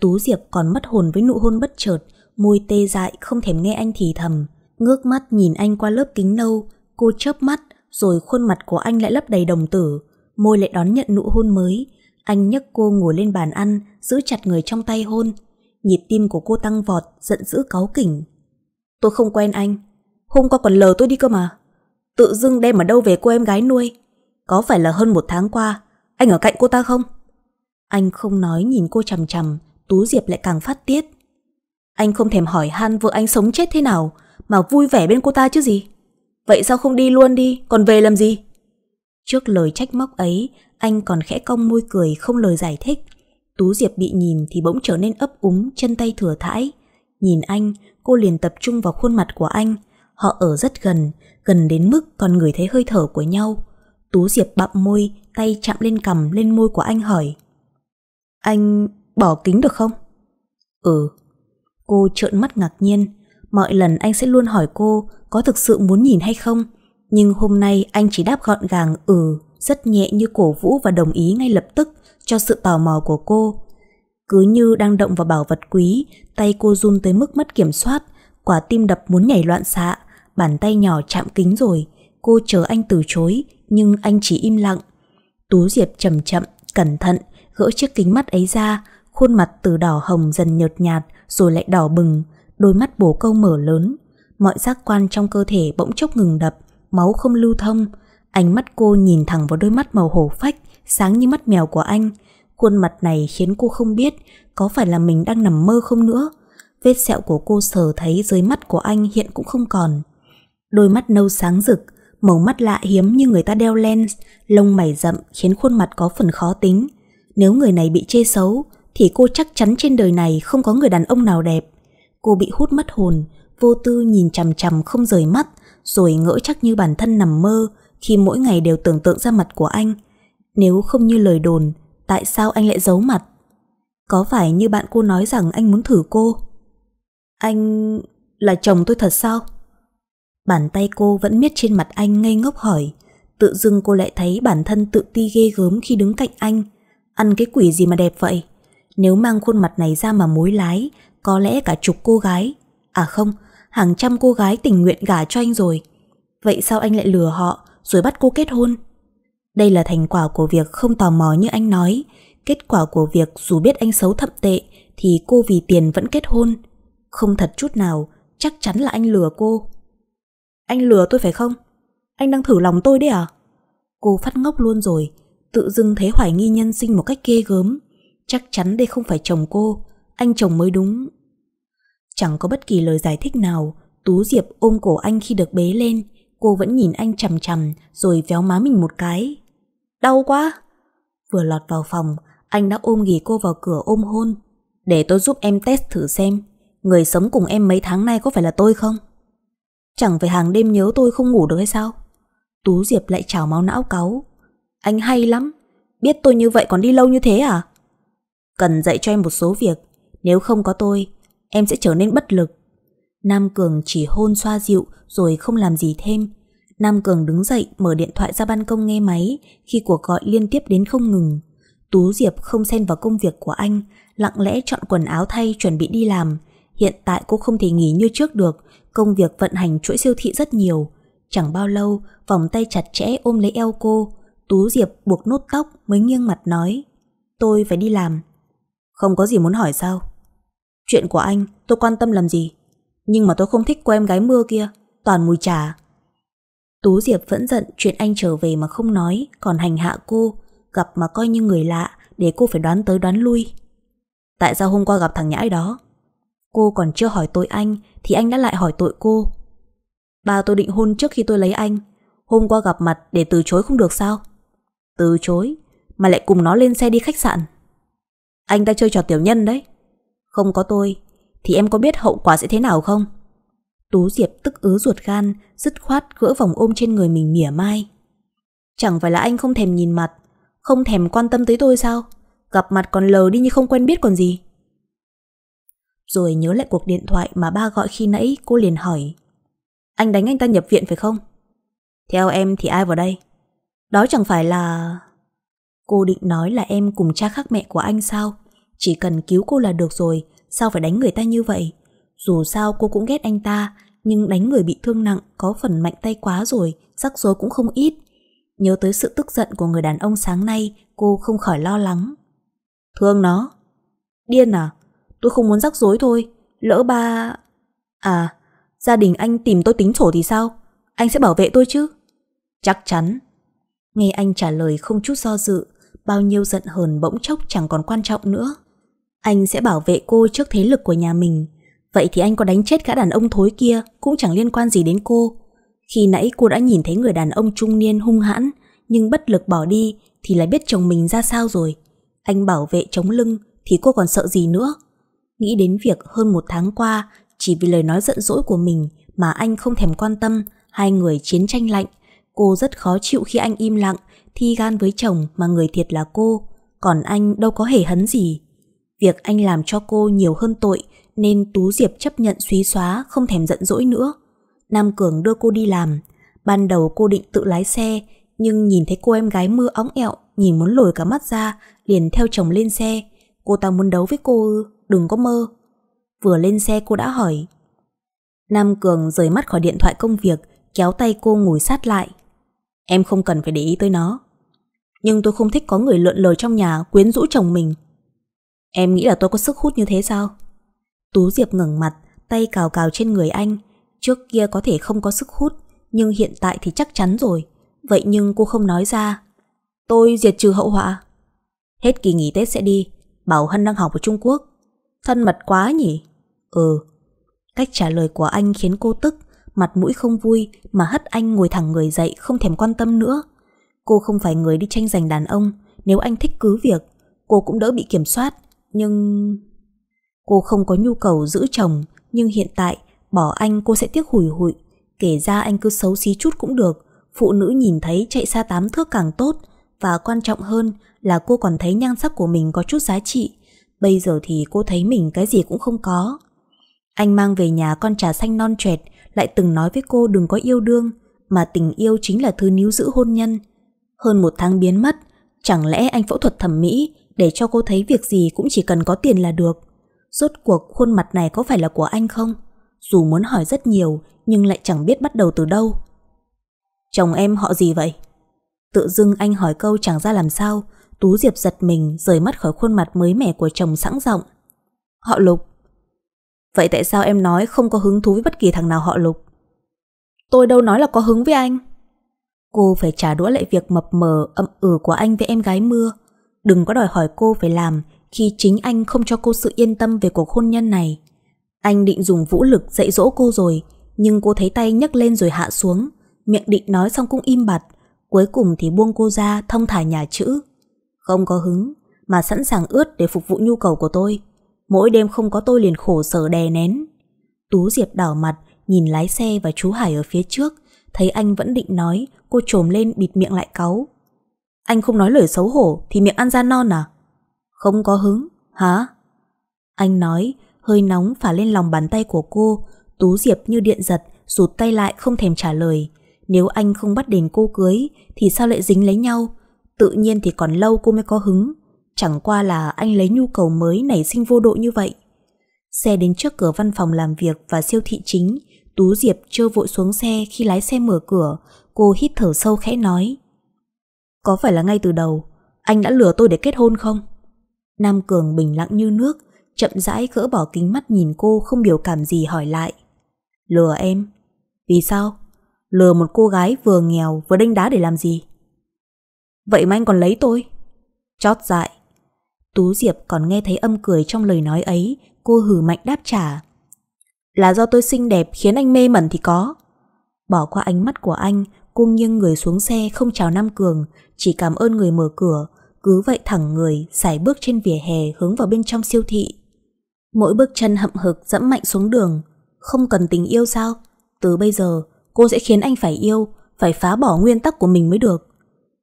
Tú Diệp còn mất hồn với nụ hôn bất chợt, môi tê dại không thèm nghe anh thì thầm. Ngước mắt nhìn anh qua lớp kính nâu, cô chớp mắt, rồi khuôn mặt của anh lại lấp đầy đồng tử, môi lại đón nhận nụ hôn mới. Anh nhấc cô ngồi lên bàn ăn, giữ chặt người trong tay hôn. Nhịp tim của cô tăng vọt, giận dữ cáu kỉnh. Tôi không quen anh. Hôm qua còn lờ tôi đi cơ mà. Tự dưng đem ở đâu về cô em gái nuôi. Có phải là hơn một tháng qua, anh ở cạnh cô ta không? Anh không nói nhìn cô chằm chằm, Tú Diệp lại càng phát tiết. Anh không thèm hỏi han vợ anh sống chết thế nào, mà vui vẻ bên cô ta chứ gì. Vậy sao không đi luôn đi, còn về làm gì? Trước lời trách móc ấy, anh còn khẽ cong môi cười không lời giải thích. Tú Diệp bị nhìn thì bỗng trở nên ấp úng, chân tay thừa thãi. Nhìn anh, cô liền tập trung vào khuôn mặt của anh. Họ ở rất gần, gần đến mức còn người thấy hơi thở của nhau. Tú Diệp bặm môi, tay chạm lên cằm lên môi của anh hỏi. Anh bỏ kính được không? Ừ. Cô trợn mắt ngạc nhiên, Mọi lần anh sẽ luôn hỏi cô có thực sự muốn nhìn hay không. Nhưng hôm nay anh chỉ đáp gọn gàng ừ, rất nhẹ như cổ vũ và đồng ý ngay lập tức cho sự tò mò của cô. Cứ như đang động vào bảo vật quý, tay cô run tới mức mất kiểm soát, quả tim đập muốn nhảy loạn xạ, bàn tay nhỏ chạm kính rồi. Cô chờ anh từ chối, nhưng anh chỉ im lặng. Tú Diệp chậm chậm, cẩn thận, gỡ chiếc kính mắt ấy ra, khuôn mặt từ đỏ hồng dần nhợt nhạt rồi lại đỏ bừng, Đôi mắt bố câu mở lớn, mọi giác quan trong cơ thể bỗng chốc ngừng đập, máu không lưu thông. Ánh mắt cô nhìn thẳng vào đôi mắt màu hổ phách, sáng như mắt mèo của anh. Khuôn mặt này khiến cô không biết có phải là mình đang nằm mơ không nữa. Vết sẹo của cô sờ thấy dưới mắt của anh hiện cũng không còn. Đôi mắt nâu sáng rực, màu mắt lạ hiếm như người ta đeo lens, lông mày rậm khiến khuôn mặt có phần khó tính. Nếu người này bị chê xấu, thì cô chắc chắn trên đời này không có người đàn ông nào đẹp. Cô bị hút mất hồn, vô tư nhìn chằm chằm không rời mắt, rồi ngỡ chắc như bản thân nằm mơ khi mỗi ngày đều tưởng tượng ra mặt của anh. Nếu không như lời đồn, tại sao anh lại giấu mặt? Có phải như bạn cô nói rằng anh muốn thử cô? Anh... là chồng tôi thật sao? Bàn tay cô vẫn miết trên mặt anh ngây ngốc hỏi. Tự dưng cô lại thấy bản thân tự ti ghê gớm khi đứng cạnh anh. Ăn cái quỷ gì mà đẹp vậy? Nếu mang khuôn mặt này ra mà mối lái, có lẽ cả chục cô gái. À không, hàng trăm cô gái tình nguyện gả cho anh rồi. Vậy sao anh lại lừa họ rồi bắt cô kết hôn? Đây là thành quả của việc không tò mò như anh nói. Kết quả của việc dù biết anh xấu thậm tệ thì cô vì tiền vẫn kết hôn. Không thật chút nào, chắc chắn là anh lừa cô. Anh lừa tôi phải không? Anh đang thử lòng tôi đấy à? Cô phát ngốc luôn rồi, tự dưng thấy hoài nghi nhân sinh một cách ghê gớm. Chắc chắn đây không phải chồng cô, anh chồng mới đúng. Chẳng có bất kỳ lời giải thích nào, Tú Diệp ôm cổ anh khi được bế lên, cô vẫn nhìn anh chầm chầm rồi véo má mình một cái. Đau quá! Vừa lọt vào phòng, anh đã ôm ghì cô vào cửa ôm hôn. Để tôi giúp em test thử xem, người sống cùng em mấy tháng nay có phải là tôi không? Chẳng phải hàng đêm nhớ tôi không ngủ được hay sao? Tú Diệp lại chảo máu não cáu. Anh hay lắm, biết tôi như vậy còn đi lâu như thế à? Cần dạy cho em một số việc, nếu không có tôi, em sẽ trở nên bất lực. Nam Cường chỉ hôn xoa dịu rồi không làm gì thêm. Nam Cường đứng dậy mở điện thoại ra ban công nghe máy khi cuộc gọi liên tiếp đến không ngừng. Tú Diệp không xen vào công việc của anh, lặng lẽ chọn quần áo thay chuẩn bị đi làm. Hiện tại cô không thể nghỉ như trước được, công việc vận hành chuỗi siêu thị rất nhiều. Chẳng bao lâu, vòng tay chặt chẽ ôm lấy eo cô, Tú Diệp buộc nốt tóc mới nghiêng mặt nói Tôi phải đi làm không có gì muốn hỏi sao Chuyện của anh tôi quan tâm làm gì Nhưng mà tôi không thích cô em gái mưa kia Toàn mùi trà Tú Diệp vẫn giận chuyện anh trở về mà không nói Còn hành hạ cô Gặp mà coi như người lạ Để cô phải đoán tới đoán lui Tại sao hôm qua gặp thằng nhãi đó Cô còn chưa hỏi tội anh Thì anh đã lại hỏi tội cô Ba tôi định hôn trước khi tôi lấy anh Hôm qua gặp mặt để từ chối không được sao Từ chối Mà lại cùng nó lên xe đi khách sạn anh ta chơi trò tiểu nhân đấy Không có tôi Thì em có biết hậu quả sẽ thế nào không Tú Diệp tức ứ ruột gan Dứt khoát gỡ vòng ôm trên người mình mỉa mai Chẳng phải là anh không thèm nhìn mặt Không thèm quan tâm tới tôi sao Gặp mặt còn lờ đi như không quen biết còn gì Rồi nhớ lại cuộc điện thoại mà ba gọi khi nãy cô liền hỏi Anh đánh anh ta nhập viện phải không Theo em thì ai vào đây Đó chẳng phải là... Cô định nói là em cùng cha khác mẹ của anh sao? Chỉ cần cứu cô là được rồi, sao phải đánh người ta như vậy? Dù sao cô cũng ghét anh ta, nhưng đánh người bị thương nặng có phần mạnh tay quá rồi, rắc rối cũng không ít. Nhớ tới sự tức giận của người đàn ông sáng nay, cô không khỏi lo lắng. Thương nó. Điên à? Tôi không muốn rắc rối thôi. Lỡ ba... À, gia đình anh tìm tôi tính sổ thì sao? Anh sẽ bảo vệ tôi chứ? Chắc chắn. Nghe anh trả lời không chút do dự, bao nhiêu giận hờn bỗng chốc chẳng còn quan trọng nữa. Anh sẽ bảo vệ cô trước thế lực của nhà mình. Vậy thì anh có đánh chết gã đàn ông thối kia cũng chẳng liên quan gì đến cô. Khi nãy cô đã nhìn thấy người đàn ông trung niên hung hãn nhưng bất lực bỏ đi thì lại biết chồng mình ra sao rồi. Anh bảo vệ chống lưng thì cô còn sợ gì nữa. Nghĩ đến việc hơn một tháng qua chỉ vì lời nói giận dỗi của mình mà anh không thèm quan tâm hai người chiến tranh lạnh. Cô rất khó chịu khi anh im lặng thi gan với chồng mà người thiệt là cô, còn anh đâu có hề hấn gì. Việc anh làm cho cô nhiều hơn tội nên Tú Diệp chấp nhận suy xóa không thèm giận dỗi nữa. Nam Cường đưa cô đi làm, ban đầu cô định tự lái xe nhưng nhìn thấy cô em gái mưa óng ẹo nhìn muốn lồi cả mắt ra liền theo chồng lên xe. Cô ta muốn đấu với cô ư, đừng có mơ. Vừa lên xe cô đã hỏi. Nam Cường rời mắt khỏi điện thoại công việc kéo tay cô ngồi sát lại. Em không cần phải để ý tới nó. Nhưng tôi không thích có người lượn lờ trong nhà quyến rũ chồng mình Em nghĩ là tôi có sức hút như thế sao? Tú Diệp ngẩng mặt, tay cào cào trên người anh Trước kia có thể không có sức hút Nhưng hiện tại thì chắc chắn rồi Vậy nhưng cô không nói ra Tôi diệt trừ hậu họa Hết kỳ nghỉ Tết sẽ đi Bảo Hân đang học ở Trung Quốc Thân mật quá nhỉ Ừ Cách trả lời của anh khiến cô tức Mặt mũi không vui Mà hất anh ngồi thẳng người dậy Không thèm quan tâm nữa Cô không phải người đi tranh giành đàn ông, nếu anh thích cứ việc, cô cũng đỡ bị kiểm soát, nhưng... Cô không có nhu cầu giữ chồng, nhưng hiện tại bỏ anh cô sẽ tiếc hủi hụi. Kể ra anh cứ xấu xí chút cũng được, phụ nữ nhìn thấy chạy xa tám thước càng tốt, và quan trọng hơn là cô còn thấy nhan sắc của mình có chút giá trị. Bây giờ thì cô thấy mình cái gì cũng không có. Anh mang về nhà con trà xanh non trẻ lại từng nói với cô đừng có yêu đương, mà tình yêu chính là thứ níu giữ hôn nhân hơn một tháng biến mất, chẳng lẽ anh phẫu thuật thẩm mỹ để cho cô thấy việc gì cũng chỉ cần có tiền là được. Rốt cuộc khuôn mặt này có phải là của anh không? Dù muốn hỏi rất nhiều nhưng lại chẳng biết bắt đầu từ đâu. Chồng em họ gì vậy? Tự dưng anh hỏi câu chẳng ra làm sao, Tú Diệp giật mình rời mắt khỏi khuôn mặt mới mẻ của chồng sẵn giọng. Họ Lục. Vậy tại sao em nói không có hứng thú với bất kỳ thằng nào họ Lục? Tôi đâu nói là có hứng với anh. Cô phải trả đũa lại việc mập mờ ậm ừ của anh với em gái mưa. Đừng có đòi hỏi cô phải làm khi chính anh không cho cô sự yên tâm về cuộc hôn nhân này. Anh định dùng vũ lực dạy dỗ cô rồi, nhưng cô thấy tay nhấc lên rồi hạ xuống. Miệng định nói xong cũng im bặt, cuối cùng thì buông cô ra thông thả nhà chữ. Không có hứng, mà sẵn sàng ướt để phục vụ nhu cầu của tôi. Mỗi đêm không có tôi liền khổ sở đè nén. Tú Diệp đảo mặt, nhìn lái xe và chú Hải ở phía trước, Thấy anh vẫn định nói, cô trồm lên bịt miệng lại cáu. Anh không nói lời xấu hổ thì miệng ăn ra non à? Không có hứng, hả? Anh nói, hơi nóng phả lên lòng bàn tay của cô, Tú Diệp như điện giật, rụt tay lại không thèm trả lời. Nếu anh không bắt đền cô cưới thì sao lại dính lấy nhau? Tự nhiên thì còn lâu cô mới có hứng. Chẳng qua là anh lấy nhu cầu mới nảy sinh vô độ như vậy. Xe đến trước cửa văn phòng làm việc và siêu thị chính, Tú Diệp chưa vội xuống xe khi lái xe mở cửa, cô hít thở sâu khẽ nói. Có phải là ngay từ đầu, anh đã lừa tôi để kết hôn không? Nam Cường bình lặng như nước, chậm rãi gỡ bỏ kính mắt nhìn cô không biểu cảm gì hỏi lại. Lừa em? Vì sao? Lừa một cô gái vừa nghèo vừa đánh đá để làm gì? Vậy mà anh còn lấy tôi? Chót dại. Tú Diệp còn nghe thấy âm cười trong lời nói ấy, cô hừ mạnh đáp trả. Là do tôi xinh đẹp khiến anh mê mẩn thì có. Bỏ qua ánh mắt của anh, cung nghiêng người xuống xe không chào Nam Cường, chỉ cảm ơn người mở cửa, cứ vậy thẳng người, xài bước trên vỉa hè hướng vào bên trong siêu thị. Mỗi bước chân hậm hực dẫm mạnh xuống đường, không cần tình yêu sao? Từ bây giờ, cô sẽ khiến anh phải yêu, phải phá bỏ nguyên tắc của mình mới được.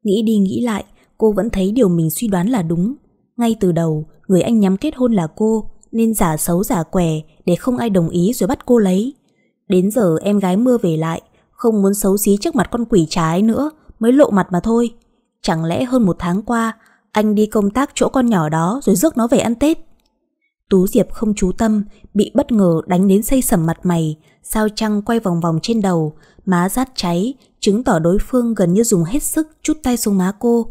Nghĩ đi nghĩ lại, cô vẫn thấy điều mình suy đoán là đúng. Ngay từ đầu, người anh nhắm kết hôn là cô, nên giả xấu giả què để không ai đồng ý rồi bắt cô lấy. Đến giờ em gái mưa về lại, không muốn xấu xí trước mặt con quỷ trái nữa mới lộ mặt mà thôi. Chẳng lẽ hơn một tháng qua anh đi công tác chỗ con nhỏ đó rồi rước nó về ăn Tết? Tú Diệp không chú tâm, bị bất ngờ đánh đến xây sầm mặt mày, sao trăng quay vòng vòng trên đầu, má rát cháy, chứng tỏ đối phương gần như dùng hết sức chút tay xuống má cô.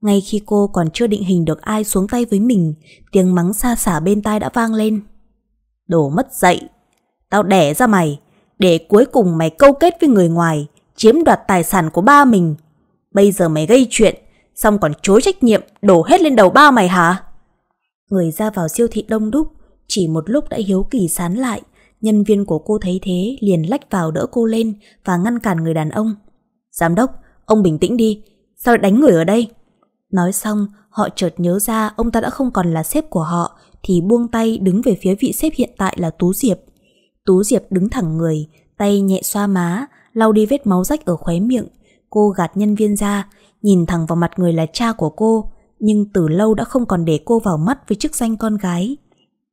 Ngay khi cô còn chưa định hình được ai xuống tay với mình, tiếng mắng xa xả bên tai đã vang lên. Đồ mất dậy, tao đẻ ra mày, để cuối cùng mày câu kết với người ngoài, chiếm đoạt tài sản của ba mình. Bây giờ mày gây chuyện, xong còn chối trách nhiệm đổ hết lên đầu ba mày hả? Người ra vào siêu thị đông đúc, chỉ một lúc đã hiếu kỳ sán lại, nhân viên của cô thấy thế liền lách vào đỡ cô lên và ngăn cản người đàn ông. Giám đốc, ông bình tĩnh đi, sao lại đánh người ở đây? Nói xong, họ chợt nhớ ra ông ta đã không còn là sếp của họ, thì buông tay đứng về phía vị sếp hiện tại là Tú Diệp. Tú Diệp đứng thẳng người, tay nhẹ xoa má, lau đi vết máu rách ở khóe miệng. Cô gạt nhân viên ra, nhìn thẳng vào mặt người là cha của cô, nhưng từ lâu đã không còn để cô vào mắt với chức danh con gái.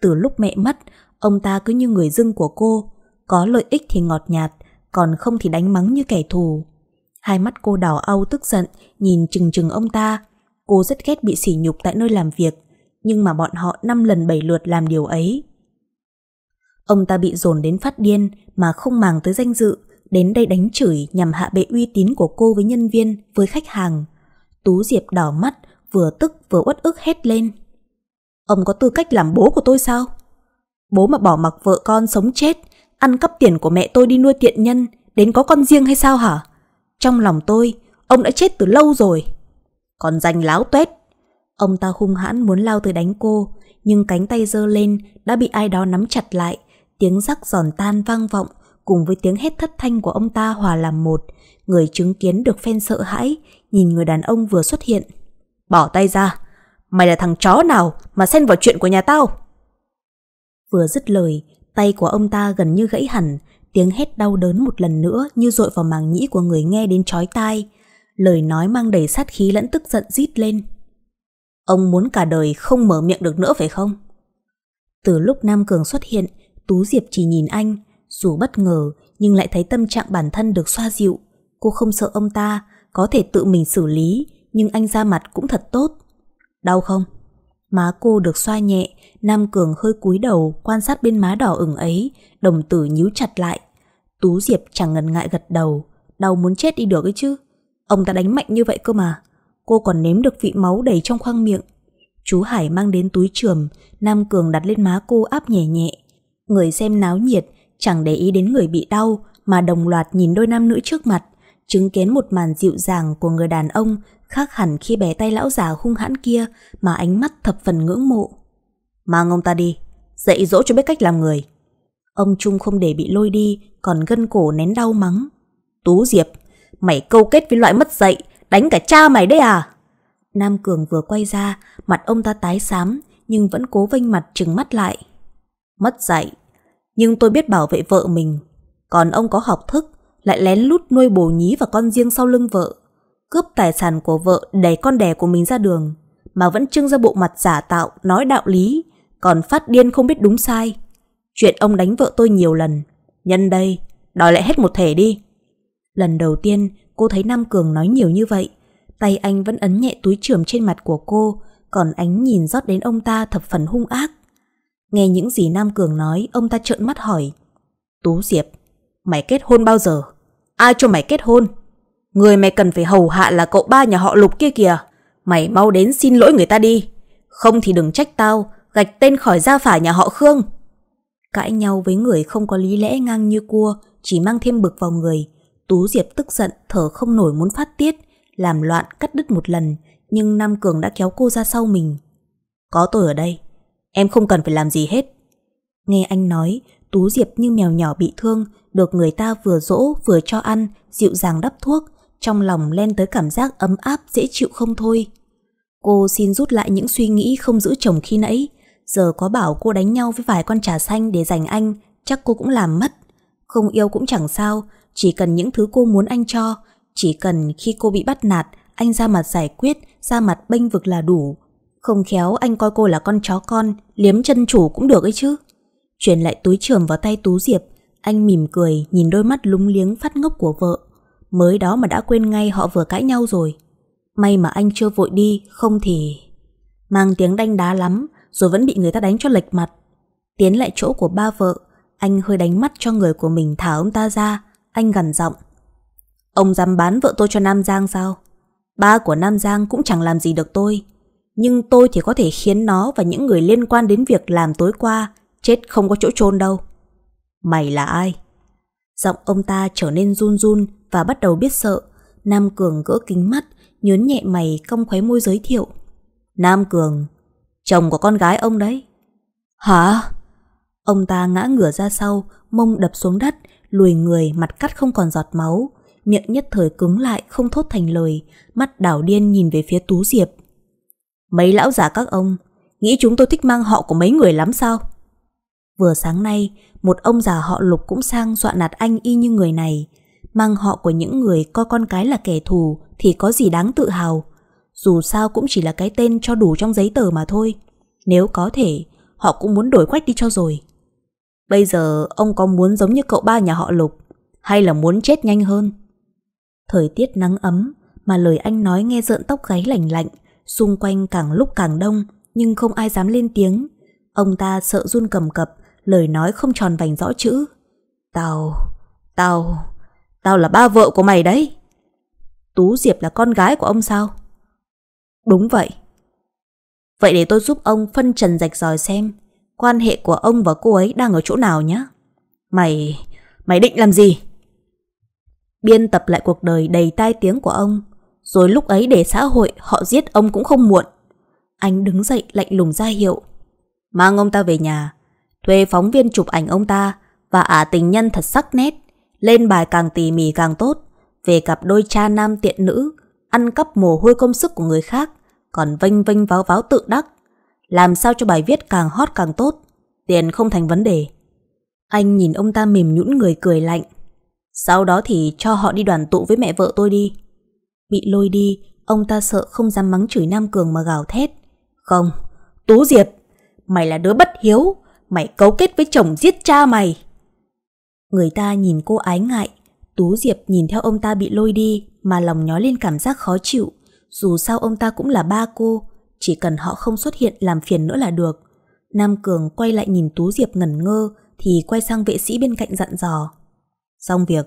Từ lúc mẹ mất, ông ta cứ như người dưng của cô, có lợi ích thì ngọt nhạt, còn không thì đánh mắng như kẻ thù. Hai mắt cô đỏ au tức giận, nhìn chừng chừng ông ta, Cô rất ghét bị sỉ nhục tại nơi làm việc, nhưng mà bọn họ 5 lần 7 lượt làm điều ấy. Ông ta bị dồn đến phát điên mà không màng tới danh dự, đến đây đánh chửi nhằm hạ bệ uy tín của cô với nhân viên, với khách hàng. Tú Diệp đỏ mắt, vừa tức vừa uất ức hét lên. Ông có tư cách làm bố của tôi sao? Bố mà bỏ mặc vợ con sống chết, ăn cắp tiền của mẹ tôi đi nuôi tiện nhân, đến có con riêng hay sao hả? Trong lòng tôi, ông đã chết từ lâu rồi. Còn danh láo tuét. Ông ta hung hãn muốn lao tới đánh cô, nhưng cánh tay giơ lên đã bị ai đó nắm chặt lại. Tiếng rắc giòn tan vang vọng cùng với tiếng hét thất thanh của ông ta hòa làm một. Người chứng kiến được phen sợ hãi, nhìn người đàn ông vừa xuất hiện. Bỏ tay ra, mày là thằng chó nào mà xen vào chuyện của nhà tao? Vừa dứt lời, tay của ông ta gần như gãy hẳn, tiếng hét đau đớn một lần nữa như dội vào màng nhĩ của người nghe đến chói tai lời nói mang đầy sát khí lẫn tức giận rít lên. Ông muốn cả đời không mở miệng được nữa phải không? Từ lúc Nam Cường xuất hiện, Tú Diệp chỉ nhìn anh, dù bất ngờ nhưng lại thấy tâm trạng bản thân được xoa dịu. Cô không sợ ông ta, có thể tự mình xử lý, nhưng anh ra mặt cũng thật tốt. Đau không? Má cô được xoa nhẹ, Nam Cường hơi cúi đầu quan sát bên má đỏ ửng ấy, đồng tử nhíu chặt lại. Tú Diệp chẳng ngần ngại gật đầu, đau muốn chết đi được ấy chứ. Ông ta đánh mạnh như vậy cơ mà. Cô còn nếm được vị máu đầy trong khoang miệng. Chú Hải mang đến túi trường, Nam Cường đặt lên má cô áp nhẹ nhẹ. Người xem náo nhiệt, chẳng để ý đến người bị đau, mà đồng loạt nhìn đôi nam nữ trước mặt, chứng kiến một màn dịu dàng của người đàn ông khác hẳn khi bẻ tay lão già hung hãn kia mà ánh mắt thập phần ngưỡng mộ. Mang ông ta đi, dạy dỗ cho biết cách làm người. Ông Trung không để bị lôi đi, còn gân cổ nén đau mắng. Tú Diệp, Mày câu kết với loại mất dạy, đánh cả cha mày đấy à? Nam Cường vừa quay ra, mặt ông ta tái xám, nhưng vẫn cố vênh mặt trừng mắt lại. Mất dạy, nhưng tôi biết bảo vệ vợ mình. Còn ông có học thức, lại lén lút nuôi bồ nhí và con riêng sau lưng vợ. Cướp tài sản của vợ đẩy con đẻ của mình ra đường, mà vẫn trưng ra bộ mặt giả tạo, nói đạo lý, còn phát điên không biết đúng sai. Chuyện ông đánh vợ tôi nhiều lần. Nhân đây, đòi lại hết một thể đi. Lần đầu tiên cô thấy Nam Cường nói nhiều như vậy Tay anh vẫn ấn nhẹ túi trưởng trên mặt của cô Còn ánh nhìn rót đến ông ta thập phần hung ác Nghe những gì Nam Cường nói Ông ta trợn mắt hỏi Tú Diệp Mày kết hôn bao giờ Ai cho mày kết hôn Người mày cần phải hầu hạ là cậu ba nhà họ Lục kia kìa Mày mau đến xin lỗi người ta đi Không thì đừng trách tao Gạch tên khỏi gia phả nhà họ Khương Cãi nhau với người không có lý lẽ ngang như cua Chỉ mang thêm bực vào người Tú Diệp tức giận, thở không nổi muốn phát tiết, làm loạn cắt đứt một lần, nhưng Nam Cường đã kéo cô ra sau mình. Có tôi ở đây, em không cần phải làm gì hết. Nghe anh nói, Tú Diệp như mèo nhỏ bị thương, được người ta vừa dỗ vừa cho ăn, dịu dàng đắp thuốc, trong lòng len tới cảm giác ấm áp dễ chịu không thôi. Cô xin rút lại những suy nghĩ không giữ chồng khi nãy, giờ có bảo cô đánh nhau với vài con trà xanh để giành anh, chắc cô cũng làm mất. Không yêu cũng chẳng sao, chỉ cần những thứ cô muốn anh cho, chỉ cần khi cô bị bắt nạt, anh ra mặt giải quyết, ra mặt bênh vực là đủ. Không khéo anh coi cô là con chó con, liếm chân chủ cũng được ấy chứ. Chuyển lại túi trường vào tay Tú Diệp, anh mỉm cười nhìn đôi mắt lúng liếng phát ngốc của vợ. Mới đó mà đã quên ngay họ vừa cãi nhau rồi. May mà anh chưa vội đi, không thì... Mang tiếng đanh đá lắm, rồi vẫn bị người ta đánh cho lệch mặt. Tiến lại chỗ của ba vợ, anh hơi đánh mắt cho người của mình thả ông ta ra, anh gần giọng Ông dám bán vợ tôi cho Nam Giang sao? Ba của Nam Giang cũng chẳng làm gì được tôi Nhưng tôi thì có thể khiến nó và những người liên quan đến việc làm tối qua Chết không có chỗ chôn đâu Mày là ai? Giọng ông ta trở nên run run và bắt đầu biết sợ Nam Cường gỡ kính mắt, nhớn nhẹ mày cong khóe môi giới thiệu Nam Cường, chồng của con gái ông đấy Hả? Ông ta ngã ngửa ra sau, mông đập xuống đất lùi người mặt cắt không còn giọt máu, miệng nhất thời cứng lại không thốt thành lời, mắt đảo điên nhìn về phía Tú Diệp. Mấy lão giả các ông, nghĩ chúng tôi thích mang họ của mấy người lắm sao? Vừa sáng nay, một ông già họ lục cũng sang dọa nạt anh y như người này. Mang họ của những người coi con cái là kẻ thù thì có gì đáng tự hào. Dù sao cũng chỉ là cái tên cho đủ trong giấy tờ mà thôi. Nếu có thể, họ cũng muốn đổi quách đi cho rồi. Bây giờ ông có muốn giống như cậu ba nhà họ Lục hay là muốn chết nhanh hơn? Thời tiết nắng ấm mà lời anh nói nghe rợn tóc gáy lành lạnh, xung quanh càng lúc càng đông nhưng không ai dám lên tiếng. Ông ta sợ run cầm cập, lời nói không tròn vành rõ chữ. Tao, tao, tao là ba vợ của mày đấy. Tú Diệp là con gái của ông sao? Đúng vậy. Vậy để tôi giúp ông phân trần rạch ròi xem quan hệ của ông và cô ấy đang ở chỗ nào nhé. Mày... mày định làm gì? Biên tập lại cuộc đời đầy tai tiếng của ông, rồi lúc ấy để xã hội họ giết ông cũng không muộn. Anh đứng dậy lạnh lùng ra hiệu. Mang ông ta về nhà, thuê phóng viên chụp ảnh ông ta và ả tình nhân thật sắc nét, lên bài càng tỉ mỉ càng tốt, về cặp đôi cha nam tiện nữ, ăn cắp mồ hôi công sức của người khác, còn vênh vênh váo váo tự đắc làm sao cho bài viết càng hot càng tốt, tiền không thành vấn đề. Anh nhìn ông ta mềm nhũn người cười lạnh. Sau đó thì cho họ đi đoàn tụ với mẹ vợ tôi đi. Bị lôi đi, ông ta sợ không dám mắng chửi Nam Cường mà gào thét. Không, Tú Diệp, mày là đứa bất hiếu, mày cấu kết với chồng giết cha mày. Người ta nhìn cô ái ngại, Tú Diệp nhìn theo ông ta bị lôi đi mà lòng nhói lên cảm giác khó chịu. Dù sao ông ta cũng là ba cô, chỉ cần họ không xuất hiện làm phiền nữa là được. Nam Cường quay lại nhìn Tú Diệp ngẩn ngơ thì quay sang vệ sĩ bên cạnh dặn dò. Xong việc,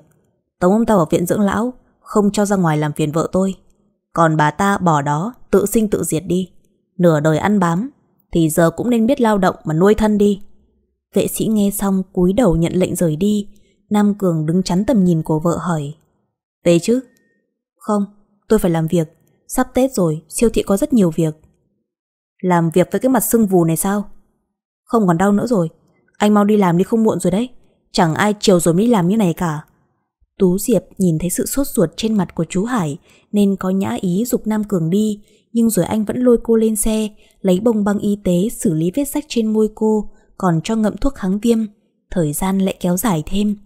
tống ông ta vào viện dưỡng lão, không cho ra ngoài làm phiền vợ tôi. Còn bà ta bỏ đó, tự sinh tự diệt đi. Nửa đời ăn bám, thì giờ cũng nên biết lao động mà nuôi thân đi. Vệ sĩ nghe xong cúi đầu nhận lệnh rời đi, Nam Cường đứng chắn tầm nhìn của vợ hỏi. về chứ? Không, tôi phải làm việc. Sắp Tết rồi, siêu thị có rất nhiều việc. Làm việc với cái mặt sưng vù này sao Không còn đau nữa rồi Anh mau đi làm đi không muộn rồi đấy Chẳng ai chiều rồi mới làm như này cả Tú Diệp nhìn thấy sự sốt ruột trên mặt của chú Hải Nên có nhã ý dục Nam Cường đi Nhưng rồi anh vẫn lôi cô lên xe Lấy bông băng y tế xử lý vết sách trên môi cô Còn cho ngậm thuốc kháng viêm Thời gian lại kéo dài thêm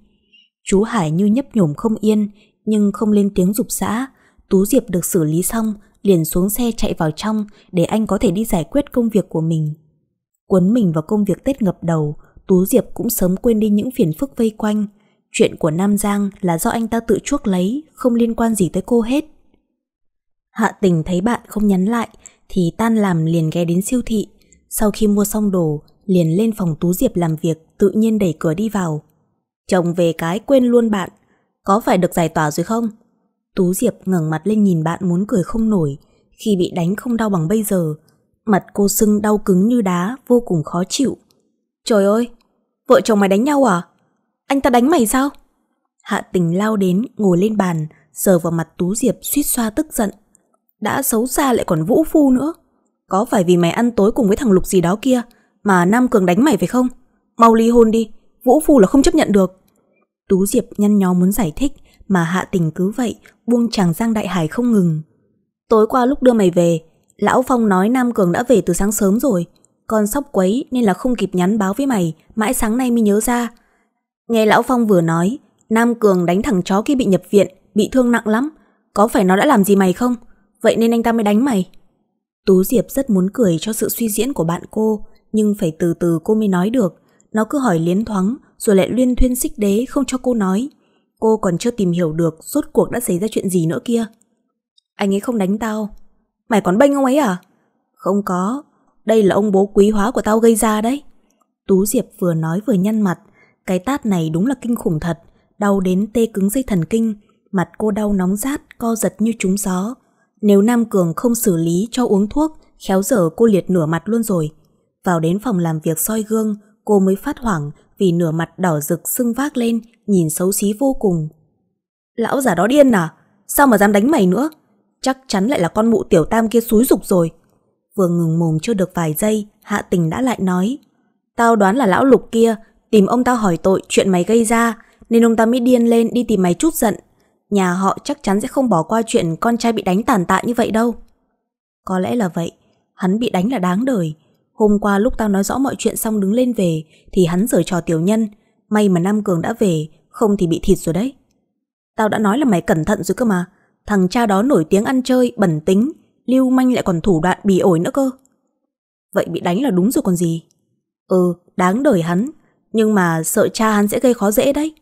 Chú Hải như nhấp nhổm không yên Nhưng không lên tiếng dục xã Tú Diệp được xử lý xong liền xuống xe chạy vào trong để anh có thể đi giải quyết công việc của mình. Cuốn mình vào công việc Tết ngập đầu, Tú Diệp cũng sớm quên đi những phiền phức vây quanh. Chuyện của Nam Giang là do anh ta tự chuốc lấy, không liên quan gì tới cô hết. Hạ tình thấy bạn không nhắn lại thì tan làm liền ghé đến siêu thị. Sau khi mua xong đồ, liền lên phòng Tú Diệp làm việc, tự nhiên đẩy cửa đi vào. Chồng về cái quên luôn bạn, có phải được giải tỏa rồi không? Tú Diệp ngẩng mặt lên nhìn bạn muốn cười không nổi khi bị đánh không đau bằng bây giờ. Mặt cô sưng đau cứng như đá, vô cùng khó chịu. Trời ơi, vợ chồng mày đánh nhau à? Anh ta đánh mày sao? Hạ tình lao đến, ngồi lên bàn, sờ vào mặt Tú Diệp suýt xoa tức giận. Đã xấu xa lại còn vũ phu nữa. Có phải vì mày ăn tối cùng với thằng Lục gì đó kia mà Nam Cường đánh mày phải không? Mau ly hôn đi, vũ phu là không chấp nhận được. Tú Diệp nhăn nhó muốn giải thích, mà hạ tình cứ vậy, buông chàng Giang Đại Hải không ngừng. Tối qua lúc đưa mày về, Lão Phong nói Nam Cường đã về từ sáng sớm rồi, còn sóc quấy nên là không kịp nhắn báo với mày, mãi sáng nay mới nhớ ra. Nghe Lão Phong vừa nói, Nam Cường đánh thằng chó khi bị nhập viện, bị thương nặng lắm, có phải nó đã làm gì mày không? Vậy nên anh ta mới đánh mày. Tú Diệp rất muốn cười cho sự suy diễn của bạn cô, nhưng phải từ từ cô mới nói được. Nó cứ hỏi liến thoáng, rồi lại luyên thuyên xích đế không cho cô nói cô còn chưa tìm hiểu được rốt cuộc đã xảy ra chuyện gì nữa kia. Anh ấy không đánh tao. Mày còn bênh ông ấy à? Không có, đây là ông bố quý hóa của tao gây ra đấy. Tú Diệp vừa nói vừa nhăn mặt, cái tát này đúng là kinh khủng thật, đau đến tê cứng dây thần kinh, mặt cô đau nóng rát, co giật như trúng gió. Nếu Nam Cường không xử lý cho uống thuốc, khéo dở cô liệt nửa mặt luôn rồi. Vào đến phòng làm việc soi gương, cô mới phát hoảng vì nửa mặt đỏ rực sưng vác lên, nhìn xấu xí vô cùng. Lão già đó điên à? Sao mà dám đánh mày nữa? Chắc chắn lại là con mụ tiểu tam kia xúi dục rồi. Vừa ngừng mồm chưa được vài giây, Hạ Tình đã lại nói. Tao đoán là lão lục kia, tìm ông tao hỏi tội chuyện mày gây ra, nên ông ta mới điên lên đi tìm mày chút giận. Nhà họ chắc chắn sẽ không bỏ qua chuyện con trai bị đánh tàn tạ như vậy đâu. Có lẽ là vậy, hắn bị đánh là đáng đời, Hôm qua lúc tao nói rõ mọi chuyện xong đứng lên về Thì hắn giở trò tiểu nhân May mà Nam Cường đã về Không thì bị thịt rồi đấy Tao đã nói là mày cẩn thận rồi cơ mà Thằng cha đó nổi tiếng ăn chơi, bẩn tính Lưu manh lại còn thủ đoạn bỉ ổi nữa cơ Vậy bị đánh là đúng rồi còn gì Ừ, đáng đời hắn Nhưng mà sợ cha hắn sẽ gây khó dễ đấy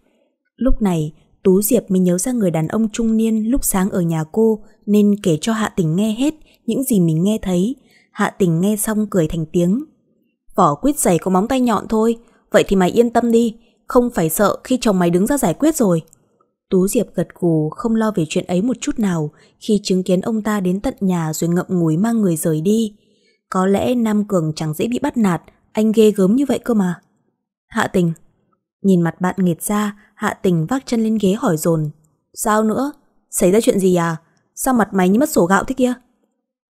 Lúc này Tú Diệp mới nhớ ra người đàn ông trung niên lúc sáng ở nhà cô nên kể cho Hạ Tình nghe hết những gì mình nghe thấy Hạ tình nghe xong cười thành tiếng. Vỏ quýt giày có móng tay nhọn thôi, vậy thì mày yên tâm đi, không phải sợ khi chồng mày đứng ra giải quyết rồi. Tú Diệp gật gù không lo về chuyện ấy một chút nào khi chứng kiến ông ta đến tận nhà rồi ngậm ngùi mang người rời đi. Có lẽ Nam Cường chẳng dễ bị bắt nạt, anh ghê gớm như vậy cơ mà. Hạ tình. Nhìn mặt bạn nghệt ra, Hạ tình vác chân lên ghế hỏi dồn Sao nữa? Xảy ra chuyện gì à? Sao mặt mày như mất sổ gạo thế kia?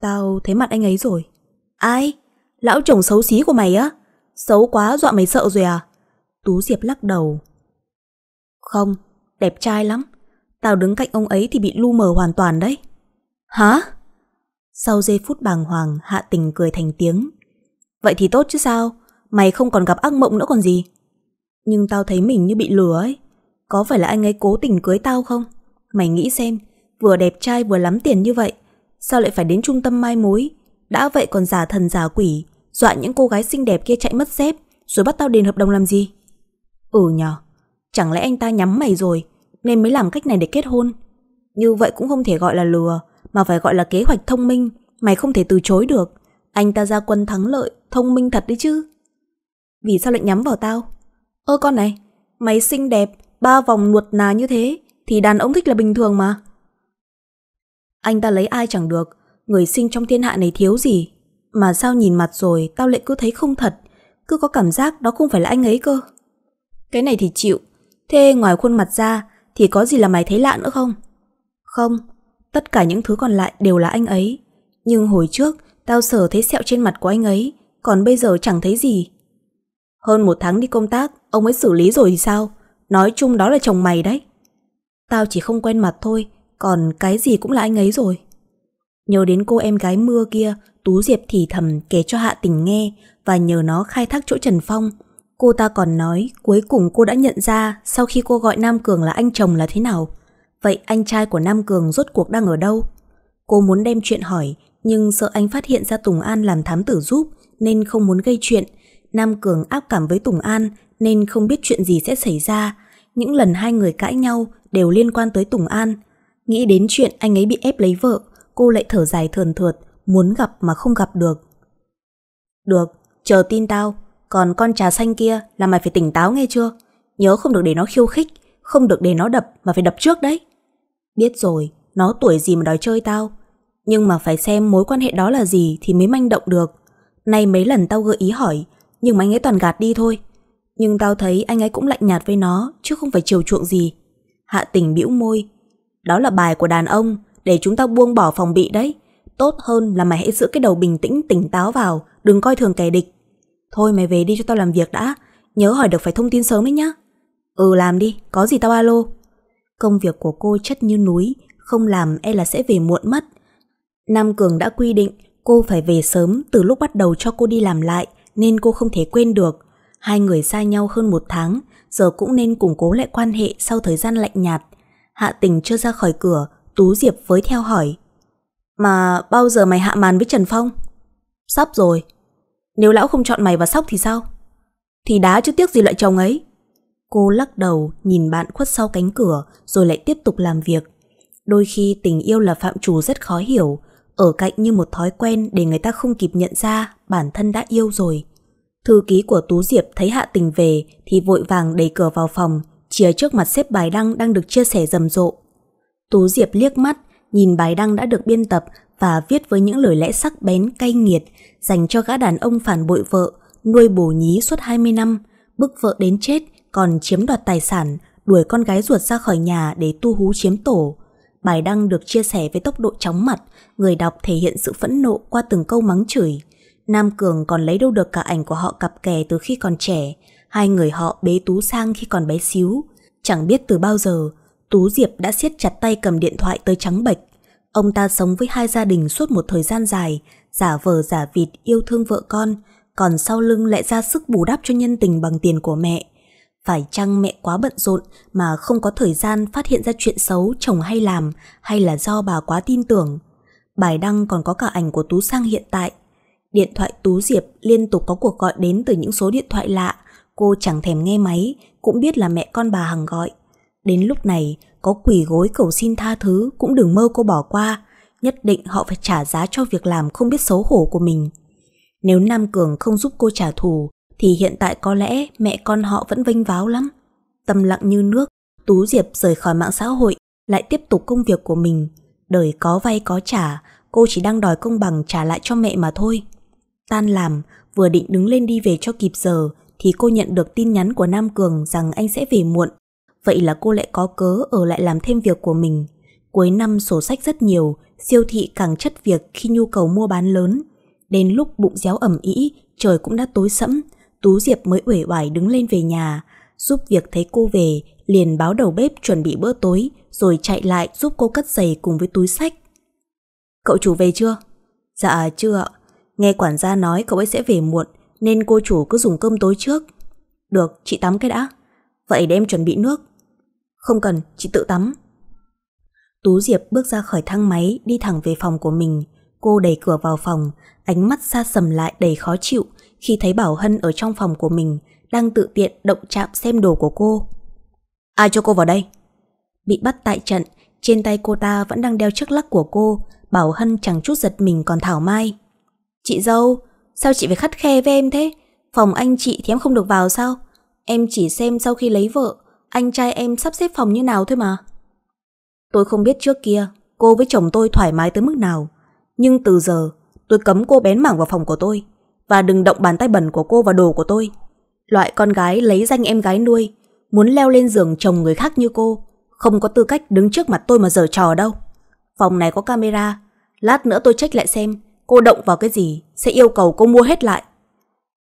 Tao thấy mặt anh ấy rồi. Ai? Lão chồng xấu xí của mày á? Xấu quá dọa mày sợ rồi à? Tú Diệp lắc đầu. Không, đẹp trai lắm. Tao đứng cạnh ông ấy thì bị lu mờ hoàn toàn đấy. Hả? Sau giây phút bàng hoàng, Hạ Tình cười thành tiếng. Vậy thì tốt chứ sao? Mày không còn gặp ác mộng nữa còn gì. Nhưng tao thấy mình như bị lừa ấy. Có phải là anh ấy cố tình cưới tao không? Mày nghĩ xem, vừa đẹp trai vừa lắm tiền như vậy, sao lại phải đến trung tâm mai mối, đã vậy còn giả thần giả quỷ, dọa những cô gái xinh đẹp kia chạy mất dép, rồi bắt tao đền hợp đồng làm gì? Ừ nhờ, chẳng lẽ anh ta nhắm mày rồi, nên mới làm cách này để kết hôn? Như vậy cũng không thể gọi là lừa, mà phải gọi là kế hoạch thông minh, mày không thể từ chối được. Anh ta ra quân thắng lợi, thông minh thật đấy chứ. Vì sao lại nhắm vào tao? Ơ con này, mày xinh đẹp, ba vòng nuột nà như thế, thì đàn ông thích là bình thường mà. Anh ta lấy ai chẳng được, người sinh trong thiên hạ này thiếu gì. Mà sao nhìn mặt rồi tao lại cứ thấy không thật, cứ có cảm giác đó không phải là anh ấy cơ. Cái này thì chịu, thế ngoài khuôn mặt ra thì có gì là mày thấy lạ nữa không? Không, tất cả những thứ còn lại đều là anh ấy. Nhưng hồi trước tao sở thấy sẹo trên mặt của anh ấy, còn bây giờ chẳng thấy gì. Hơn một tháng đi công tác, ông ấy xử lý rồi thì sao? Nói chung đó là chồng mày đấy. Tao chỉ không quen mặt thôi, còn cái gì cũng là anh ấy rồi. Nhớ đến cô em gái mưa kia, Tú Diệp thì thầm kể cho Hạ Tình nghe và nhờ nó khai thác chỗ Trần Phong. Cô ta còn nói cuối cùng cô đã nhận ra sau khi cô gọi Nam Cường là anh chồng là thế nào. Vậy anh trai của Nam Cường rốt cuộc đang ở đâu? Cô muốn đem chuyện hỏi nhưng sợ anh phát hiện ra Tùng An làm thám tử giúp nên không muốn gây chuyện. Nam Cường áp cảm với Tùng An nên không biết chuyện gì sẽ xảy ra. Những lần hai người cãi nhau đều liên quan tới Tùng An. Nghĩ đến chuyện anh ấy bị ép lấy vợ cô lại thở dài thườn thượt, muốn gặp mà không gặp được. Được, chờ tin tao, còn con trà xanh kia là mày phải tỉnh táo nghe chưa? Nhớ không được để nó khiêu khích, không được để nó đập mà phải đập trước đấy. Biết rồi, nó tuổi gì mà đòi chơi tao. Nhưng mà phải xem mối quan hệ đó là gì thì mới manh động được. Nay mấy lần tao gợi ý hỏi, nhưng mà anh ấy toàn gạt đi thôi. Nhưng tao thấy anh ấy cũng lạnh nhạt với nó, chứ không phải chiều chuộng gì. Hạ tình bĩu môi. Đó là bài của đàn ông, để chúng ta buông bỏ phòng bị đấy. Tốt hơn là mày hãy giữ cái đầu bình tĩnh tỉnh táo vào, đừng coi thường kẻ địch. Thôi mày về đi cho tao làm việc đã, nhớ hỏi được phải thông tin sớm đấy nhá. Ừ làm đi, có gì tao alo. Công việc của cô chất như núi, không làm e là sẽ về muộn mất. Nam Cường đã quy định cô phải về sớm từ lúc bắt đầu cho cô đi làm lại nên cô không thể quên được. Hai người xa nhau hơn một tháng, giờ cũng nên củng cố lại quan hệ sau thời gian lạnh nhạt. Hạ tình chưa ra khỏi cửa Tú Diệp với theo hỏi Mà bao giờ mày hạ màn với Trần Phong? Sắp rồi Nếu lão không chọn mày và sóc thì sao? Thì đá chứ tiếc gì loại chồng ấy Cô lắc đầu nhìn bạn khuất sau cánh cửa Rồi lại tiếp tục làm việc Đôi khi tình yêu là phạm trù rất khó hiểu Ở cạnh như một thói quen Để người ta không kịp nhận ra Bản thân đã yêu rồi Thư ký của Tú Diệp thấy Hạ Tình về Thì vội vàng đẩy cửa vào phòng chia trước mặt xếp bài đăng đang được chia sẻ rầm rộ Tú Diệp liếc mắt, nhìn bài đăng đã được biên tập và viết với những lời lẽ sắc bén cay nghiệt dành cho gã đàn ông phản bội vợ, nuôi bổ nhí suốt 20 năm, bức vợ đến chết còn chiếm đoạt tài sản, đuổi con gái ruột ra khỏi nhà để tu hú chiếm tổ. Bài đăng được chia sẻ với tốc độ chóng mặt, người đọc thể hiện sự phẫn nộ qua từng câu mắng chửi. Nam Cường còn lấy đâu được cả ảnh của họ cặp kè từ khi còn trẻ, hai người họ bế tú sang khi còn bé xíu. Chẳng biết từ bao giờ, Tú Diệp đã siết chặt tay cầm điện thoại tới trắng bệch. Ông ta sống với hai gia đình suốt một thời gian dài, giả vờ giả vịt yêu thương vợ con, còn sau lưng lại ra sức bù đắp cho nhân tình bằng tiền của mẹ. Phải chăng mẹ quá bận rộn mà không có thời gian phát hiện ra chuyện xấu chồng hay làm hay là do bà quá tin tưởng? Bài đăng còn có cả ảnh của Tú Sang hiện tại. Điện thoại Tú Diệp liên tục có cuộc gọi đến từ những số điện thoại lạ, cô chẳng thèm nghe máy, cũng biết là mẹ con bà Hằng gọi. Đến lúc này, có quỷ gối cầu xin tha thứ cũng đừng mơ cô bỏ qua, nhất định họ phải trả giá cho việc làm không biết xấu hổ của mình. Nếu Nam Cường không giúp cô trả thù, thì hiện tại có lẽ mẹ con họ vẫn vênh váo lắm. Tâm lặng như nước, Tú Diệp rời khỏi mạng xã hội, lại tiếp tục công việc của mình. Đời có vay có trả, cô chỉ đang đòi công bằng trả lại cho mẹ mà thôi. Tan làm, vừa định đứng lên đi về cho kịp giờ, thì cô nhận được tin nhắn của Nam Cường rằng anh sẽ về muộn vậy là cô lại có cớ ở lại làm thêm việc của mình. Cuối năm sổ sách rất nhiều, siêu thị càng chất việc khi nhu cầu mua bán lớn. Đến lúc bụng réo ẩm ý, trời cũng đã tối sẫm, Tú Diệp mới uể oải đứng lên về nhà, giúp việc thấy cô về, liền báo đầu bếp chuẩn bị bữa tối, rồi chạy lại giúp cô cất giày cùng với túi sách. Cậu chủ về chưa? Dạ chưa ạ. Nghe quản gia nói cậu ấy sẽ về muộn, nên cô chủ cứ dùng cơm tối trước. Được, chị tắm cái đã. Vậy để em chuẩn bị nước, không cần, chị tự tắm. Tú Diệp bước ra khỏi thang máy đi thẳng về phòng của mình. Cô đẩy cửa vào phòng, ánh mắt xa sầm lại đầy khó chịu khi thấy Bảo Hân ở trong phòng của mình đang tự tiện động chạm xem đồ của cô. Ai cho cô vào đây? Bị bắt tại trận, trên tay cô ta vẫn đang đeo chiếc lắc của cô, Bảo Hân chẳng chút giật mình còn thảo mai. Chị dâu, sao chị phải khắt khe với em thế? Phòng anh chị thì em không được vào sao? Em chỉ xem sau khi lấy vợ anh trai em sắp xếp phòng như nào thôi mà. Tôi không biết trước kia cô với chồng tôi thoải mái tới mức nào, nhưng từ giờ tôi cấm cô bén mảng vào phòng của tôi và đừng động bàn tay bẩn của cô vào đồ của tôi. Loại con gái lấy danh em gái nuôi, muốn leo lên giường chồng người khác như cô, không có tư cách đứng trước mặt tôi mà giở trò đâu. Phòng này có camera, lát nữa tôi check lại xem cô động vào cái gì sẽ yêu cầu cô mua hết lại.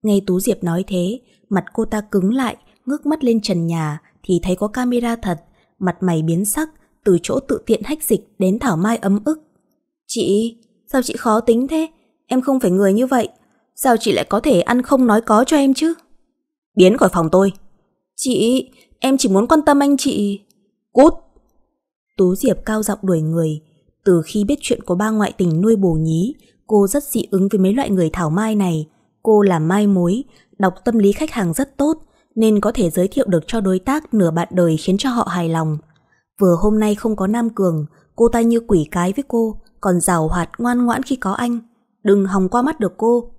Nghe Tú Diệp nói thế, mặt cô ta cứng lại, ngước mắt lên trần nhà, thì thấy có camera thật, mặt mày biến sắc, từ chỗ tự tiện hách dịch đến Thảo Mai ấm ức. Chị, sao chị khó tính thế? Em không phải người như vậy. Sao chị lại có thể ăn không nói có cho em chứ? Biến khỏi phòng tôi. Chị, em chỉ muốn quan tâm anh chị. Cút! Tú Diệp cao giọng đuổi người. Từ khi biết chuyện của ba ngoại tình nuôi bồ nhí, cô rất dị ứng với mấy loại người Thảo Mai này. Cô làm mai mối, đọc tâm lý khách hàng rất tốt, nên có thể giới thiệu được cho đối tác nửa bạn đời khiến cho họ hài lòng. Vừa hôm nay không có Nam Cường, cô ta như quỷ cái với cô, còn rào hoạt ngoan ngoãn khi có anh. Đừng hòng qua mắt được cô.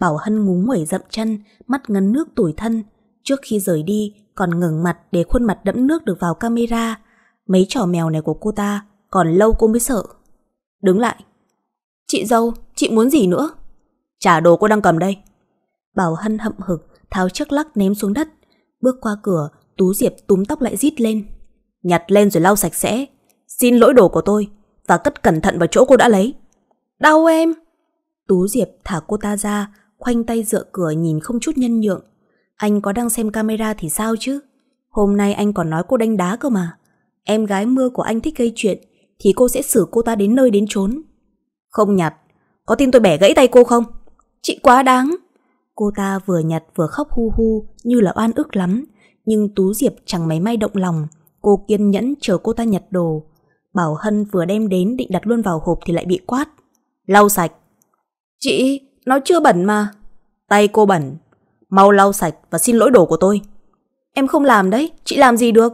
Bảo Hân ngúng nguẩy dậm chân, mắt ngấn nước tủi thân. Trước khi rời đi, còn ngừng mặt để khuôn mặt đẫm nước được vào camera. Mấy trò mèo này của cô ta, còn lâu cô mới sợ. Đứng lại. Chị dâu, chị muốn gì nữa? Trả đồ cô đang cầm đây. Bảo Hân hậm hực, tháo chiếc lắc ném xuống đất. Bước qua cửa, Tú Diệp túm tóc lại rít lên. Nhặt lên rồi lau sạch sẽ. Xin lỗi đồ của tôi và cất cẩn thận vào chỗ cô đã lấy. Đau em! Tú Diệp thả cô ta ra, khoanh tay dựa cửa nhìn không chút nhân nhượng. Anh có đang xem camera thì sao chứ? Hôm nay anh còn nói cô đánh đá cơ mà. Em gái mưa của anh thích gây chuyện thì cô sẽ xử cô ta đến nơi đến chốn. Không nhặt, có tin tôi bẻ gãy tay cô không? Chị quá đáng. Cô ta vừa nhặt vừa khóc hu hu như là oan ức lắm, nhưng Tú Diệp chẳng mấy may động lòng, cô kiên nhẫn chờ cô ta nhặt đồ. Bảo Hân vừa đem đến định đặt luôn vào hộp thì lại bị quát. Lau sạch. Chị, nó chưa bẩn mà. Tay cô bẩn. Mau lau sạch và xin lỗi đồ của tôi. Em không làm đấy, chị làm gì được?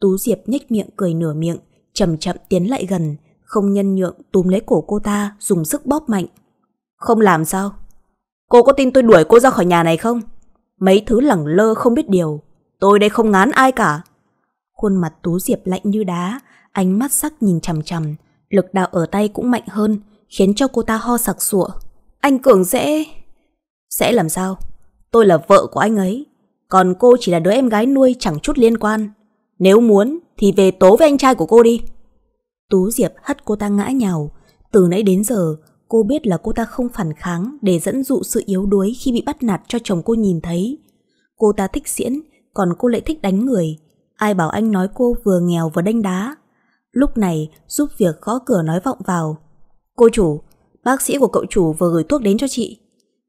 Tú Diệp nhếch miệng cười nửa miệng, chậm chậm tiến lại gần, không nhân nhượng túm lấy cổ cô ta, dùng sức bóp mạnh. Không làm sao? Cô có tin tôi đuổi cô ra khỏi nhà này không? Mấy thứ lẳng lơ không biết điều. Tôi đây không ngán ai cả. Khuôn mặt Tú Diệp lạnh như đá, ánh mắt sắc nhìn chằm chằm, lực đạo ở tay cũng mạnh hơn, khiến cho cô ta ho sặc sụa. Anh Cường sẽ... Sẽ làm sao? Tôi là vợ của anh ấy, còn cô chỉ là đứa em gái nuôi chẳng chút liên quan. Nếu muốn thì về tố với anh trai của cô đi. Tú Diệp hất cô ta ngã nhào, từ nãy đến giờ Cô biết là cô ta không phản kháng để dẫn dụ sự yếu đuối khi bị bắt nạt cho chồng cô nhìn thấy. Cô ta thích diễn, còn cô lại thích đánh người. Ai bảo anh nói cô vừa nghèo vừa đánh đá. Lúc này, giúp việc gõ cửa nói vọng vào. Cô chủ, bác sĩ của cậu chủ vừa gửi thuốc đến cho chị.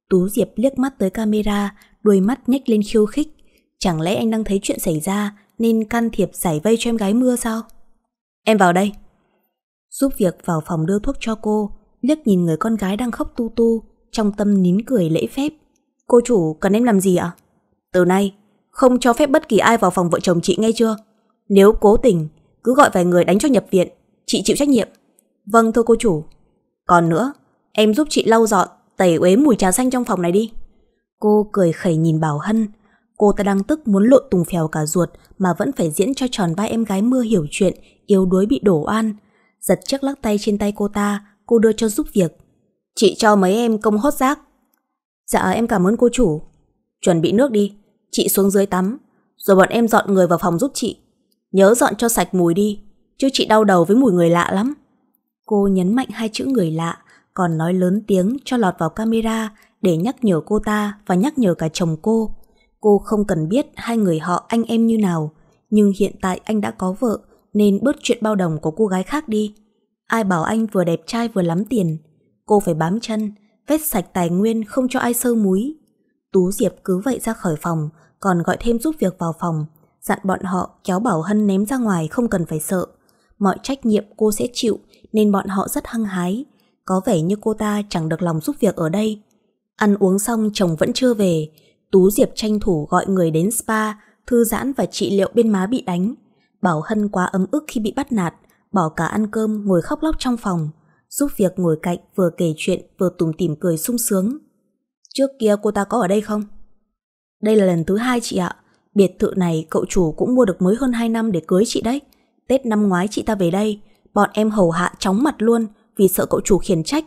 Tú Diệp liếc mắt tới camera, đuôi mắt nhếch lên khiêu khích. Chẳng lẽ anh đang thấy chuyện xảy ra nên can thiệp giải vây cho em gái mưa sao? Em vào đây. Giúp việc vào phòng đưa thuốc cho cô, liếc nhìn người con gái đang khóc tu tu, trong tâm nín cười lễ phép. Cô chủ cần em làm gì ạ? Từ nay, không cho phép bất kỳ ai vào phòng vợ chồng chị nghe chưa? Nếu cố tình, cứ gọi vài người đánh cho nhập viện, chị chịu trách nhiệm. Vâng thưa cô chủ. Còn nữa, em giúp chị lau dọn, tẩy uế mùi trà xanh trong phòng này đi. Cô cười khẩy nhìn Bảo Hân. Cô ta đang tức muốn lộn tùng phèo cả ruột mà vẫn phải diễn cho tròn vai em gái mưa hiểu chuyện, yếu đuối bị đổ oan. Giật chiếc lắc tay trên tay cô ta, cô đưa cho giúp việc. Chị cho mấy em công hốt rác. Dạ em cảm ơn cô chủ. Chuẩn bị nước đi, chị xuống dưới tắm, rồi bọn em dọn người vào phòng giúp chị. Nhớ dọn cho sạch mùi đi, chứ chị đau đầu với mùi người lạ lắm. Cô nhấn mạnh hai chữ người lạ, còn nói lớn tiếng cho lọt vào camera để nhắc nhở cô ta và nhắc nhở cả chồng cô. Cô không cần biết hai người họ anh em như nào, nhưng hiện tại anh đã có vợ nên bớt chuyện bao đồng của cô gái khác đi. Ai bảo anh vừa đẹp trai vừa lắm tiền Cô phải bám chân Vết sạch tài nguyên không cho ai sơ múi Tú Diệp cứ vậy ra khỏi phòng Còn gọi thêm giúp việc vào phòng Dặn bọn họ kéo Bảo Hân ném ra ngoài Không cần phải sợ Mọi trách nhiệm cô sẽ chịu Nên bọn họ rất hăng hái Có vẻ như cô ta chẳng được lòng giúp việc ở đây Ăn uống xong chồng vẫn chưa về Tú Diệp tranh thủ gọi người đến spa Thư giãn và trị liệu bên má bị đánh Bảo Hân quá ấm ức khi bị bắt nạt bỏ cả ăn cơm ngồi khóc lóc trong phòng, giúp việc ngồi cạnh vừa kể chuyện vừa tủm tỉm cười sung sướng. Trước kia cô ta có ở đây không? Đây là lần thứ hai chị ạ. Biệt thự này cậu chủ cũng mua được mới hơn 2 năm để cưới chị đấy. Tết năm ngoái chị ta về đây, bọn em hầu hạ chóng mặt luôn vì sợ cậu chủ khiển trách.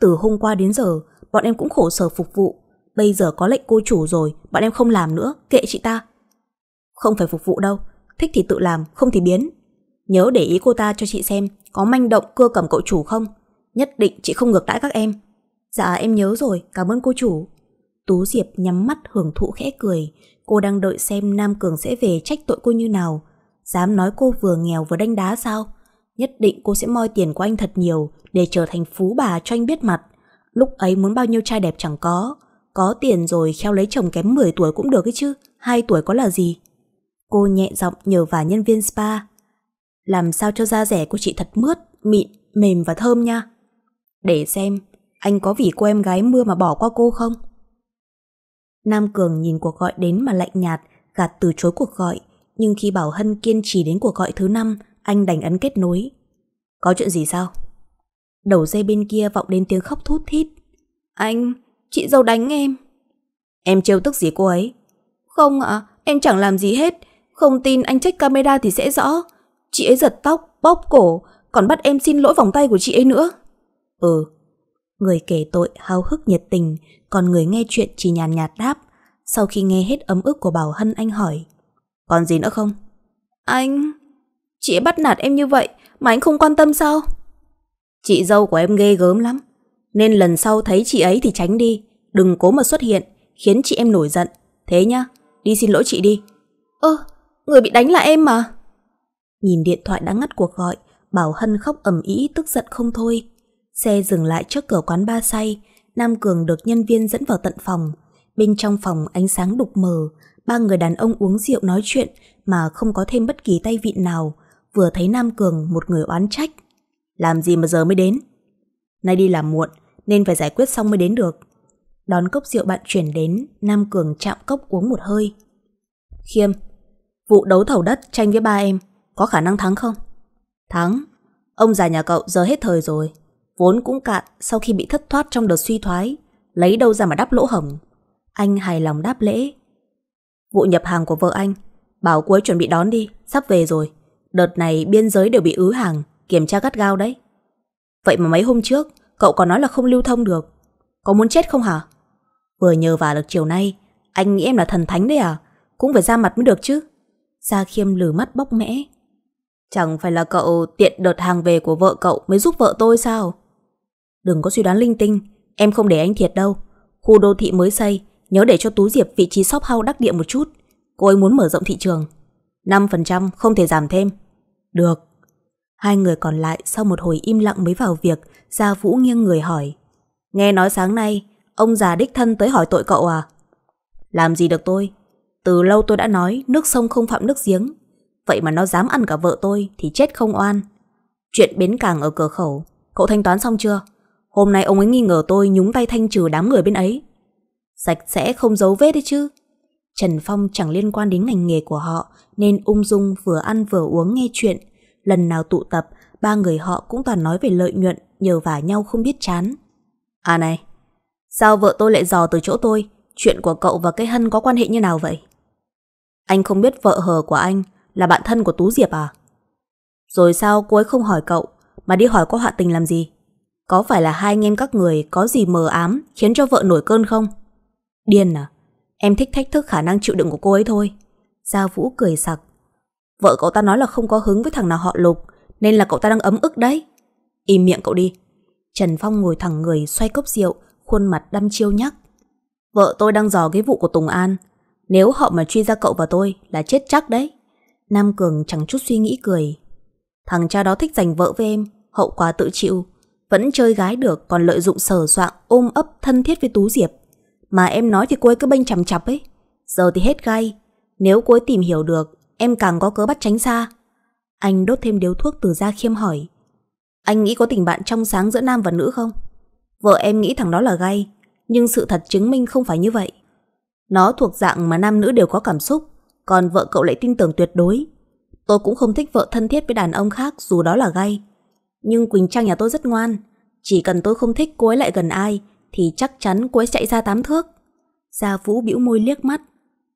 Từ hôm qua đến giờ, bọn em cũng khổ sở phục vụ. Bây giờ có lệnh cô chủ rồi, bọn em không làm nữa, kệ chị ta. Không phải phục vụ đâu, thích thì tự làm, không thì biến. Nhớ để ý cô ta cho chị xem có manh động cưa cầm cậu chủ không. Nhất định chị không ngược đãi các em. Dạ em nhớ rồi, cảm ơn cô chủ. Tú Diệp nhắm mắt hưởng thụ khẽ cười. Cô đang đợi xem Nam Cường sẽ về trách tội cô như nào. Dám nói cô vừa nghèo vừa đánh đá sao? Nhất định cô sẽ moi tiền của anh thật nhiều để trở thành phú bà cho anh biết mặt. Lúc ấy muốn bao nhiêu trai đẹp chẳng có. Có tiền rồi kheo lấy chồng kém 10 tuổi cũng được ấy chứ. 2 tuổi có là gì? Cô nhẹ giọng nhờ vả nhân viên spa làm sao cho da rẻ của chị thật mướt, mịn, mềm và thơm nha. Để xem, anh có vì cô em gái mưa mà bỏ qua cô không? Nam Cường nhìn cuộc gọi đến mà lạnh nhạt, gạt từ chối cuộc gọi. Nhưng khi Bảo Hân kiên trì đến cuộc gọi thứ năm, anh đành ấn kết nối. Có chuyện gì sao? Đầu dây bên kia vọng đến tiếng khóc thút thít. Anh, chị dâu đánh em. Em trêu tức gì cô ấy? Không ạ, à, em chẳng làm gì hết. Không tin anh trách camera thì sẽ rõ. Chị ấy giật tóc, bóp cổ Còn bắt em xin lỗi vòng tay của chị ấy nữa Ừ Người kể tội hào hức nhiệt tình Còn người nghe chuyện chỉ nhàn nhạt, đáp Sau khi nghe hết ấm ức của Bảo Hân anh hỏi Còn gì nữa không Anh Chị ấy bắt nạt em như vậy Mà anh không quan tâm sao Chị dâu của em ghê gớm lắm Nên lần sau thấy chị ấy thì tránh đi Đừng cố mà xuất hiện Khiến chị em nổi giận Thế nhá, đi xin lỗi chị đi Ơ, ờ, người bị đánh là em mà Nhìn điện thoại đã ngắt cuộc gọi, Bảo Hân khóc ầm ĩ tức giận không thôi. Xe dừng lại trước cửa quán ba say, Nam Cường được nhân viên dẫn vào tận phòng. Bên trong phòng ánh sáng đục mờ, ba người đàn ông uống rượu nói chuyện mà không có thêm bất kỳ tay vịn nào. Vừa thấy Nam Cường một người oán trách. Làm gì mà giờ mới đến? Nay đi làm muộn, nên phải giải quyết xong mới đến được. Đón cốc rượu bạn chuyển đến, Nam Cường chạm cốc uống một hơi. Khiêm, vụ đấu thầu đất tranh với ba em, có khả năng thắng không? Thắng. Ông già nhà cậu giờ hết thời rồi. Vốn cũng cạn sau khi bị thất thoát trong đợt suy thoái. Lấy đâu ra mà đắp lỗ hổng. Anh hài lòng đáp lễ. Vụ nhập hàng của vợ anh. Bảo cuối chuẩn bị đón đi. Sắp về rồi. Đợt này biên giới đều bị ứ hàng. Kiểm tra gắt gao đấy. Vậy mà mấy hôm trước Cậu còn nói là không lưu thông được Có muốn chết không hả Vừa nhờ vả được chiều nay Anh nghĩ em là thần thánh đấy à Cũng phải ra mặt mới được chứ Gia Khiêm lử mắt bóc mẽ Chẳng phải là cậu tiện đợt hàng về của vợ cậu mới giúp vợ tôi sao? Đừng có suy đoán linh tinh, em không để anh thiệt đâu. Khu đô thị mới xây, nhớ để cho Tú Diệp vị trí shop house đắc địa một chút. Cô ấy muốn mở rộng thị trường. 5% không thể giảm thêm. Được. Hai người còn lại sau một hồi im lặng mới vào việc, Gia Vũ nghiêng người hỏi. Nghe nói sáng nay, ông già đích thân tới hỏi tội cậu à? Làm gì được tôi? Từ lâu tôi đã nói nước sông không phạm nước giếng, Vậy mà nó dám ăn cả vợ tôi Thì chết không oan Chuyện bến cảng ở cửa khẩu Cậu thanh toán xong chưa Hôm nay ông ấy nghi ngờ tôi nhúng tay thanh trừ đám người bên ấy Sạch sẽ không giấu vết đấy chứ Trần Phong chẳng liên quan đến ngành nghề của họ Nên ung dung vừa ăn vừa uống nghe chuyện Lần nào tụ tập Ba người họ cũng toàn nói về lợi nhuận Nhờ vả nhau không biết chán À này Sao vợ tôi lại dò từ chỗ tôi Chuyện của cậu và cái hân có quan hệ như nào vậy Anh không biết vợ hờ của anh là bạn thân của Tú Diệp à? Rồi sao cô ấy không hỏi cậu, mà đi hỏi cô hạ tình làm gì? Có phải là hai anh em các người có gì mờ ám khiến cho vợ nổi cơn không? Điên à? Em thích thách thức khả năng chịu đựng của cô ấy thôi. Gia Vũ cười sặc. Vợ cậu ta nói là không có hứng với thằng nào họ lục, nên là cậu ta đang ấm ức đấy. Im miệng cậu đi. Trần Phong ngồi thẳng người xoay cốc rượu, khuôn mặt đăm chiêu nhắc. Vợ tôi đang dò cái vụ của Tùng An. Nếu họ mà truy ra cậu và tôi là chết chắc đấy. Nam Cường chẳng chút suy nghĩ cười. Thằng cha đó thích giành vợ với em, hậu quả tự chịu. Vẫn chơi gái được còn lợi dụng sở soạn ôm ấp thân thiết với Tú Diệp. Mà em nói thì cô ấy cứ bênh chằm chặp ấy. Giờ thì hết gai. Nếu cô ấy tìm hiểu được, em càng có cớ bắt tránh xa. Anh đốt thêm điếu thuốc từ ra khiêm hỏi. Anh nghĩ có tình bạn trong sáng giữa nam và nữ không? Vợ em nghĩ thằng đó là gay, nhưng sự thật chứng minh không phải như vậy. Nó thuộc dạng mà nam nữ đều có cảm xúc, còn vợ cậu lại tin tưởng tuyệt đối. Tôi cũng không thích vợ thân thiết với đàn ông khác dù đó là gay. Nhưng Quỳnh Trang nhà tôi rất ngoan, chỉ cần tôi không thích cô ấy lại gần ai thì chắc chắn cô ấy chạy ra tám thước. Gia Vũ bĩu môi liếc mắt,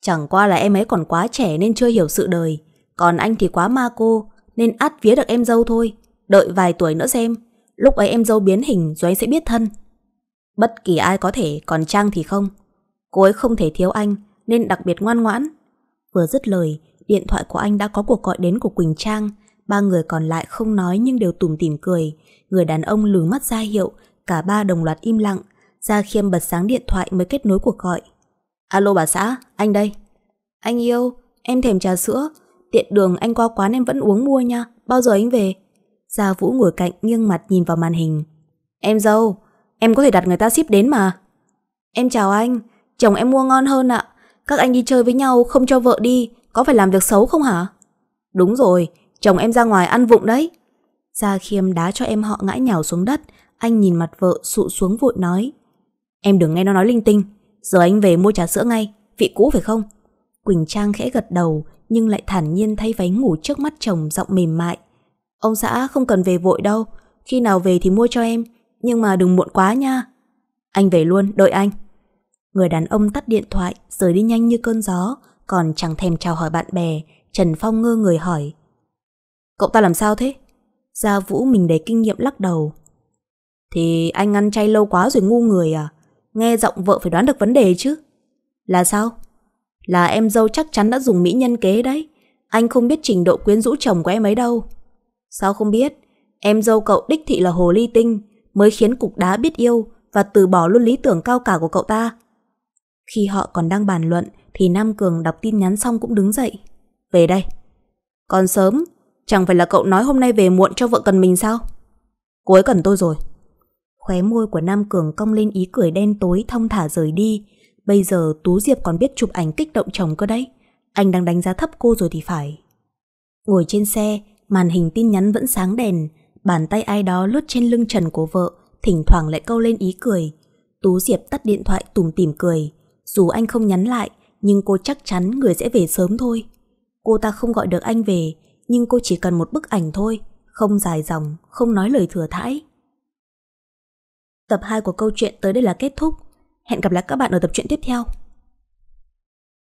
chẳng qua là em ấy còn quá trẻ nên chưa hiểu sự đời, còn anh thì quá ma cô nên át vía được em dâu thôi, đợi vài tuổi nữa xem, lúc ấy em dâu biến hình rồi anh sẽ biết thân. Bất kỳ ai có thể, còn Trang thì không. Cô ấy không thể thiếu anh nên đặc biệt ngoan ngoãn, Vừa dứt lời, điện thoại của anh đã có cuộc gọi đến của Quỳnh Trang. Ba người còn lại không nói nhưng đều tủm tỉm cười. Người đàn ông lừ mắt ra hiệu, cả ba đồng loạt im lặng. Gia Khiêm bật sáng điện thoại mới kết nối cuộc gọi. Alo bà xã, anh đây. Anh yêu, em thèm trà sữa. Tiện đường anh qua quán em vẫn uống mua nha, bao giờ anh về? Gia Vũ ngồi cạnh nghiêng mặt nhìn vào màn hình. Em dâu, em có thể đặt người ta ship đến mà. Em chào anh, chồng em mua ngon hơn ạ. Các anh đi chơi với nhau không cho vợ đi Có phải làm việc xấu không hả Đúng rồi, chồng em ra ngoài ăn vụng đấy Gia Khiêm đá cho em họ ngã nhào xuống đất Anh nhìn mặt vợ sụ xuống vội nói Em đừng nghe nó nói linh tinh Giờ anh về mua trà sữa ngay Vị cũ phải không Quỳnh Trang khẽ gật đầu Nhưng lại thản nhiên thay váy ngủ trước mắt chồng giọng mềm mại Ông xã không cần về vội đâu Khi nào về thì mua cho em Nhưng mà đừng muộn quá nha Anh về luôn, đợi anh Người đàn ông tắt điện thoại, rời đi nhanh như cơn gió, còn chẳng thèm chào hỏi bạn bè. Trần Phong ngơ người hỏi. Cậu ta làm sao thế? Gia Vũ mình đầy kinh nghiệm lắc đầu. Thì anh ăn chay lâu quá rồi ngu người à? Nghe giọng vợ phải đoán được vấn đề chứ. Là sao? Là em dâu chắc chắn đã dùng mỹ nhân kế đấy. Anh không biết trình độ quyến rũ chồng của em ấy đâu. Sao không biết? Em dâu cậu đích thị là hồ ly tinh, mới khiến cục đá biết yêu và từ bỏ luôn lý tưởng cao cả của cậu ta. Khi họ còn đang bàn luận thì Nam Cường đọc tin nhắn xong cũng đứng dậy. Về đây. Còn sớm, chẳng phải là cậu nói hôm nay về muộn cho vợ cần mình sao? cuối cần tôi rồi. Khóe môi của Nam Cường cong lên ý cười đen tối thong thả rời đi. Bây giờ Tú Diệp còn biết chụp ảnh kích động chồng cơ đấy. Anh đang đánh giá thấp cô rồi thì phải. Ngồi trên xe, màn hình tin nhắn vẫn sáng đèn. Bàn tay ai đó lướt trên lưng trần của vợ, thỉnh thoảng lại câu lên ý cười. Tú Diệp tắt điện thoại tủm tìm cười. Dù anh không nhắn lại, nhưng cô chắc chắn người sẽ về sớm thôi. Cô ta không gọi được anh về, nhưng cô chỉ cần một bức ảnh thôi, không dài dòng, không nói lời thừa thãi. Tập 2 của câu chuyện tới đây là kết thúc. Hẹn gặp lại các bạn ở tập truyện tiếp theo.